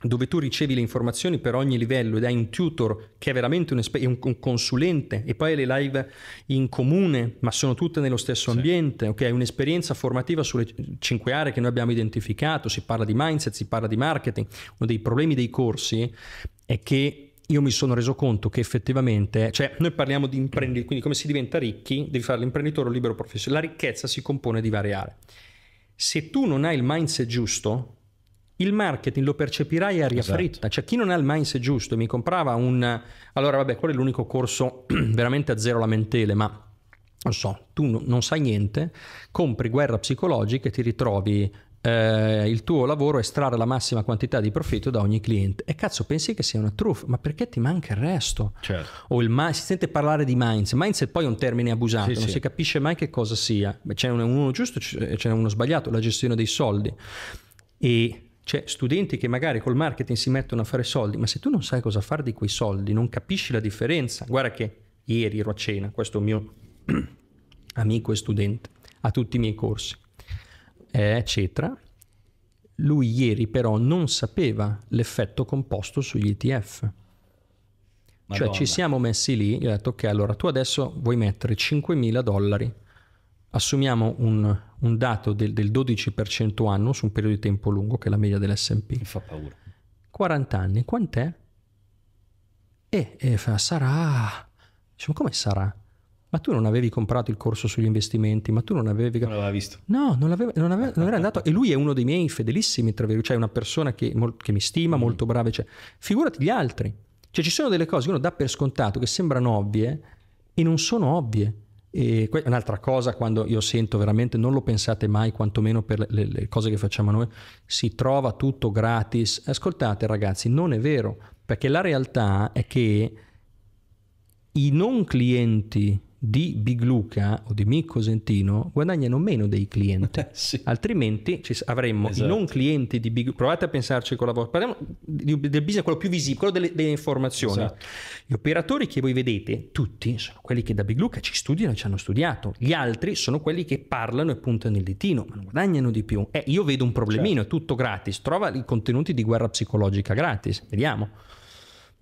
dove tu ricevi le informazioni per ogni livello ed hai un tutor che è veramente un, esper- un, consulente e poi hai le live in comune ma sono tutte nello stesso sì. ambiente, ok? Hai un'esperienza formativa sulle cinque aree che noi abbiamo identificato, si parla di mindset, si parla di marketing, uno dei problemi dei corsi è che io mi sono reso conto che effettivamente, cioè noi parliamo di imprenditori, quindi come si diventa ricchi, devi fare l'imprenditore o libero professionista, la ricchezza si compone di varie aree. Se tu non hai il mindset giusto, il marketing lo percepirai aria esatto. fritta. Cioè, chi non ha il mindset giusto e mi comprava un. Allora, vabbè, quello è l'unico corso veramente a zero lamentele, ma non so, tu no, non sai niente, compri guerra psicologica e ti ritrovi eh, il tuo lavoro estrarre la massima quantità di profitto da ogni cliente. E cazzo, pensi che sia una truffa, ma perché ti manca il resto? Certo. O il ma- si sente parlare di mindset. Mindset poi è un termine abusato, sì, non sì. si capisce mai che cosa sia. c'è uno giusto e c'è uno sbagliato, la gestione dei soldi. E c'è cioè, studenti che magari col marketing si mettono a fare soldi, ma se tu non sai cosa fare di quei soldi, non capisci la differenza. Guarda che ieri ero a cena, questo mio amico e studente, a tutti i miei corsi, eh, eccetera. Lui ieri però non sapeva l'effetto composto sugli ETF. Madonna. Cioè ci siamo messi lì, e ho detto ok, allora tu adesso vuoi mettere 5.000 dollari assumiamo un, un dato del, del, 12% anno su un periodo di tempo lungo, che è la media dell'SP. Mi fa paura. 40 anni, quant'è? E, e fa, sarà... Diciamo, come sarà? Ma tu non avevi comprato il corso sugli investimenti, ma tu non avevi... Non l'aveva visto. No, non l'aveva, non, aveva, non era andato. E lui è uno dei miei fedelissimi, tra virgolette, cioè una persona che, che mi stima, mm. molto brava, cioè. Figurati gli altri. Cioè ci sono delle cose che uno dà per scontato, che sembrano ovvie, e non sono ovvie. E un'altra cosa, quando io sento veramente, non lo pensate mai, quantomeno per le, le cose che facciamo noi, si trova tutto gratis. Ascoltate ragazzi, non è vero, perché la realtà è che i non clienti di Big Luca o di Mico Sentino guadagnano meno dei clienti, eh, sì. altrimenti avremmo esatto. i non clienti di Big Luca. Provate a pensarci con la vostra. Parliamo del business, quello più visibile, quello delle, delle informazioni. Esatto. Gli operatori che voi vedete, tutti sono quelli che da Big Luca ci studiano e ci hanno studiato, gli altri sono quelli che parlano e puntano il ditino, ma non guadagnano di più. Eh, io vedo un problemino, certo. è tutto gratis, trova i contenuti di guerra psicologica gratis, vediamo.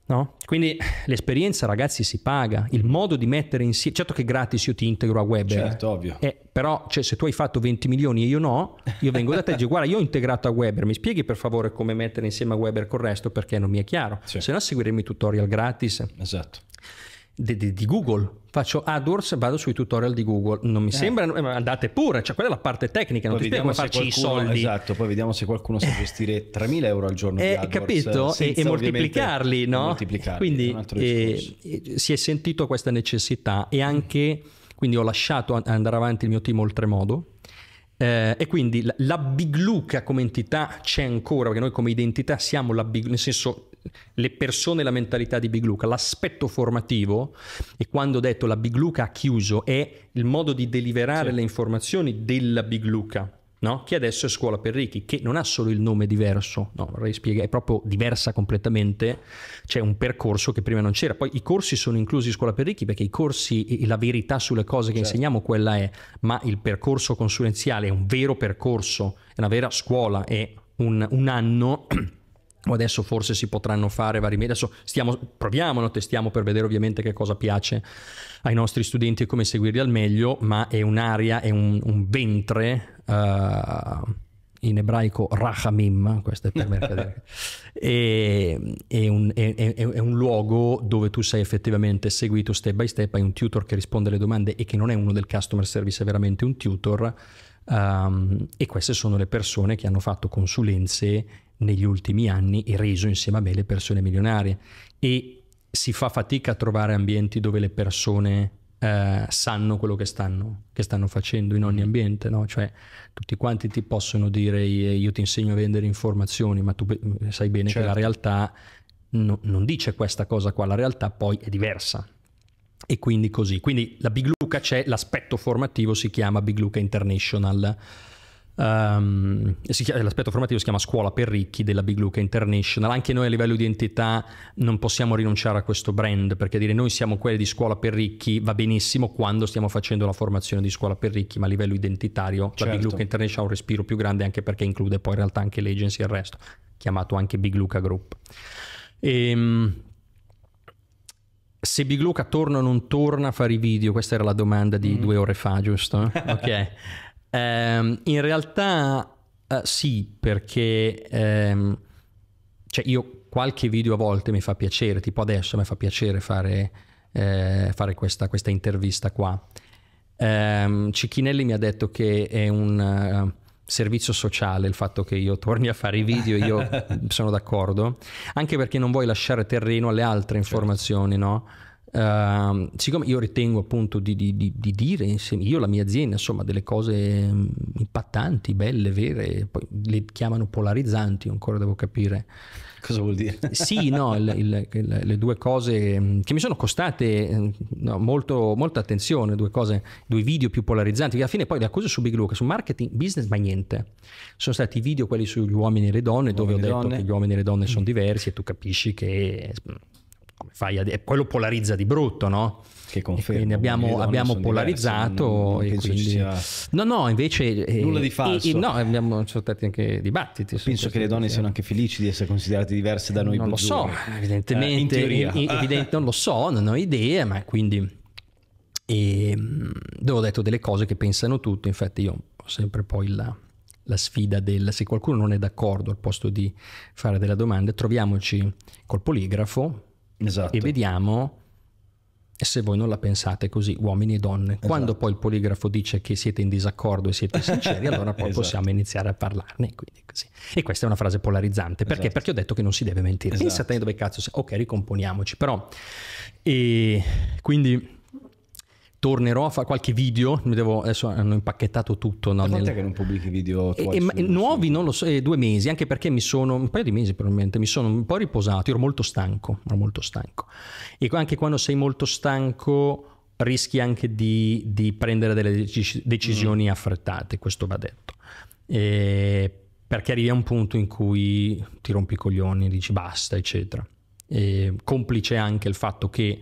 No? Quindi l'esperienza, ragazzi, si paga. Il modo di mettere insieme. Certo che gratis io ti integro a Weber. Eh. Certo, ovvio. Eh, però cioè, se tu hai fatto 20 milioni e io no, io vengo da te e dico: guarda, io ho integrato a Weber. Mi spieghi per favore come mettere insieme a Weber col resto? Perché non mi è chiaro. Sì. Se no, seguiremo i tutorial gratis. Esatto di, di, di Google. Faccio AdWords e vado sui tutorial di Google. Non mi eh. sembrano, eh, andate pure, cioè quella è la parte tecnica, poi non ti spiego come farci qualcuno, i soldi. Esatto, poi vediamo se qualcuno sa eh. gestire 3.000 euro al giorno. Eh, AdWords, capito? E, e moltiplicarli, no? Moltiplicarli, Quindi eh, si è sentito questa necessità e anche, quindi ho lasciato andare avanti il mio team oltremodo. Eh, e quindi la, la Big Luca come entità c'è ancora, perché noi come identità siamo la Big, nel senso le persone e la mentalità di Big Luca. L'aspetto formativo, e quando ho detto la Big Luca ha chiuso, è il modo di deliverare sì. le informazioni della Big Luca. No? che adesso è scuola per ricchi, che non ha solo il nome diverso, no, vorrei spiegare, è proprio diversa completamente, c'è un percorso che prima non c'era, poi i corsi sono inclusi in scuola per ricchi perché i corsi, la verità sulle cose che certo. insegniamo quella è, ma il percorso consulenziale è un vero percorso, è una vera scuola, è un, un anno o adesso forse si potranno fare vari medi. Adesso stiamo, proviamolo, testiamo per vedere ovviamente che cosa piace ai nostri studenti e come seguirli al meglio, ma è un'area, è un, un ventre. Uh, in ebraico Rahamim, questo è per me, è, è, un, è, è, un luogo dove tu sei effettivamente seguito step by step, hai un tutor che risponde alle domande e che non è uno del customer service, è veramente un tutor. Um, e queste sono le persone che hanno fatto consulenze negli ultimi anni e reso insieme a me le persone milionarie e si fa fatica a trovare ambienti dove le persone eh, sanno quello che stanno, che stanno, facendo in ogni mm. ambiente, no? cioè tutti quanti ti possono dire eh, io ti insegno a vendere informazioni, ma tu sai bene certo. che la certo. realtà no, non dice questa cosa qua, la realtà poi è diversa. E quindi così, quindi la Big Luca c'è, l'aspetto formativo si chiama Big Luca International Um, l'aspetto formativo si chiama Scuola per ricchi della Big Luca International. Anche noi a livello di entità non possiamo rinunciare a questo brand perché dire noi siamo quelli di scuola per ricchi va benissimo quando stiamo facendo la formazione di scuola per ricchi, ma a livello identitario certo. la Big Luca certo. International ha un respiro più grande anche perché include poi in realtà anche l'agency e il resto, chiamato anche Big Luca Group. E, ehm, se Big Luca torna o non torna a fare i video, questa era la domanda di mm. due ore fa, giusto? Ok. Ehm, in realtà eh, sì, perché ehm, cioè io qualche video a volte mi fa piacere, tipo adesso mi fa piacere fare, eh, fare questa, questa, intervista qua. Ehm, Cicchinelli mi ha detto che è un... Uh, servizio sociale il fatto che io torni a fare i video, io sono d'accordo, anche perché non vuoi lasciare terreno alle altre certo. informazioni, certo. no? Uh, siccome io ritengo appunto di, di, di, di dire insieme, io la mia azienda, insomma, delle cose mm, impattanti, belle, vere, poi le chiamano polarizzanti, ancora devo capire. Cosa vuol dire? sì, no, il, il, il, le due cose mm, che mi sono costate mm, no, molto, molta attenzione, due cose, due video più polarizzanti, che alla fine poi le accuse su Big Luca su marketing, business, ma niente. Sono stati i video quelli sugli uomini e le donne, dove ho detto donne. che gli uomini e le donne sono diversi e tu capisci che fai a... Eh, quello polarizza di brutto, no? Che conferma. quindi abbiamo, abbiamo polarizzato. Diverse, non, non sia... No, no, invece... Eh, nulla eh, di falso. E, e, no, abbiamo stati anche dibattiti. Penso che le donne siano anche felici di essere considerate diverse da noi. Non buzzuri. lo so, eh, evidentemente. Eh, in evidente, non lo so, non ho idea, ma quindi... E, ehm, dove ho detto delle cose che pensano tutti, infatti io ho sempre poi la, la sfida del se qualcuno non è d'accordo al posto di fare della domanda troviamoci col poligrafo Esatto. E vediamo se voi non la pensate così, uomini e donne. Esatto. Quando poi il poligrafo dice che siete in disaccordo e siete sinceri, allora poi esatto. possiamo iniziare a parlarne. E questa è una frase polarizzante. Perché? Esatto. Perché ho detto che non si deve mentire. Esatto. Pensate dove cazzo... Ok, ricomponiamoci. Però... E quindi tornerò a fare qualche video. Devo, adesso hanno impacchettato tutto. No, nel... che non pubblichi video e, e, nuovi? Non lo so, eh, due mesi, anche perché mi sono un paio di mesi probabilmente mi sono un po' riposato. ero molto stanco, ero molto stanco. E anche quando sei molto stanco rischi anche di, di prendere delle decisioni mm. affrettate. Questo va detto. E perché arrivi a un punto in cui ti rompi i coglioni, dici basta, eccetera. E complice anche il fatto che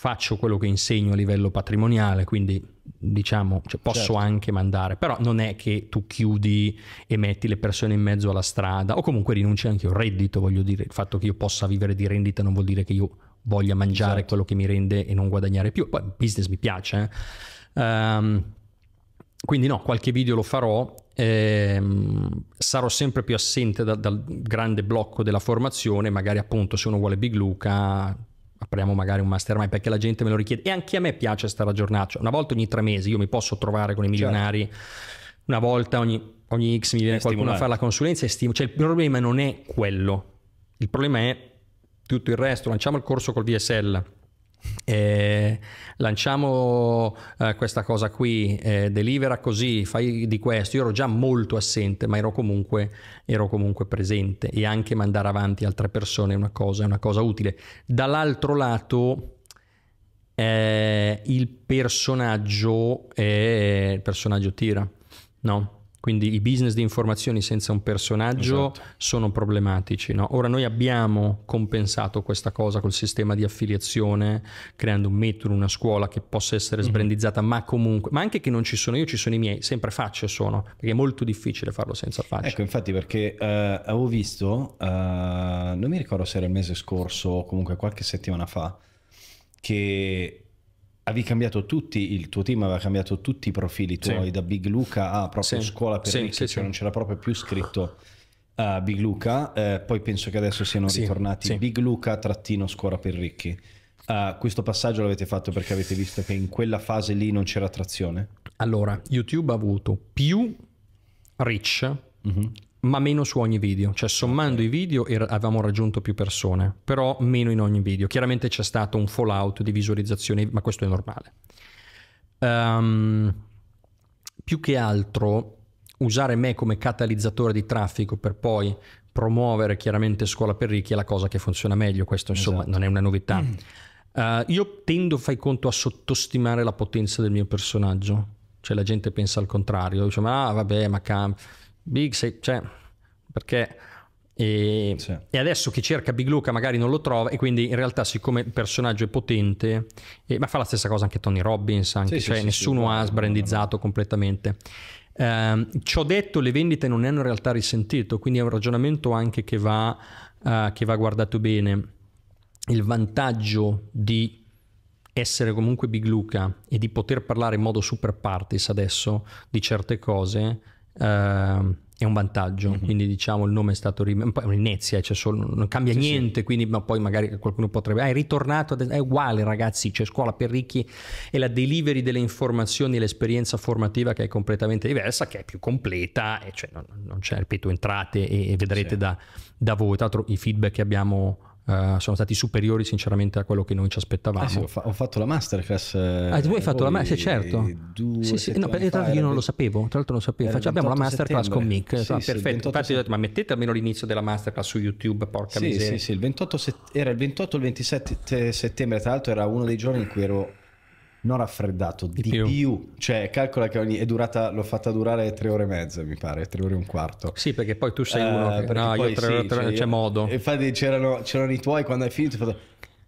faccio quello che insegno a livello patrimoniale, quindi diciamo cioè posso certo. anche mandare, però non è che tu chiudi e metti le persone in mezzo alla strada o comunque rinunci anche al reddito, voglio dire, il fatto che io possa vivere di rendita non vuol dire che io voglia mangiare certo. quello che mi rende e non guadagnare più, poi business mi piace. Eh? Um, quindi no, qualche video lo farò, ehm, sarò sempre più assente da, dal grande blocco della formazione, magari appunto se uno vuole Big Luca apriamo magari un mastermind perché la gente me lo richiede e anche a me piace stare aggiornato. Una volta ogni tre mesi io mi posso trovare con i milionari, certo. una volta ogni, ogni, X mi viene e qualcuno stimolare. a fare la consulenza e stimo. Cioè il problema non è quello, il problema è tutto il resto, lanciamo il corso col VSL eh, lanciamo eh, questa cosa qui, eh, delivera così, fai di questo. Io ero già molto assente, ma ero comunque, ero comunque presente e anche mandare avanti altre persone è una cosa, è una cosa utile. Dall'altro lato, eh, il personaggio è, il personaggio tira, no? Quindi i business di informazioni senza un personaggio esatto. sono problematici. No? Ora noi abbiamo compensato questa cosa col sistema di affiliazione, creando un metodo, una scuola che possa essere mhm. sbrandizzata, mm-hmm. ma comunque, ma anche che non ci sono io, ci sono i miei, sempre facce sono, perché è molto difficile farlo senza facce. Ecco, infatti perché uh, avevo visto, uh, non mi ricordo se era il mese scorso o comunque qualche settimana fa, che avevi cambiato tutti, il tuo team aveva cambiato tutti i profili tuoi, sì. da Big Luca a proprio sì. scuola per sì, ricchi, cioè non c'era proprio più scritto uh, Big Luca, eh, poi penso che adesso siano ritornati Big Luca trattino scuola per ricchi. Uh, questo passaggio l'avete fatto perché avete visto che in quella fase lì non c'era trazione? Allora, YouTube ha avuto più reach mm-hmm ma meno su ogni video, cioè sommando i video avevamo raggiunto più persone, però meno in ogni video. Chiaramente c'è stato un fallout di visualizzazioni, ma questo è normale. Um, più che altro usare me come catalizzatore di traffico per poi promuovere chiaramente scuola per ricchi è la cosa che funziona meglio, questo insomma esatto. non è una novità. Mm. Uh, io tendo, fai conto, a sottostimare la potenza del mio personaggio, cioè la gente pensa al contrario, dice ma ah, vabbè ma cambia Big, sì, cioè, perché... E, sì. e, adesso chi cerca Big Luca magari non lo trova e quindi in realtà siccome il personaggio è potente, eh, ma fa la stessa cosa anche Tony Robbins, anche, sì, cioè sì, nessuno ha sbrandizzato completamente. Eh, ciò detto, le vendite non ne hanno in realtà risentito, quindi è un ragionamento anche che va, eh, che va guardato bene. Il vantaggio di essere comunque Big Luca e di poter parlare in modo super partis adesso di certe cose eh, è un vantaggio, mm-hmm. quindi diciamo il nome è stato rim- è un'inezia, cioè solo, non cambia sì, niente, sì. quindi ma poi magari qualcuno potrebbe, ah, è ritornato, ad... è uguale ragazzi, c'è cioè, scuola per ricchi e la delivery delle informazioni, l'esperienza formativa che è completamente diversa, che è più completa, e cioè non, non c'è, ripeto, entrate e, e vedrete sì. da, da voi, tra l'altro i feedback che abbiamo eh, sono stati superiori sinceramente a quello che noi ci aspettavamo. Ah, sì, ho, fa- ho, fatto la masterclass. Eh, ah, tu hai fatto la masterclass, sì, eh, certo. sì, sì. No, perché tra l'altro io non lo sapevo, tra l'altro non lo sapevo. Faccio, abbiamo la masterclass settembre. con Mick, sì, ah, sì, perfetto. Infatti ho ma mettete almeno l'inizio della masterclass su YouTube, porca sì, miseria. Sì, sì, il 28 set- era il 28 o il 27 settembre, tra l'altro era uno dei giorni in cui ero non raffreddato, di, di più. più. Cioè, calcola che ogni, è durata, l'ho fatta durare tre ore e mezza, mi pare, tre ore e un quarto. Sì, perché poi tu sei eh, uno, uh, no, io tre, sì, tre, cioè, c'è modo. Infatti c'erano, c'erano i tuoi, quando hai finito hai fatto,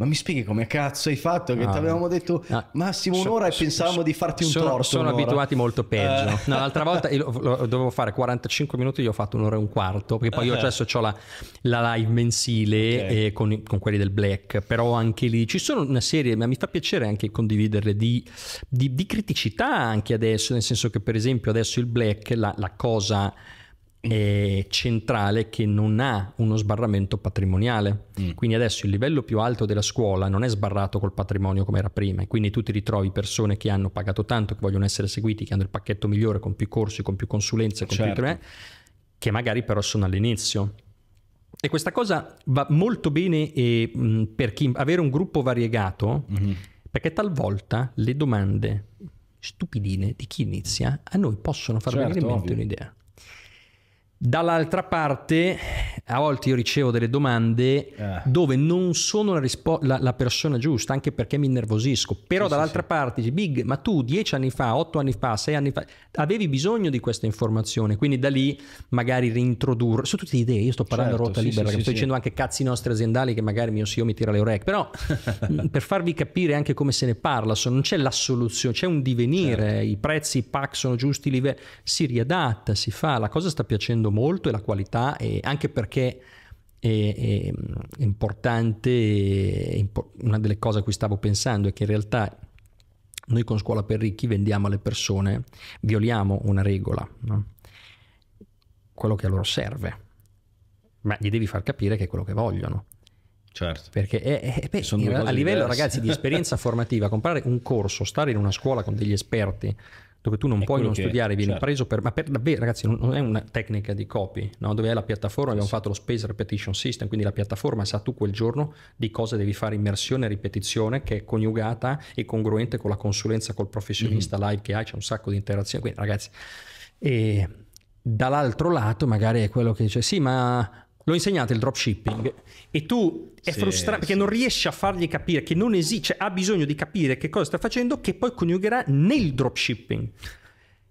ma mi spieghi come cazzo hai fatto? Che ah, ti avevamo detto ah, massimo un'ora so, e pensavamo so, di farti un sono, torto. Sono un'ora. abituati molto peggio. Eh. No, l'altra volta io, lo, dovevo fare 45 minuti, io ho fatto un'ora e un quarto, perché poi eh. io adesso ho la, la live mensile okay. con, con, quelli del Black, però anche lì ci sono una serie, ma mi fa piacere anche condividerle, di, di, di criticità anche adesso, nel senso che per esempio adesso il Black, la, la cosa eh, centrale che non ha uno sbarramento patrimoniale. Mm. Quindi adesso il livello più alto della scuola non è sbarrato col patrimonio come era prima, e quindi tu ti ritrovi persone che hanno pagato tanto, che vogliono essere seguiti, che hanno il pacchetto migliore con più corsi, con più consulenze, con certo. più che magari però sono all'inizio. E questa cosa va molto bene e, mh, mm, per chi avere un gruppo variegato, mm-hmm. perché talvolta le domande stupidine di chi inizia a noi possono far certo, venire in certo, mente ovvio. un'idea. Dall'altra parte, a volte io ricevo delle domande eh. dove non sono la, rispo- la, la, persona giusta, anche perché mi innervosisco. Però sì, dall'altra sì, parte dici, Big, ma tu dieci anni fa, otto anni fa, sei anni fa, avevi bisogno di questa informazione. Quindi da lì magari reintrodurre. Sono tutte idee, io sto parlando certo, a ruota sì, libera, sto dicendo anche cazzi nostri aziendali che magari mio CEO mi tira le orecchie. Però per farvi capire anche come se ne parla, so, non c'è la soluzione, c'è un divenire, certo. i prezzi, i pack sono giusti, livelli, si riadatta, si fa, la cosa sta piacendo crescendo molto e la qualità, è, anche perché è, è importante, è impo- una delle cose a cui stavo pensando è che in realtà noi con Scuola per Ricchi vendiamo alle persone, violiamo una regola, no? quello che a loro serve, ma gli devi far capire che è quello che vogliono. Certo. Perché è, è, beh, a livello diverse. ragazzi di esperienza formativa, comprare un corso, stare in una scuola con degli esperti, dove tu non è puoi non studiare, vieni certo. preso per... Ma per davvero, ragazzi, non, è una tecnica di copy, no? dove è la piattaforma, abbiamo sì. fatto lo Space Repetition System, quindi la piattaforma sa tu quel giorno di cosa devi fare immersione e ripetizione che è coniugata e congruente con la consulenza col professionista mm-hmm. live che hai, c'è un sacco di interazioni, quindi ragazzi... E dall'altro lato magari è quello che dice sì ma lo insegnate il dropshipping e tu è sì, frustrante sì. perché non riesci a fargli capire che non esiste, cioè ha bisogno di capire che cosa sta facendo che poi coniugherà nel dropshipping.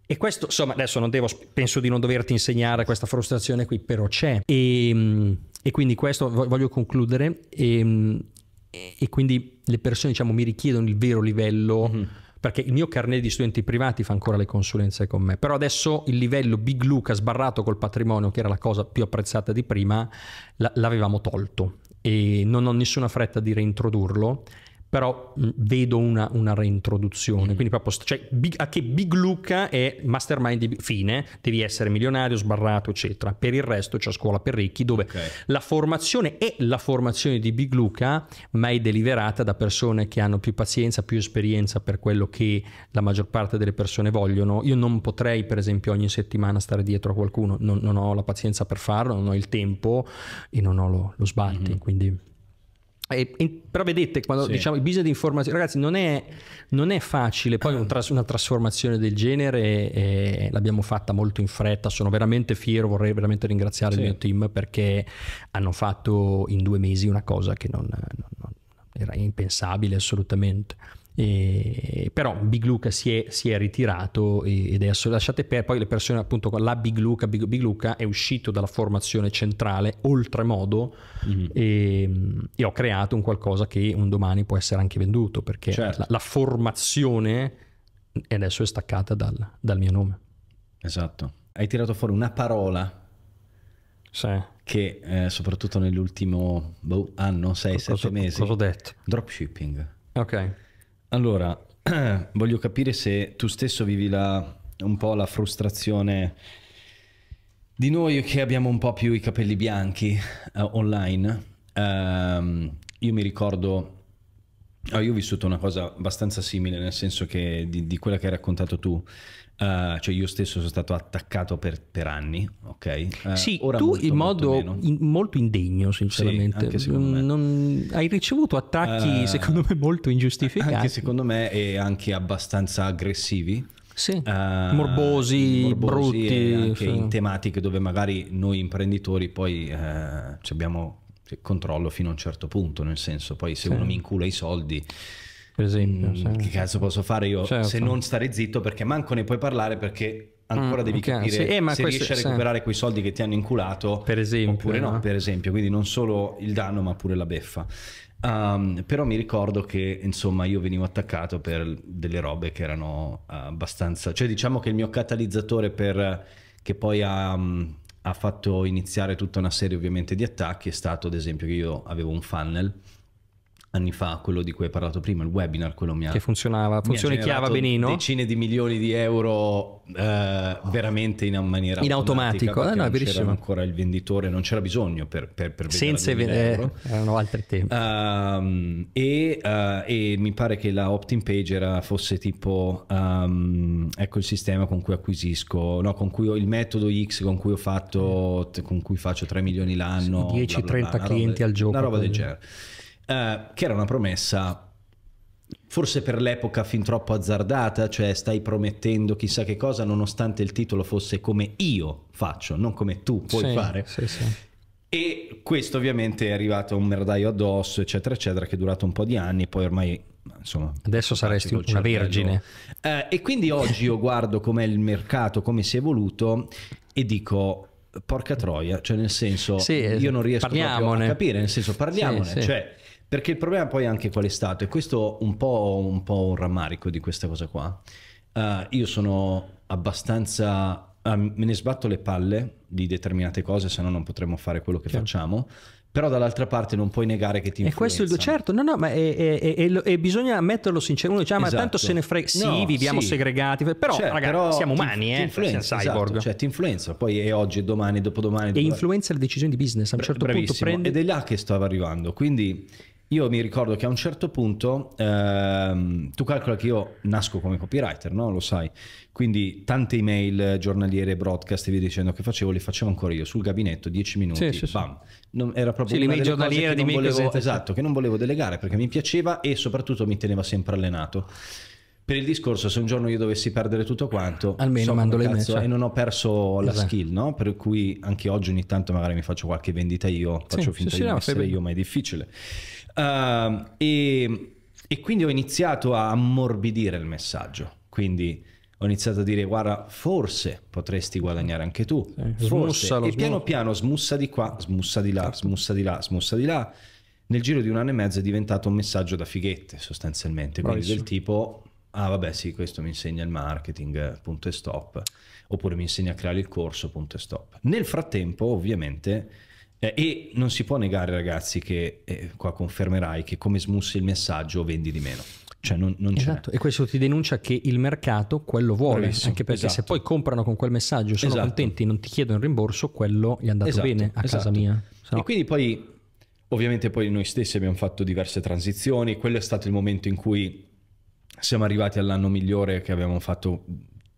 E questo, insomma, adesso non devo, penso di non doverti insegnare questa frustrazione qui, però c'è. E, ehm, e quindi questo voglio concludere. Ehm, e, e, quindi le persone, diciamo, mi richiedono il vero livello. Mm-hmm perché il mio carnet di studenti privati fa ancora le consulenze con me, però adesso il livello Big Luca sbarrato col patrimonio, che era la cosa più apprezzata di prima, l'avevamo tolto e non ho nessuna fretta di reintrodurlo però mm, vedo una, una reintroduzione. mm Quindi proprio, cioè, big, a che Big Luca è mastermind di fine, devi essere milionario, sbarrato, eccetera. Per il resto c'è scuola per ricchi dove okay. la formazione è la formazione di Big Luca, ma è deliverata da persone che hanno più pazienza, più esperienza per quello che la maggior parte delle persone vogliono. Io non potrei, per esempio, ogni settimana stare dietro a qualcuno, non, non ho la pazienza per farlo, non ho il tempo e non ho lo, lo sbalti, mm mm-hmm. quindi... E, però vedete, quando sì. diciamo il business di informazione, ragazzi, non è, non è facile. Poi un tras- una trasformazione del genere eh, l'abbiamo fatta molto in fretta. Sono veramente fiero, vorrei veramente ringraziare sì. il mio team perché hanno fatto in due mesi una cosa che non, non, non era impensabile assolutamente. E, però Big Luca si è, si è ritirato ed è adesso lasciate per poi le persone appunto con la Big Luca, Big, Big Luca è uscito dalla formazione centrale oltremodo mm-hmm. e, ehm, e, ho creato un qualcosa che un domani può essere anche venduto perché certo. la, la, formazione adesso è staccata dal, dal mio nome. Esatto. Hai tirato fuori una parola sì. che eh, soprattutto nell'ultimo boh, anno, 6-7 mesi. Cosa ho detto? Dropshipping. Ok. Allora, voglio capire se tu stesso vivi la, un po' la frustrazione di noi che abbiamo un po' più i capelli bianchi uh, online. Uh, io mi ricordo... Oh, io ho vissuto una cosa abbastanza simile, nel senso che di, di quella che hai raccontato tu. Uh, cioè io stesso sono stato attaccato per, per anni, ok? Uh, sì, tu molto, in modo molto, in, molto indegno, sinceramente. Sì, anche mm, non, hai ricevuto attacchi, uh, secondo me, molto ingiustificati. Anche secondo me e anche abbastanza aggressivi. Sì. morbosi, morbosi, brutti. Anche sì. in tematiche dove magari noi imprenditori poi abbiamo controllo fino a un certo punto, nel senso poi se sì. uno mi incula i soldi per esempio. Mm, cioè. che cazzo posso fare io certo. se non stare zitto perché manco ne puoi parlare perché ancora mm, devi okay, capire sì, eh, se questo, riesci a recuperare sì. quei soldi che ti hanno inculato per esempio, oppure no, no, per esempio, quindi non solo il danno ma pure la beffa. Um, però mi ricordo che insomma io venivo attaccato per delle robe che erano abbastanza, cioè diciamo che il mio catalizzatore per che poi ha, um, ha fatto iniziare tutta una serie ovviamente di attacchi è stato ad esempio che io avevo un funnel anni fa, quello di cui hai parlato prima, il webinar, quello mia... Che funzionava, funzione chiava benino. Decine di milioni di euro eh, oh. veramente in maniera in automatico. Eh, no, non c'era ancora il venditore, non c'era bisogno per, per, per Senza vendere, eh, erano altri tempi. Um, e, uh, e, mi pare che la opt-in page era, fosse tipo, um, ecco il sistema con cui acquisisco, no, con cui ho il metodo X con cui ho fatto, mm. con cui faccio 3 milioni l'anno. 10-30 clienti roba, al gioco. Una roba del genere. Eh, che era una promessa forse per l'epoca fin troppo azzardata, cioè stai promettendo chissà che cosa nonostante il titolo fosse come io faccio, non come tu puoi sì, fare. Sì, sì. E questo ovviamente è arrivato a un merdaio addosso, eccetera, eccetera, che è durato un po' di anni, poi ormai insomma... Adesso saresti una vergine. Eh, e quindi oggi io guardo com'è il mercato, come si è evoluto e dico... Porca troia, cioè nel senso, io non riesco a capire, nel senso parliamone, cioè perché il problema poi anche qual è stato, e questo un un, po un rammarico di questa cosa qua, uh, io sono abbastanza, uh, me ne sbatto le palle di determinate cose, se no non potremmo fare quello che Chiaro. facciamo, però dall'altra parte non puoi negare che ti influenza. E questo è il certo, no, no, ma è, è, è, è bisogna ammetterlo sinceramente. Diciamo, ah, esatto. ma tanto esatto. se ne frega. Sì, no, viviamo sì. segregati, però, cioè, ragazzi, però siamo umani, ti, eh. Ti influenza, esatto, cioè, ti influenza. Poi è oggi, è domani, dopodomani. E dopodomani. influenza le decisioni di business a un certo Bravissimo. punto. Prende... Ed è là che stava arrivando. Quindi io mi ricordo che a un certo punto, ehm, tu calcola che io nasco come copywriter, no? lo sai, quindi tante email giornaliere, broadcast e via dicendo che facevo, le facevo ancora io sul gabinetto, 10 minuti, sì, sì, bam. Non, era proprio sì, l'email giornaliere di volevo, Esatto, che non volevo delegare perché mi piaceva e soprattutto mi teneva sempre allenato per il discorso se un giorno io dovessi perdere tutto quanto almeno mando le cazzo, cioè. e non ho perso la esatto. skill no? per cui anche oggi ogni tanto magari mi faccio qualche vendita io faccio sì, finta sì, di sì, essere no, io ma è difficile Ehm, e, e quindi ho iniziato a ammorbidire il messaggio. Quindi ho iniziato a dire guarda forse potresti guadagnare anche tu sì, forse e piano piano smussa di qua smussa di là smussa di là smussa di là nel giro di un anno e mezzo è diventato un messaggio da fighette sostanzialmente quindi Bravissimo. del tipo ah vabbè sì questo mi insegna il marketing punto e stop oppure mi insegna a creare il corso punto e stop nel frattempo ovviamente eh, e non si può negare, ragazzi, che eh, qua confermerai che come smussi il messaggio vendi di meno. Cioè non, non esatto. e questo ti denuncia che il mercato quello vuole, Bravissimo. anche perché esatto. se poi comprano con quel messaggio, sono esatto. contenti, non ti chiedono il rimborso, quello gli è andato esatto. bene a casa esatto. mia. Sennò... E quindi poi, ovviamente poi noi stessi abbiamo fatto diverse transizioni, quello è stato il momento in cui siamo arrivati all'anno migliore che abbiamo fatto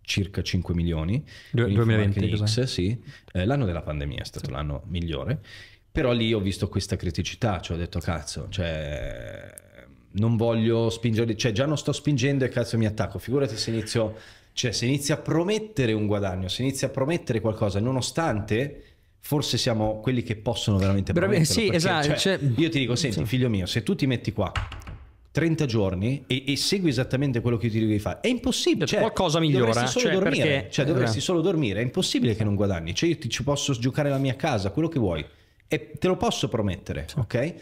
circa 5 milioni. 2020, X, sì. Eh, l'anno della pandemia è stato sì. l'anno migliore. Però lì ho visto questa criticità, cioè ho detto cazzo, cioè non voglio spingere, cioè già non sto spingendo e cazzo mi attacco, figurati se inizio, cioè se inizia a promettere un guadagno, se inizia a promettere qualcosa, nonostante forse siamo quelli che possono veramente Bravi, Sì, esatto. Cioè, cioè... Io ti dico, senti sì. figlio mio, se tu ti metti qua 30 giorni e, e, segui esattamente quello che ti devi fare. È impossibile. Cioè, qualcosa migliora. Dovresti solo cioè, dormire. Perché... Cioè, dovresti esatto. solo dormire. È impossibile che non guadagni. Cioè, io ti, ci posso giocare la mia casa, quello che vuoi. E te lo posso promettere, sì. ok?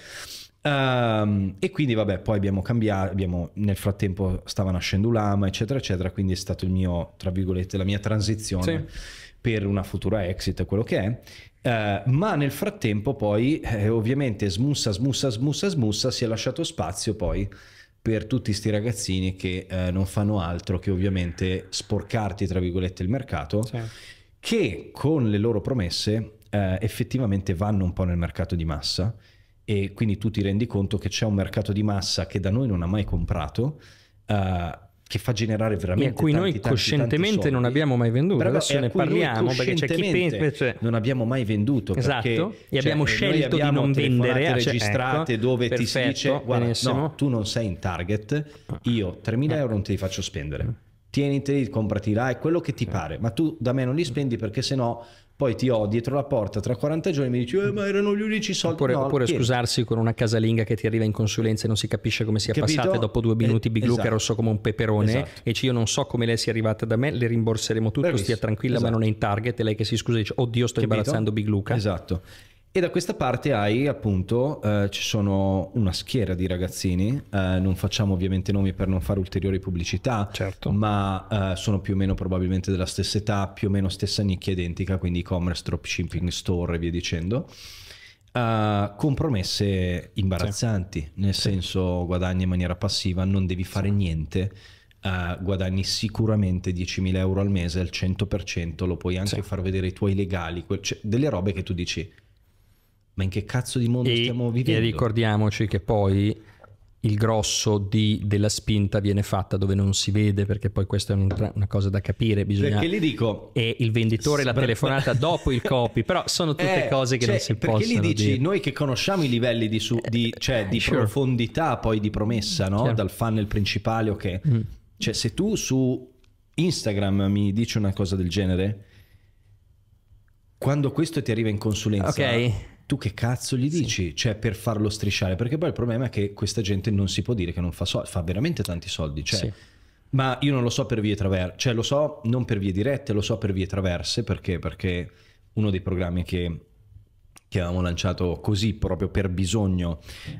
Um, e quindi, vabbè, poi abbiamo cambiato. Abbiamo, nel frattempo stava nascendo Ulama, eccetera, eccetera. Quindi è stato il mio, tra virgolette, la mia transizione. Sì per una futura exit, quello che è. Eh, ma nel frattempo poi eh, ovviamente smussa, smussa, smussa, smussa si è lasciato spazio poi per tutti questi ragazzini che eh, non fanno altro che ovviamente sporcarti tra virgolette il mercato sì. che con le loro promesse eh, effettivamente vanno un po' nel mercato di massa e quindi tu ti rendi conto che c'è un mercato di massa che da noi non ha mai comprato Uh, che fa generare veramente e a cui tanti, noi coscientemente tanti, tanti non abbiamo mai venduto Brava, adesso ne parliamo perché c'è chi pensa cioè... non abbiamo mai venduto esatto perché, e abbiamo cioè, scelto abbiamo di non vendere ah, cioè, registrate ecco, dove perfetto, ti si dice guarda no tu non sei in target io 3.000 eh. euro non te li faccio spendere tieniteli, comprati là, è quello che ti sì. pare, ma tu da me non li spendi perché sennò poi ti ho dietro la porta tra 40 giorni e mi dici eh, ma erano gli unici soldi oppure, no, oppure scusarsi con una casalinga che ti arriva in consulenza e non si capisce come sia passata e dopo due eh, minuti eh, Big esatto. rosso come un peperone esatto. e dice io non so come lei sia arrivata da me le rimborseremo tutto Bravissimo. stia tranquilla esatto. ma non è in esatto. target e lei che si scusa e dice oddio sto Capito? imbarazzando Big Luca esatto e da questa parte hai appunto, eh, ci sono una schiera di ragazzini, eh, non facciamo ovviamente nomi per non fare ulteriori pubblicità, certo. ma eh, sono più o meno probabilmente della stessa età, più o meno stessa nicchia identica, quindi e-commerce, dropshipping, store e via dicendo. Uh, con promesse imbarazzanti, sì. nel sì. senso guadagni in maniera passiva, non devi fare sì. niente, uh, guadagni sicuramente 10.000 euro al mese, al 100% lo puoi anche far vedere i tuoi legali, que- cioè, delle robe che tu dici ma in che cazzo di mondo e, stiamo vivendo? E ricordiamoci che poi il grosso di, della spinta viene fatta dove non si vede, perché poi questa è un, una cosa da capire. Bisogna... Perché li dico. E il venditore la telefonata dopo il copy, però sono tutte eh, cose che cioè, non si perché possono. Perché li dici dire. noi che conosciamo i livelli di, su, di, eh, cioè, di sure. profondità poi di promessa, no? Chiaro. dal funnel principale, ok. Mm. Cioè, se tu su Instagram mi dici una cosa del genere, quando questo ti arriva in consulenza. Ok tu che cazzo gli dici? Sì. Cioè, per farlo strisciare, perché poi il problema è che questa gente non si può dire che non fa soldi, fa veramente tanti soldi, cioè, sì. ma io non lo so per vie traverse, cioè lo so non per vie dirette, lo so per vie traverse, perché, perché uno dei programmi che, che avevamo lanciato così proprio per bisogno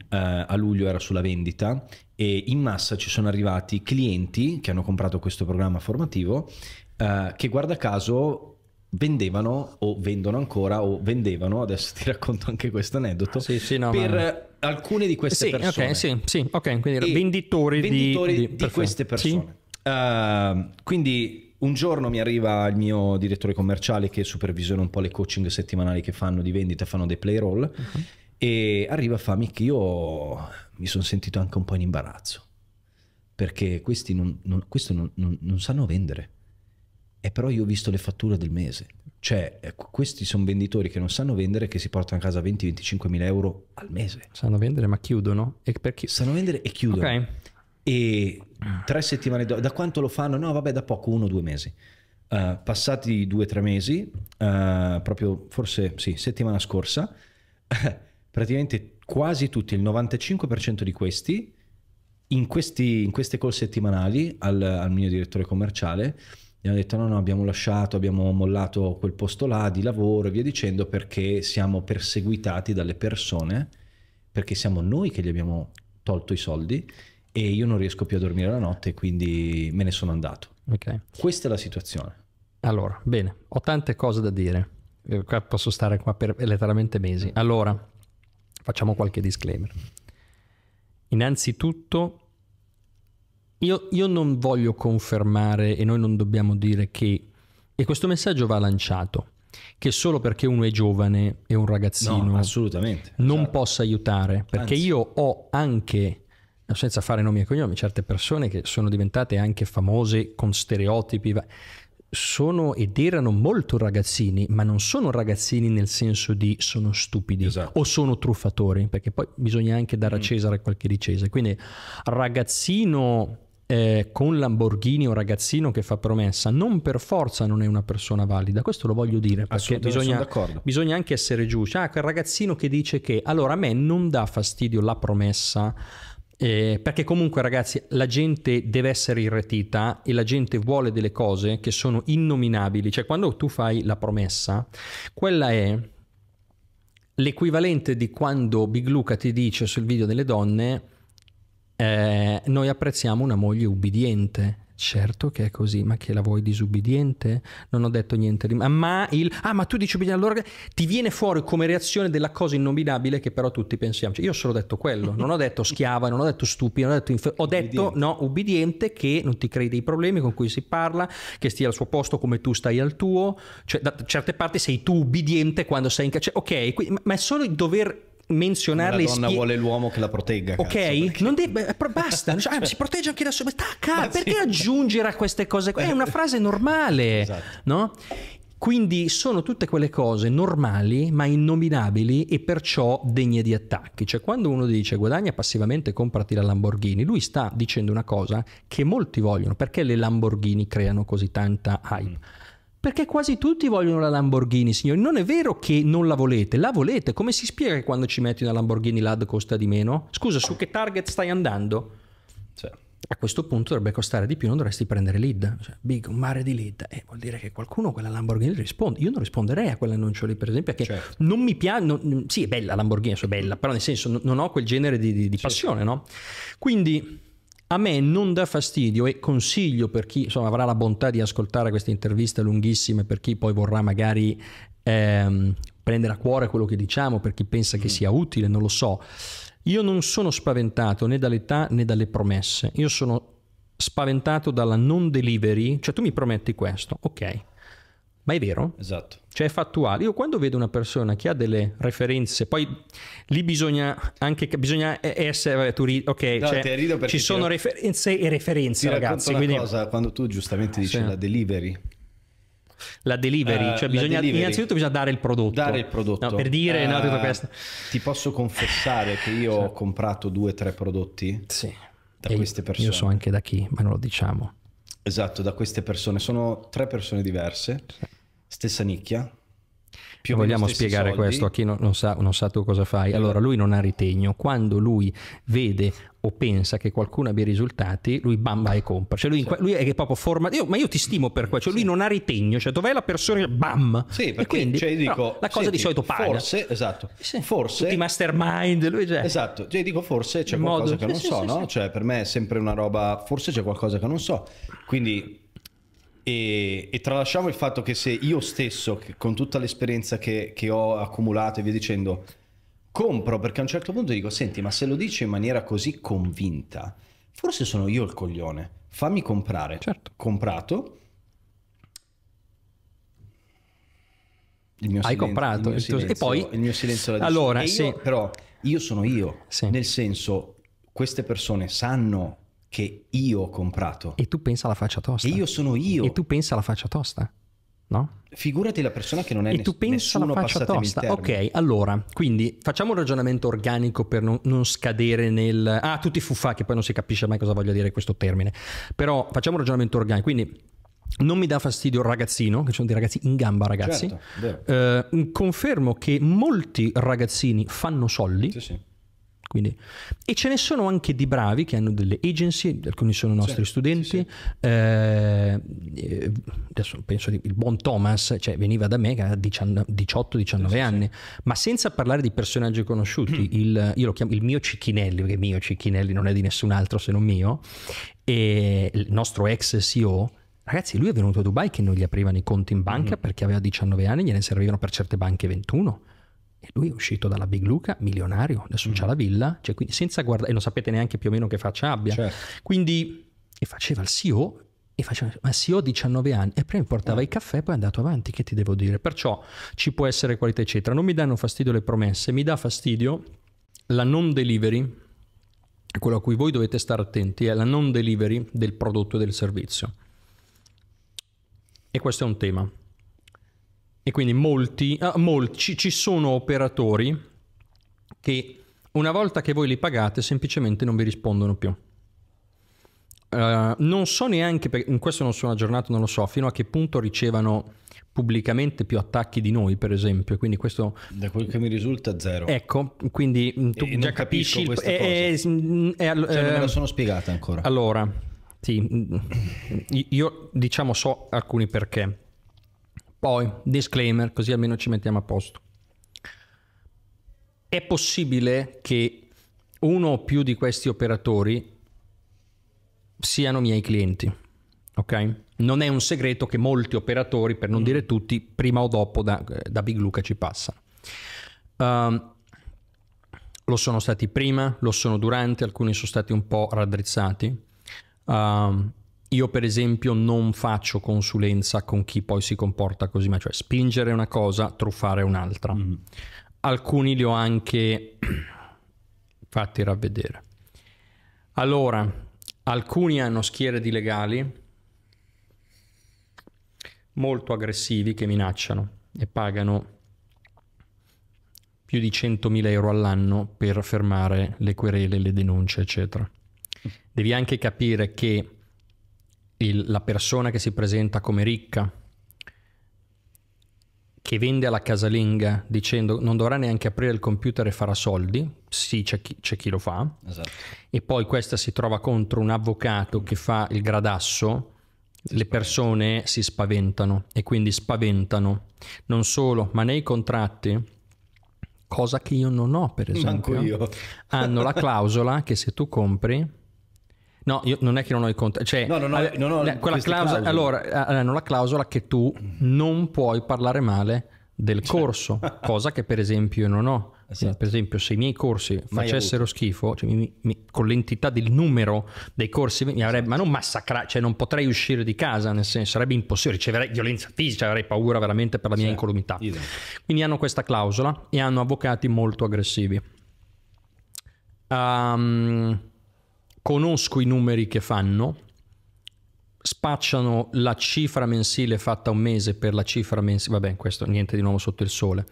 eh, a luglio era sulla vendita e in massa ci sono arrivati clienti che hanno comprato questo programma formativo eh, che guarda caso vendevano o vendono ancora o vendevano, adesso ti racconto anche questo aneddoto, sì, sì, no, per ma... alcune di queste sì, persone. Okay, sì, sì, ok, quindi e venditori, venditori di, di, di queste persone. Uh, quindi un giorno mi arriva il mio direttore commerciale che supervisiona un po' le coaching settimanali che fanno di vendita, fanno dei play roll, uh-huh. e arriva e fa, che io mi sono sentito anche un po' in imbarazzo, perché questi non, non, non, non sanno vendere e eh, però io ho visto le fatture del mese. Cioè, ecco, questi sono venditori che non sanno vendere che si portano a casa 20-25 mila euro al mese. Sanno vendere ma chiudono? E perché? Sanno vendere e chiudono. Okay. E tre settimane dopo, da quanto lo fanno? No, vabbè, da poco, uno o due mesi. Uh, passati due o tre mesi, uh, proprio forse sì, settimana scorsa, praticamente quasi tutti, il 95% di questi in, questi, in, queste call settimanali al, al mio direttore commerciale, gli hanno detto no no abbiamo lasciato, abbiamo mollato quel posto là di lavoro e via dicendo perché siamo perseguitati dalle persone, perché siamo noi che gli abbiamo tolto i soldi e io non riesco più a dormire la notte quindi me ne sono andato. Okay. Questa è la situazione. Allora, bene, ho tante cose da dire. Eh, posso stare qua per letteralmente mesi. Allora, facciamo qualche disclaimer. Innanzitutto io, io, non voglio confermare e noi non dobbiamo dire che, e questo messaggio va lanciato, che solo perché uno è giovane e un ragazzino no, assolutamente, non certo. possa aiutare, perché Anzi. io ho anche, senza fare nomi e cognomi, certe persone che sono diventate anche famose con stereotipi, sono ed erano molto ragazzini, ma non sono ragazzini nel senso di sono stupidi esatto. o sono truffatori, perché poi bisogna anche dare a mm. Cesare qualche ricese. Quindi ragazzino eh, con Lamborghini un ragazzino che fa promessa non per forza non è una persona valida, questo lo voglio dire perché bisogna, bisogna, anche essere giusti. Ah, quel ragazzino che dice che allora a me non dà fastidio la promessa. Eh, perché comunque ragazzi la gente deve essere irretita e la gente vuole delle cose che sono innominabili, cioè quando tu fai la promessa, quella è l'equivalente di quando Big Luca ti dice sul video delle donne eh, noi apprezziamo una moglie ubbidiente. Certo che è così, ma che la vuoi disubbidiente? Non ho detto niente di... Ma il... Ah, ma tu dici ubbidiente, allora ti viene fuori come reazione della cosa innominabile che però tutti pensiamo. Cioè, io ho solo detto quello, non ho detto schiava, non ho detto stupida, non ho detto... Infer- ho detto, ubbidiente. no, ubbidiente che non ti crei dei problemi con cui si parla, che stia al suo posto come tu stai al tuo. Cioè, da certe parti sei tu ubbidiente quando sei in... Cioè, ok, quindi, ma è solo il dover menzionarle. Come la donna spie- vuole l'uomo che la protegga. Ok, cazzo, deve, eh, basta, cioè, ah, si protegge anche da sola. Tacca, perché aggiungere a queste cose? È una frase normale, esatto. no? Quindi sono tutte quelle cose normali ma innominabili e perciò degne di attacchi. Cioè quando uno dice guadagna passivamente e comprati la Lamborghini, lui sta dicendo una cosa che molti vogliono perché le Lamborghini creano così tanta hype. Mm perché quasi tutti vogliono la Lamborghini, signori. Non è vero che non la volete, la volete. Come si spiega che quando ci metti una Lamborghini l'AD costa di meno? Scusa, su che target stai andando? Cioè, a questo punto dovrebbe costare di più, non dovresti prendere lead. Cioè, big, un mare di lead. Eh, vuol dire che qualcuno quella Lamborghini risponde. Io non risponderei a quell'annuncio lì, per esempio, perché certo. non mi piace... Non, sì, è bella la Lamborghini, è bella, però nel senso non ho quel genere di, di, di passione, certo. no? Quindi a me non dà fastidio e consiglio per chi insomma, avrà la bontà di ascoltare queste interviste lunghissime, per chi poi vorrà magari ehm, prendere a cuore quello che diciamo, per chi pensa che mm. sia utile, non lo so. Io non sono spaventato né dall'età né dalle promesse, io sono spaventato dalla non delivery, cioè tu mi prometti questo, ok ma è vero? Esatto. Cioè è fattuale. Io quando vedo una persona che ha delle referenze, poi lì bisogna anche bisogna essere vabbè, tu ri, ok, no, cioè, ci sono ti... referenze e referenze, ti ragazzi, quindi... una cosa quando tu giustamente dici sì. la delivery la delivery, uh, cioè bisogna, la delivery. innanzitutto bisogna dare il prodotto. Dare il prodotto. No, per dire, uh, no, eh, questo. Ti posso confessare che io sì. ho comprato due o tre prodotti sì. da e queste persone. Io so anche da chi, ma non lo diciamo. Esatto, da queste persone. Sono tre persone diverse. Sì stessa nicchia. Più vogliamo spiegare soldi. questo a chi non, non, sa, non sa tu cosa fai. Allora, lui non ha ritegno. Quando lui vede o pensa che qualcuno abbia risultati, lui bamba e compra. Cioè lui, sì. lui è proprio forma. Io, ma io ti stimo per questo. Cioè lui non ha ritegno, cioè dov'è la persona? Bam! Sì, perché quindi, cioè, dico, però, la cosa senti, di solito paga. Forse, esatto. Sì, forse. Tutti mastermind, lui già. Cioè. Esatto. Cioè, dico forse c'è qualcosa modo, che non so, no? Cioè per me è sempre una roba, forse c'è qualcosa che non so. Quindi e, e, tralasciamo il fatto che se io stesso, che con tutta l'esperienza che, che, ho accumulato e via dicendo, compro perché a un certo punto dico, senti, ma se lo dice in maniera così convinta, forse sono io il coglione, fammi comprare. Certo. Comprato. Il mio Hai silenzio, comprato. Il mio silenzio, e poi... Il mio silenzio la Allora, io, sì. Però io sono io. Sì. Nel senso, queste persone sanno che io ho comprato. E tu pensa alla faccia tosta. E io sono io. E tu pensa alla faccia tosta. No? Figurati la persona che non è e tu pensa alla faccia tosta. Ok, allora, quindi facciamo un ragionamento organico per non, non scadere nel ah, tutti fuffa che poi non si capisce mai cosa voglia dire questo termine. Però facciamo un ragionamento organico, quindi non mi dà fastidio il ragazzino, che sono dei ragazzi in gamba, ragazzi. Certo, eh, confermo che molti ragazzini fanno soldi. Sì, sì quindi, e ce ne sono anche di bravi che hanno delle agency, alcuni sono nostri certo, sì, studenti. Sì, sì. Eh, adesso penso il buon Thomas, cioè veniva da me che aveva 18-19 anni, ma senza parlare di personaggi conosciuti, mm. il, io lo chiamo il mio Cicchinelli, perché mio Cicchinelli non è di nessun altro se non mio, e il nostro ex CEO. Ragazzi, lui è venuto a Dubai che non gli aprivano i conti in banca mm perché aveva 19 anni, gliene servivano per certe banche 21 e lui è uscito dalla Big Luca, milionario, adesso mm. c'ha la villa, cioè quindi senza guardare, e non sapete neanche più o meno che faccia abbia. Certo. Quindi, e faceva il CEO, e faceva, ma CEO a 19 anni e prima portava eh. il caffè e poi è andato avanti che ti devo dire perciò ci può essere qualità eccetera non mi danno fastidio le promesse mi dà fastidio la non delivery quello a cui voi dovete stare attenti è la non delivery del prodotto e del servizio e questo è un tema e quindi molti, ah, molti ci sono operatori che una volta che voi li pagate semplicemente non vi rispondono più. Uh, non so neanche, per, in questo non sono aggiornato, non lo so, fino a che punto ricevano pubblicamente più attacchi di noi, per esempio. Quindi questo... Da quel che mi risulta, zero. Ecco, quindi tu e già capisci... questa cosa. eh, eh, mm, eh cioè, non me la eh, sono spiegata ancora. Allora, sì, mm, io diciamo so alcuni perché. Poi, disclaimer, così almeno ci mettiamo a posto. È possibile che uno o più di questi operatori siano miei clienti, ok? Non è un segreto che molti operatori, per non mm. dire tutti, prima o dopo da, da Big Luca ci passano. Um, ehm, lo sono stati prima, lo sono durante, alcuni sono stati un po' raddrizzati. Um, io per esempio non faccio consulenza con chi poi si comporta così, ma cioè spingere una cosa, truffare un'altra. Mm. Alcuni li ho anche fatti ravvedere. Allora, alcuni hanno schiere di legali molto aggressivi che minacciano e pagano più di 100.000 euro all'anno per fermare le querele, le denunce, eccetera. Mm. Devi anche capire che il, la persona che si presenta come ricca, che vende alla casalinga dicendo non dovrà neanche aprire il computer e farà soldi, sì c'è chi, c'è chi lo fa, esatto. e poi questa si trova contro un avvocato che fa il gradasso, si le persone si spaventano e quindi spaventano non solo, ma nei contratti cosa che io non ho per esempio hanno la clausola che se tu compri No, io non è che non ho il conti. Cioè, no, non ho, all- non ho eh, quella clausola, allora, hanno eh, eh, la clausola che tu non puoi parlare male del cioè. corso, cosa che per esempio io non ho. Esatto. Per esempio, se i miei corsi Mai facessero avuto. schifo, cioè, mi, mi, con l'entità del numero dei corsi, mi avrebbe, ma non massacrato, cioè non potrei uscire di casa, nel senso sarebbe impossibile, riceverei violenza fisica, avrei paura veramente per la mia sì. incolumità. Idem. Esatto. Quindi hanno questa clausola e hanno avvocati molto aggressivi. Um, conosco i numeri che fanno, spacciano la cifra mensile fatta un mese per la cifra mensile, vabbè questo niente di nuovo sotto il sole,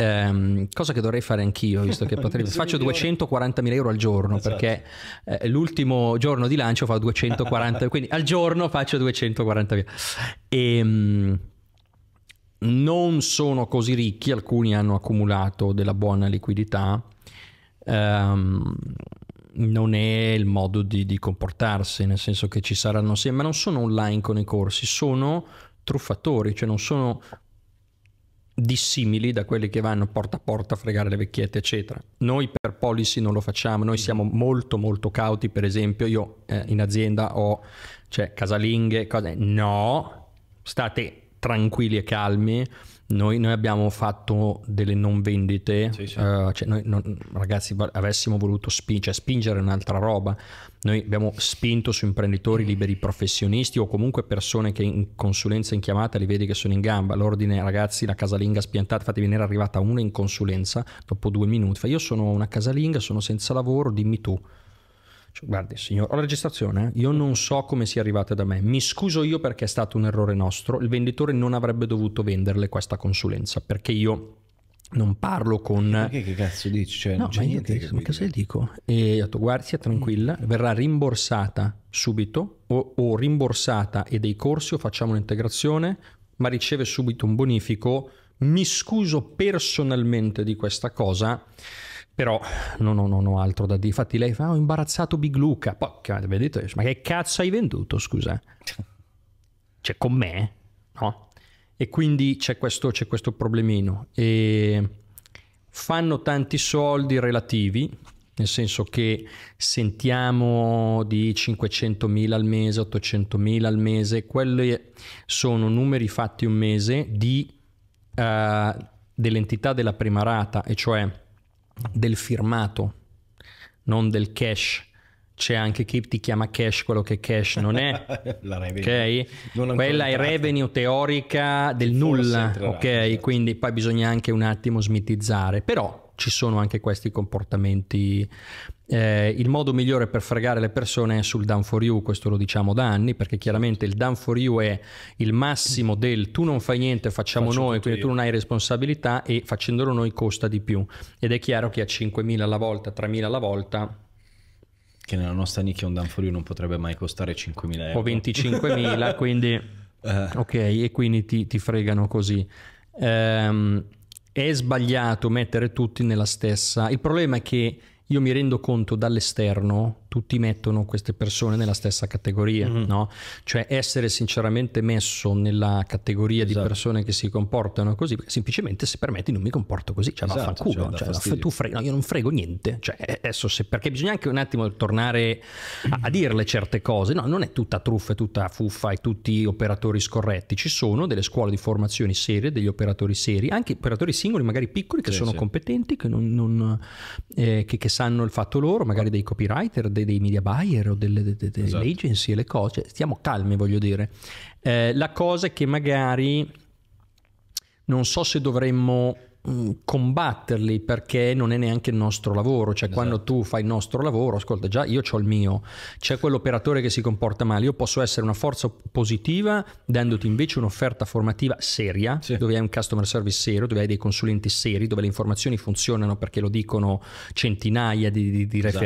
Um, cosa che dovrei fare anch'io, visto che potrebbe... faccio 240.000 euro al giorno esatto. perché eh, l'ultimo giorno di lancio fa 240, quindi al giorno faccio 240.000. E, ehm, non sono così ricchi, alcuni hanno accumulato della buona liquidità. Um, non è il modo di, di comportarsi, nel senso che ci saranno sì, ma non sono online con i corsi, sono truffatori, cioè non sono dissimili da quelli che vanno porta a porta a fregare le vecchiette, eccetera. Noi per policy non lo facciamo, noi siamo molto molto cauti, per esempio io eh, in azienda ho cioè, casalinghe, cose, no, state tranquilli e calmi, noi, noi, abbiamo fatto delle non vendite, sì, sì. Uh, cioè noi, non, ragazzi avessimo voluto sping- cioè spingere un'altra roba, noi abbiamo spinto su imprenditori liberi professionisti o comunque persone che in consulenza in chiamata li vedi che sono in gamba, l'ordine ragazzi la casalinga spiantata, infatti venire arrivata una in consulenza dopo due minuti, fa io sono una casalinga, sono senza lavoro, dimmi tu. Guardi, signor, ho la registrazione. Eh? Io non so come sia arrivata da me. Mi scuso io perché è stato un errore nostro. Il venditore non avrebbe dovuto venderle questa consulenza perché io non parlo con. Perché che cazzo dici? Cioè, no, non c'è ma niente. Io, che ma cosa le dico? E ho detto, guarda, sia tranquilla, mm. verrà rimborsata subito o, o rimborsata e dei corsi o facciamo un'integrazione, ma riceve subito un bonifico. Mi scuso personalmente di questa cosa. Però no, no, no, no altro da dire. Infatti lei fa, ah, ho imbarazzato Big Luca. Poi detto, ma che cazzo hai venduto, scusa? Cioè, con me? No? E quindi c'è questo, c'è questo problemino. E fanno tanti soldi relativi, nel senso che sentiamo di 500.000 al mese, 800.000 al mese, quelli sono numeri fatti un mese di, uh, dell'entità della prima rata, e cioè del firmato, non del cash. C'è anche chi ti chiama cash quello che cash non è. La revenue. Okay? Non Quella è revenue teorica del nulla. Entrerà, ok, certo. quindi poi bisogna anche un attimo smitizzare. Però ci sono anche questi comportamenti. Eh, il modo migliore per fregare le persone è sul done for you, questo lo diciamo da anni, perché chiaramente il done for you è il massimo del tu non fai niente, facciamo Faccio noi, quindi io. tu non hai responsabilità e facendolo noi costa di più. Ed è chiaro che a 5.000 alla volta, 3.000 alla volta che nella nostra nicchia un done for you non potrebbe mai costare 5.000 euro. O 25.000, quindi... Eh. Ok, e quindi ti, ti fregano così. Ehm, è sbagliato mettere tutti nella stessa. Il problema è che io mi rendo conto dall'esterno tutti mettono queste persone nella stessa categoria, mm-hmm. no? Cioè essere sinceramente messo nella categoria esatto. di persone che si comportano così, semplicemente se permetti non mi comporto così, cioè esatto, vaffanculo, cioè, cioè, tu frega, no, io non frego niente, cioè adesso se, perché bisogna anche un attimo tornare a, a dirle certe cose, no, non è tutta truffa, è tutta fuffa e tutti operatori scorretti, ci sono delle scuole di formazioni serie, degli operatori seri, anche operatori singoli, magari piccoli, che sì, sono sì. competenti, che, non, non, eh, che, che sanno il fatto loro, magari dei copywriter, dei, dei media buyer o delle, delle, delle esatto. agency e le cose, cioè, stiamo calmi voglio dire. Eh, la cosa è che magari non so se dovremmo Mm, combatterli perché non è neanche il nostro lavoro, cioè esatto. quando tu fai il nostro lavoro, ascolta già io ho il mio, c'è quell'operatore che si comporta male, io posso essere una forza positiva dandoti invece un'offerta formativa seria, sì. dove hai un customer service serio, dove hai dei consulenti seri, dove le informazioni funzionano perché lo dicono centinaia di, di, di esatto.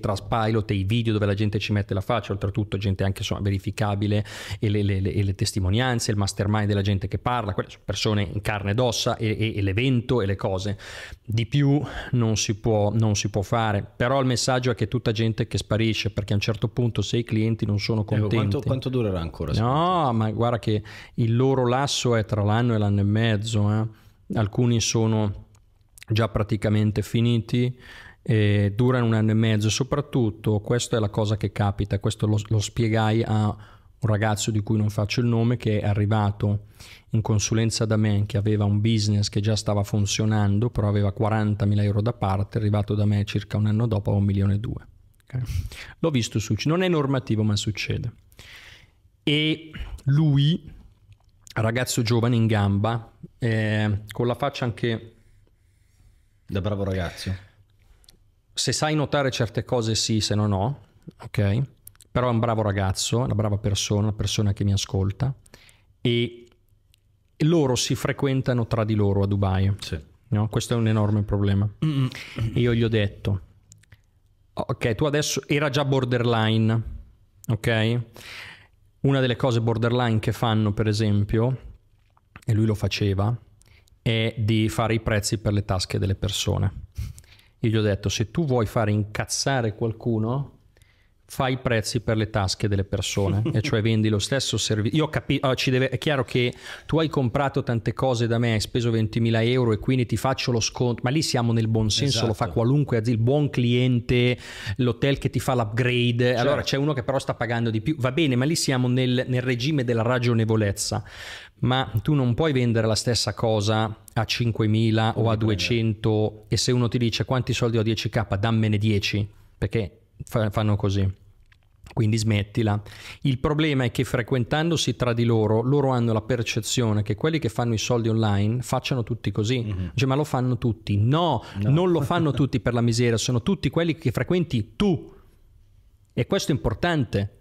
traspilot e i video dove la gente ci mette la faccia, oltretutto gente anche insomma, verificabile e le, le, le, le testimonianze, il mastermind della gente che parla, persone in carne ed ossa e, e, e le vendite l'evento e le cose. Di più non si, può, non si può fare, però il messaggio è che tutta gente che sparisce perché a un certo punto se i clienti non sono contenti... Eh, quanto, quanto, durerà ancora? No, ma guarda che il loro lasso è tra l'anno e l'anno e mezzo, eh. alcuni sono già praticamente finiti durano un anno e mezzo. Soprattutto, questa è la cosa che capita, questo lo, lo spiegai a un ragazzo di cui non faccio il nome che è arrivato in consulenza da me, che aveva un business che già stava funzionando, però aveva 40.000 euro da parte, è arrivato da me circa un anno dopo a 1 milione e 2. Okay. L'ho visto succedere, non è normativo ma succede. E lui, ragazzo giovane in gamba, eh, con la faccia anche... Da bravo ragazzo. Se sai notare certe cose sì, se no no, ok? però è un bravo ragazzo, una brava persona, una persona che mi ascolta e loro si frequentano tra di loro a Dubai. Sì. No? Questo è un enorme problema. Mm-hmm. io gli ho detto, ok, tu adesso era già borderline, ok? Una delle cose borderline che fanno, per esempio, e lui lo faceva, è di fare i prezzi per le tasche delle persone. Io gli ho detto, se tu vuoi fare incazzare qualcuno, fai i prezzi per le tasche delle persone, e cioè vendi lo stesso servizio. Io capisco, oh, ah, è chiaro che tu hai comprato tante cose da me, hai speso 20.000 euro e quindi ti faccio lo sconto, ma lì siamo nel buon senso, esatto. lo fa esatto. qualunque azienda, il buon cliente, l'hotel che ti fa l'upgrade, certo. allora c'è uno che però sta pagando di più, va bene, ma lì siamo nel, nel regime della ragionevolezza ma tu non puoi vendere la stessa cosa a 5.000 o a 200 e se uno ti dice quanti soldi ho a 10k dammene 10 perché fanno così quindi smettila. Il problema è che frequentandosi tra di loro, loro hanno la percezione che quelli che fanno i soldi online facciano tutti così. Mm-hmm. Cioè, ma lo fanno tutti. No, no. non lo fanno tutti per la miseria, sono tutti quelli che frequenti tu. E questo è importante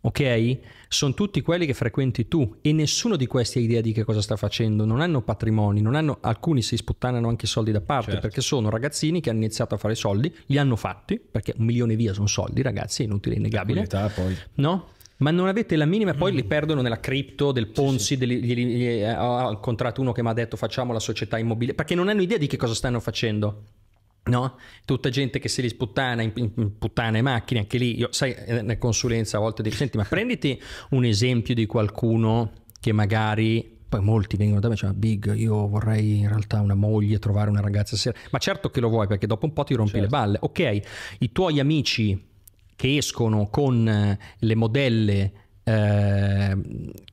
ok? Sono tutti quelli che frequenti tu e nessuno di questi ha idea di che cosa sta facendo, non hanno patrimoni, non hanno, alcuni si sputtanano anche i soldi da parte certo. perché sono ragazzini che hanno iniziato a fare soldi, li hanno fatti perché un milione via sono soldi ragazzi, è inutile, innegabile. Qualità, poi. No? ma non avete la minima, poi mm. li perdono nella cripto, del Ponzi, sì, sì. Degli, degli, degli, eh, ho incontrato uno che mi ha detto facciamo la società immobile perché non hanno idea di che cosa stanno facendo. No? Tutta gente che se li sputtana in, in puttane macchine, anche lì, io, sai, eh, nella consulenza a volte dico, senti, ma prenditi un esempio di qualcuno che magari poi molti vengono da me cioè, Big, io vorrei in realtà una moglie, trovare una ragazza seria. Ma certo che lo vuoi perché dopo un po' ti rompi certo. le balle. Ok, i tuoi amici che escono con eh, le modelle eh,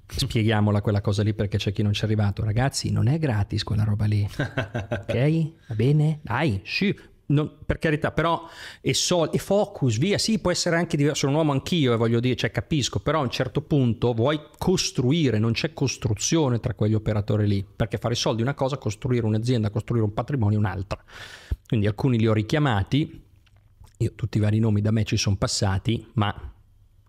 spieghiamola quella cosa lì perché c'è chi non ci è arrivato. Ragazzi, non è gratis quella roba lì. ok? Va bene? Dai, sì. Non, per carità, però e, sol, e focus, via, sì, può essere anche diverso, sono un uomo anch'io e eh, voglio dire, cioè capisco, però a un certo punto vuoi costruire, non c'è costruzione tra quegli operatori lì, perché fare soldi è una cosa, costruire un'azienda, costruire un patrimonio è un'altra. Quindi alcuni li ho richiamati, io tutti i vari nomi da me ci sono passati, ma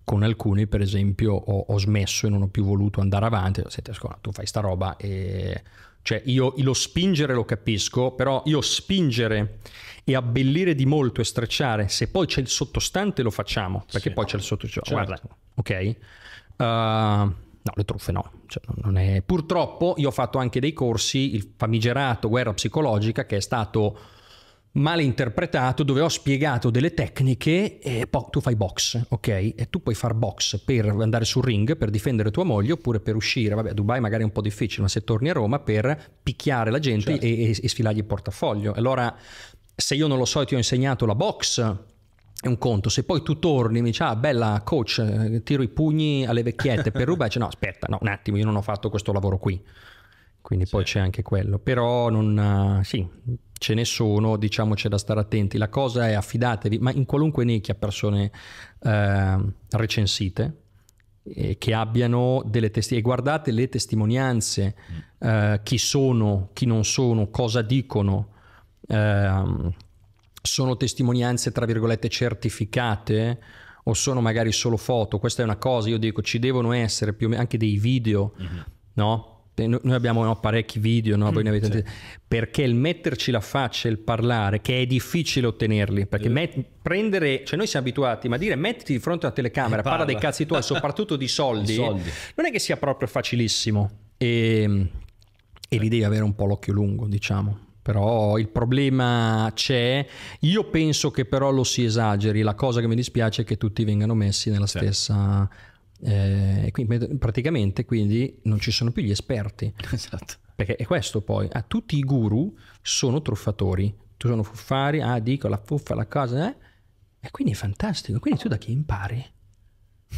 con alcuni per esempio ho, ho smesso e non ho più voluto andare avanti, senti scuola, tu fai sta roba e... Cioè io lo spingere lo capisco, però io spingere e abbellire di molto e stracciare, se poi c'è il sottostante lo facciamo, perché sì, poi c'è il sottostante. Cioè, certo. Guarda, ok? Uh, No, le truffe no. Cioè, è... Purtroppo io ho fatto anche dei corsi, il famigerato guerra psicologica, che è stato male interpretato dove ho spiegato delle tecniche e poi tu fai box, ok? E tu puoi far box per andare sul ring, per difendere tua moglie oppure per uscire, vabbè a Dubai magari è un po' difficile, ma se torni a Roma per picchiare la gente certo. e, e, e sfilargli il portafoglio. Allora se io non lo so e ti ho insegnato la box è un conto, se poi tu torni e mi dici ah bella coach eh, tiro i pugni alle vecchiette per rubare, no aspetta no un attimo io non ho fatto questo lavoro qui quindi sì. poi c'è anche quello, però non, eh, sì, ce ne sono, diciamo c'è da stare attenti. La cosa è affidatevi, ma in qualunque nicchia persone eh, recensite, che abbiano delle testimonianze e guardate le testimonianze mm. eh, chi sono chi non sono cosa dicono eh, sono testimonianze tra virgolette certificate o sono magari solo foto questa è una cosa io dico ci devono essere più o meno anche dei video mm-hmm. no noi abbiamo no, parecchi video, no? mm, sì. perché il metterci la faccia, il parlare, che è difficile ottenerli, perché met- prendere, cioè noi siamo abituati, ma dire mettiti di fronte alla telecamera, parla. Eh, parla. dei cazzi tuoi, soprattutto di soldi, soldi, non è che sia proprio facilissimo. E, ehm, e lì devi avere un po' l'occhio lungo, diciamo però il problema c'è. Io penso che però lo si esageri. La cosa che mi dispiace è che tutti vengano messi nella certo. stessa eh, quindi, praticamente quindi non ci sono più gli esperti. Esatto. Perché è questo poi, a tutti i guru sono truffatori, tu sono fuffari, ah dico la fuffa, la cosa, eh? e quindi è fantastico, quindi tu da chi impari?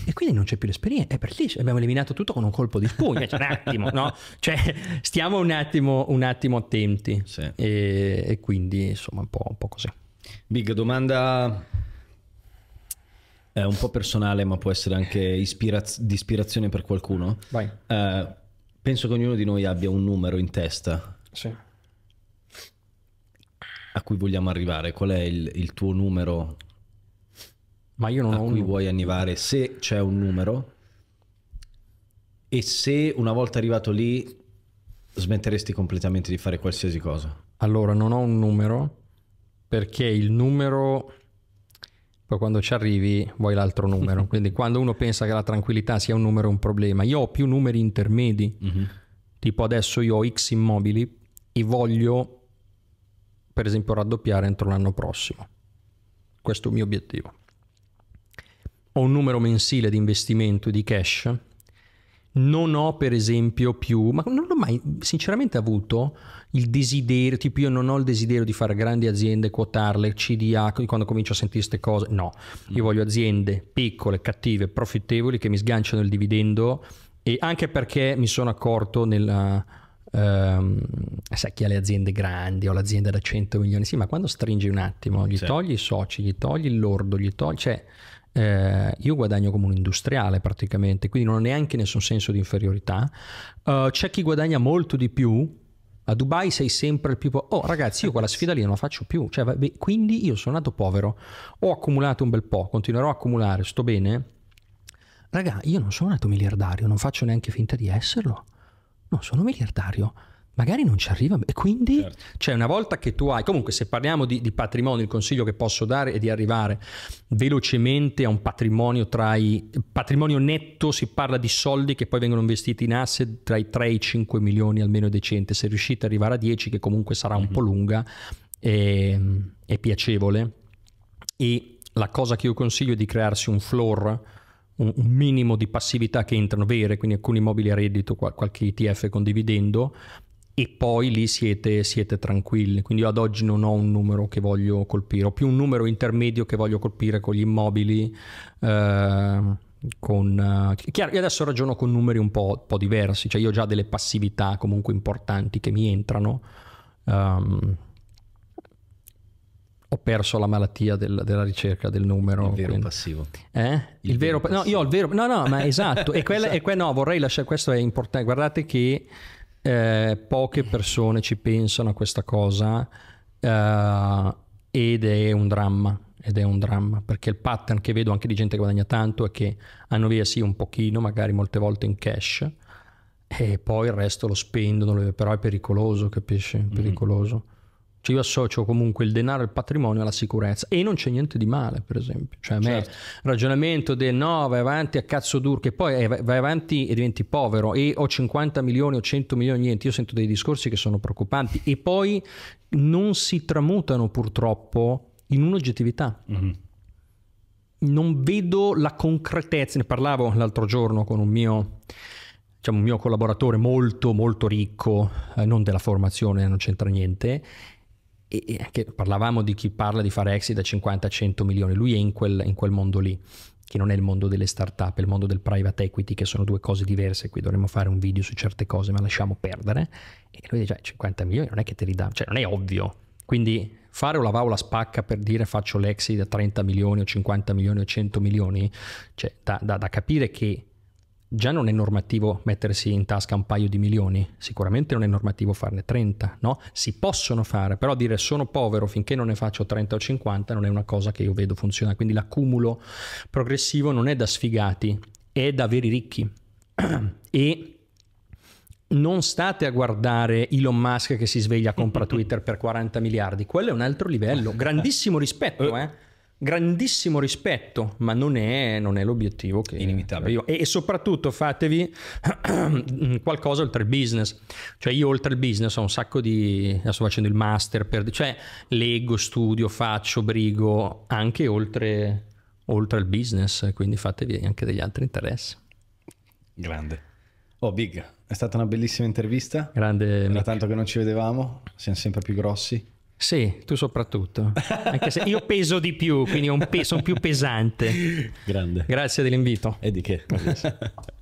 E quindi non c'è più l'esperienza, è per lì abbiamo eliminato tutto con un colpo di spugna, cioè un attimo, no? Cioè, stiamo un attimo, un attimo attenti sì. e, e, quindi insomma un po', un po' così. Big domanda è eh, un po' personale, ma può essere anche ispiraz- di ispirazione per qualcuno. Vai. Eh, penso che ognuno di noi abbia un numero in testa. Sì. A cui vogliamo arrivare. Qual è il, il tuo numero? Ma io non a ho cui un... vuoi arrivare se c'è un numero e se una volta arrivato lì smetteresti completamente di fare qualsiasi cosa. Allora, non ho un numero perché il numero poi quando ci arrivi vuoi l'altro numero. Quindi quando uno pensa che la tranquillità sia un numero è un problema. Io ho più numeri intermedi, mm-hmm. tipo adesso io ho X immobili e voglio per esempio raddoppiare entro l'anno prossimo. Questo è il mio obiettivo. Ho un numero mensile di investimento di cash non ho per esempio più, ma non ho mai sinceramente avuto il desiderio, tipo io non ho il desiderio di fare grandi aziende, quotarle, CDA, quando comincio a sentire queste cose, no, io mm. voglio aziende piccole, cattive, profittevoli che mi sganciano il dividendo e anche perché mi sono accorto nella... Um, sai chi ha le aziende grandi o l'azienda da 100 milioni, sì, ma quando stringi un attimo, gli sì. togli i soci, gli togli il lordo, gli togli, cioè eh, io guadagno come un industriale praticamente, quindi non ho neanche nessun senso di inferiorità. Uh, c'è chi guadagna molto di più. A Dubai sei sempre il più povero. Oh ragazzi, io quella sfida lì non la faccio più. Cioè, beh, quindi io sono nato povero, ho accumulato un bel po', continuerò a accumulare, sto bene. Raga, io non sono nato miliardario, non faccio neanche finta di esserlo. Non sono miliardario magari non ci arriva e quindi certo. cioè una volta che tu hai comunque se parliamo di, di, patrimonio il consiglio che posso dare è di arrivare velocemente a un patrimonio tra i patrimonio netto si parla di soldi che poi vengono investiti in asset tra i 3 e i 5 milioni almeno decente se riuscite ad arrivare a 10 che comunque sarà un mm-hmm. po' lunga è, ehm, è piacevole e la cosa che io consiglio è di crearsi un floor un, un minimo di passività che entrano vere, quindi alcuni immobili a reddito, qualche ETF condividendo, e poi lì siete, siete, tranquilli. Quindi io ad oggi non ho un numero che voglio colpire, ho più un numero intermedio che voglio colpire con gli immobili. Eh, con, eh, chiaro, io adesso ragiono con numeri un po', po', diversi, cioè io ho già delle passività comunque importanti che mi entrano. Um, ho perso la malattia del, della ricerca del numero. Il vero quindi. passivo. Eh? Il, il vero, vero passivo. No, io ho il vero... No, no, ma esatto. e quella, esatto. E que, no, vorrei lasciare... Questo è importante. Guardate che eh, poche persone ci pensano a questa cosa eh, ed è un dramma ed è un dramma perché il pattern che vedo anche di gente che guadagna tanto è che hanno via sì un pochino magari molte volte in cash e poi il resto lo spendono però è pericoloso capisci è mhm. pericoloso mm-hmm. Cioè io associo comunque il denaro, e il patrimonio alla sicurezza e non c'è niente di male, per esempio. Cioè, a me certo. il ragionamento del no, vai avanti a cazzo duro, che poi vai avanti e diventi povero e ho 50 milioni o 100 milioni, niente. Io sento dei discorsi che sono preoccupanti e poi non si tramutano purtroppo in un'oggettività. Mm-hmm. Non vedo la concretezza, ne parlavo l'altro giorno con un mio diciamo, un mio collaboratore molto molto ricco, eh, non della formazione, non c'entra niente, e anche parlavamo di chi parla di fare exit da 50 a 100 milioni, lui è in quel, in quel mondo lì, che non è il mondo delle start-up, è il mondo del private equity, che sono due cose diverse, qui dovremmo fare un video su certe cose, ma lasciamo perdere. E lui dice, 50 milioni non è che te li dà, cioè non è ovvio. Quindi fare o la la spacca per dire faccio l'exit da 30 milioni o 50 milioni o 100 milioni, cioè da, da, da capire che già non è normativo mettersi in tasca un paio di milioni, sicuramente non è normativo farne 30, no? Si possono fare, però dire sono povero finché non ne faccio 30 o 50 non è una cosa che io vedo funziona, quindi l'accumulo progressivo non è da sfigati, è da veri ricchi. e non state a guardare Elon Musk che si sveglia e compra Twitter per 40 miliardi, quello è un altro livello, grandissimo rispetto, eh? eh grandissimo rispetto, ma non è, non è l'obiettivo che inimitabile. E, e, soprattutto fatevi qualcosa oltre il business. Cioè io oltre il business ho un sacco di sto facendo il master per cioè leggo, studio, faccio, brigo anche oltre oltre il business, quindi fatevi anche degli altri interessi. Grande. Oh Big, è stata una bellissima intervista. Grande. Era tanto che non ci vedevamo, siamo sempre più grossi. Sì, tu soprattutto. Anche se io peso di più, quindi pe- sono più pesante. Grande. Grazie dell'invito. E di che? Grazie.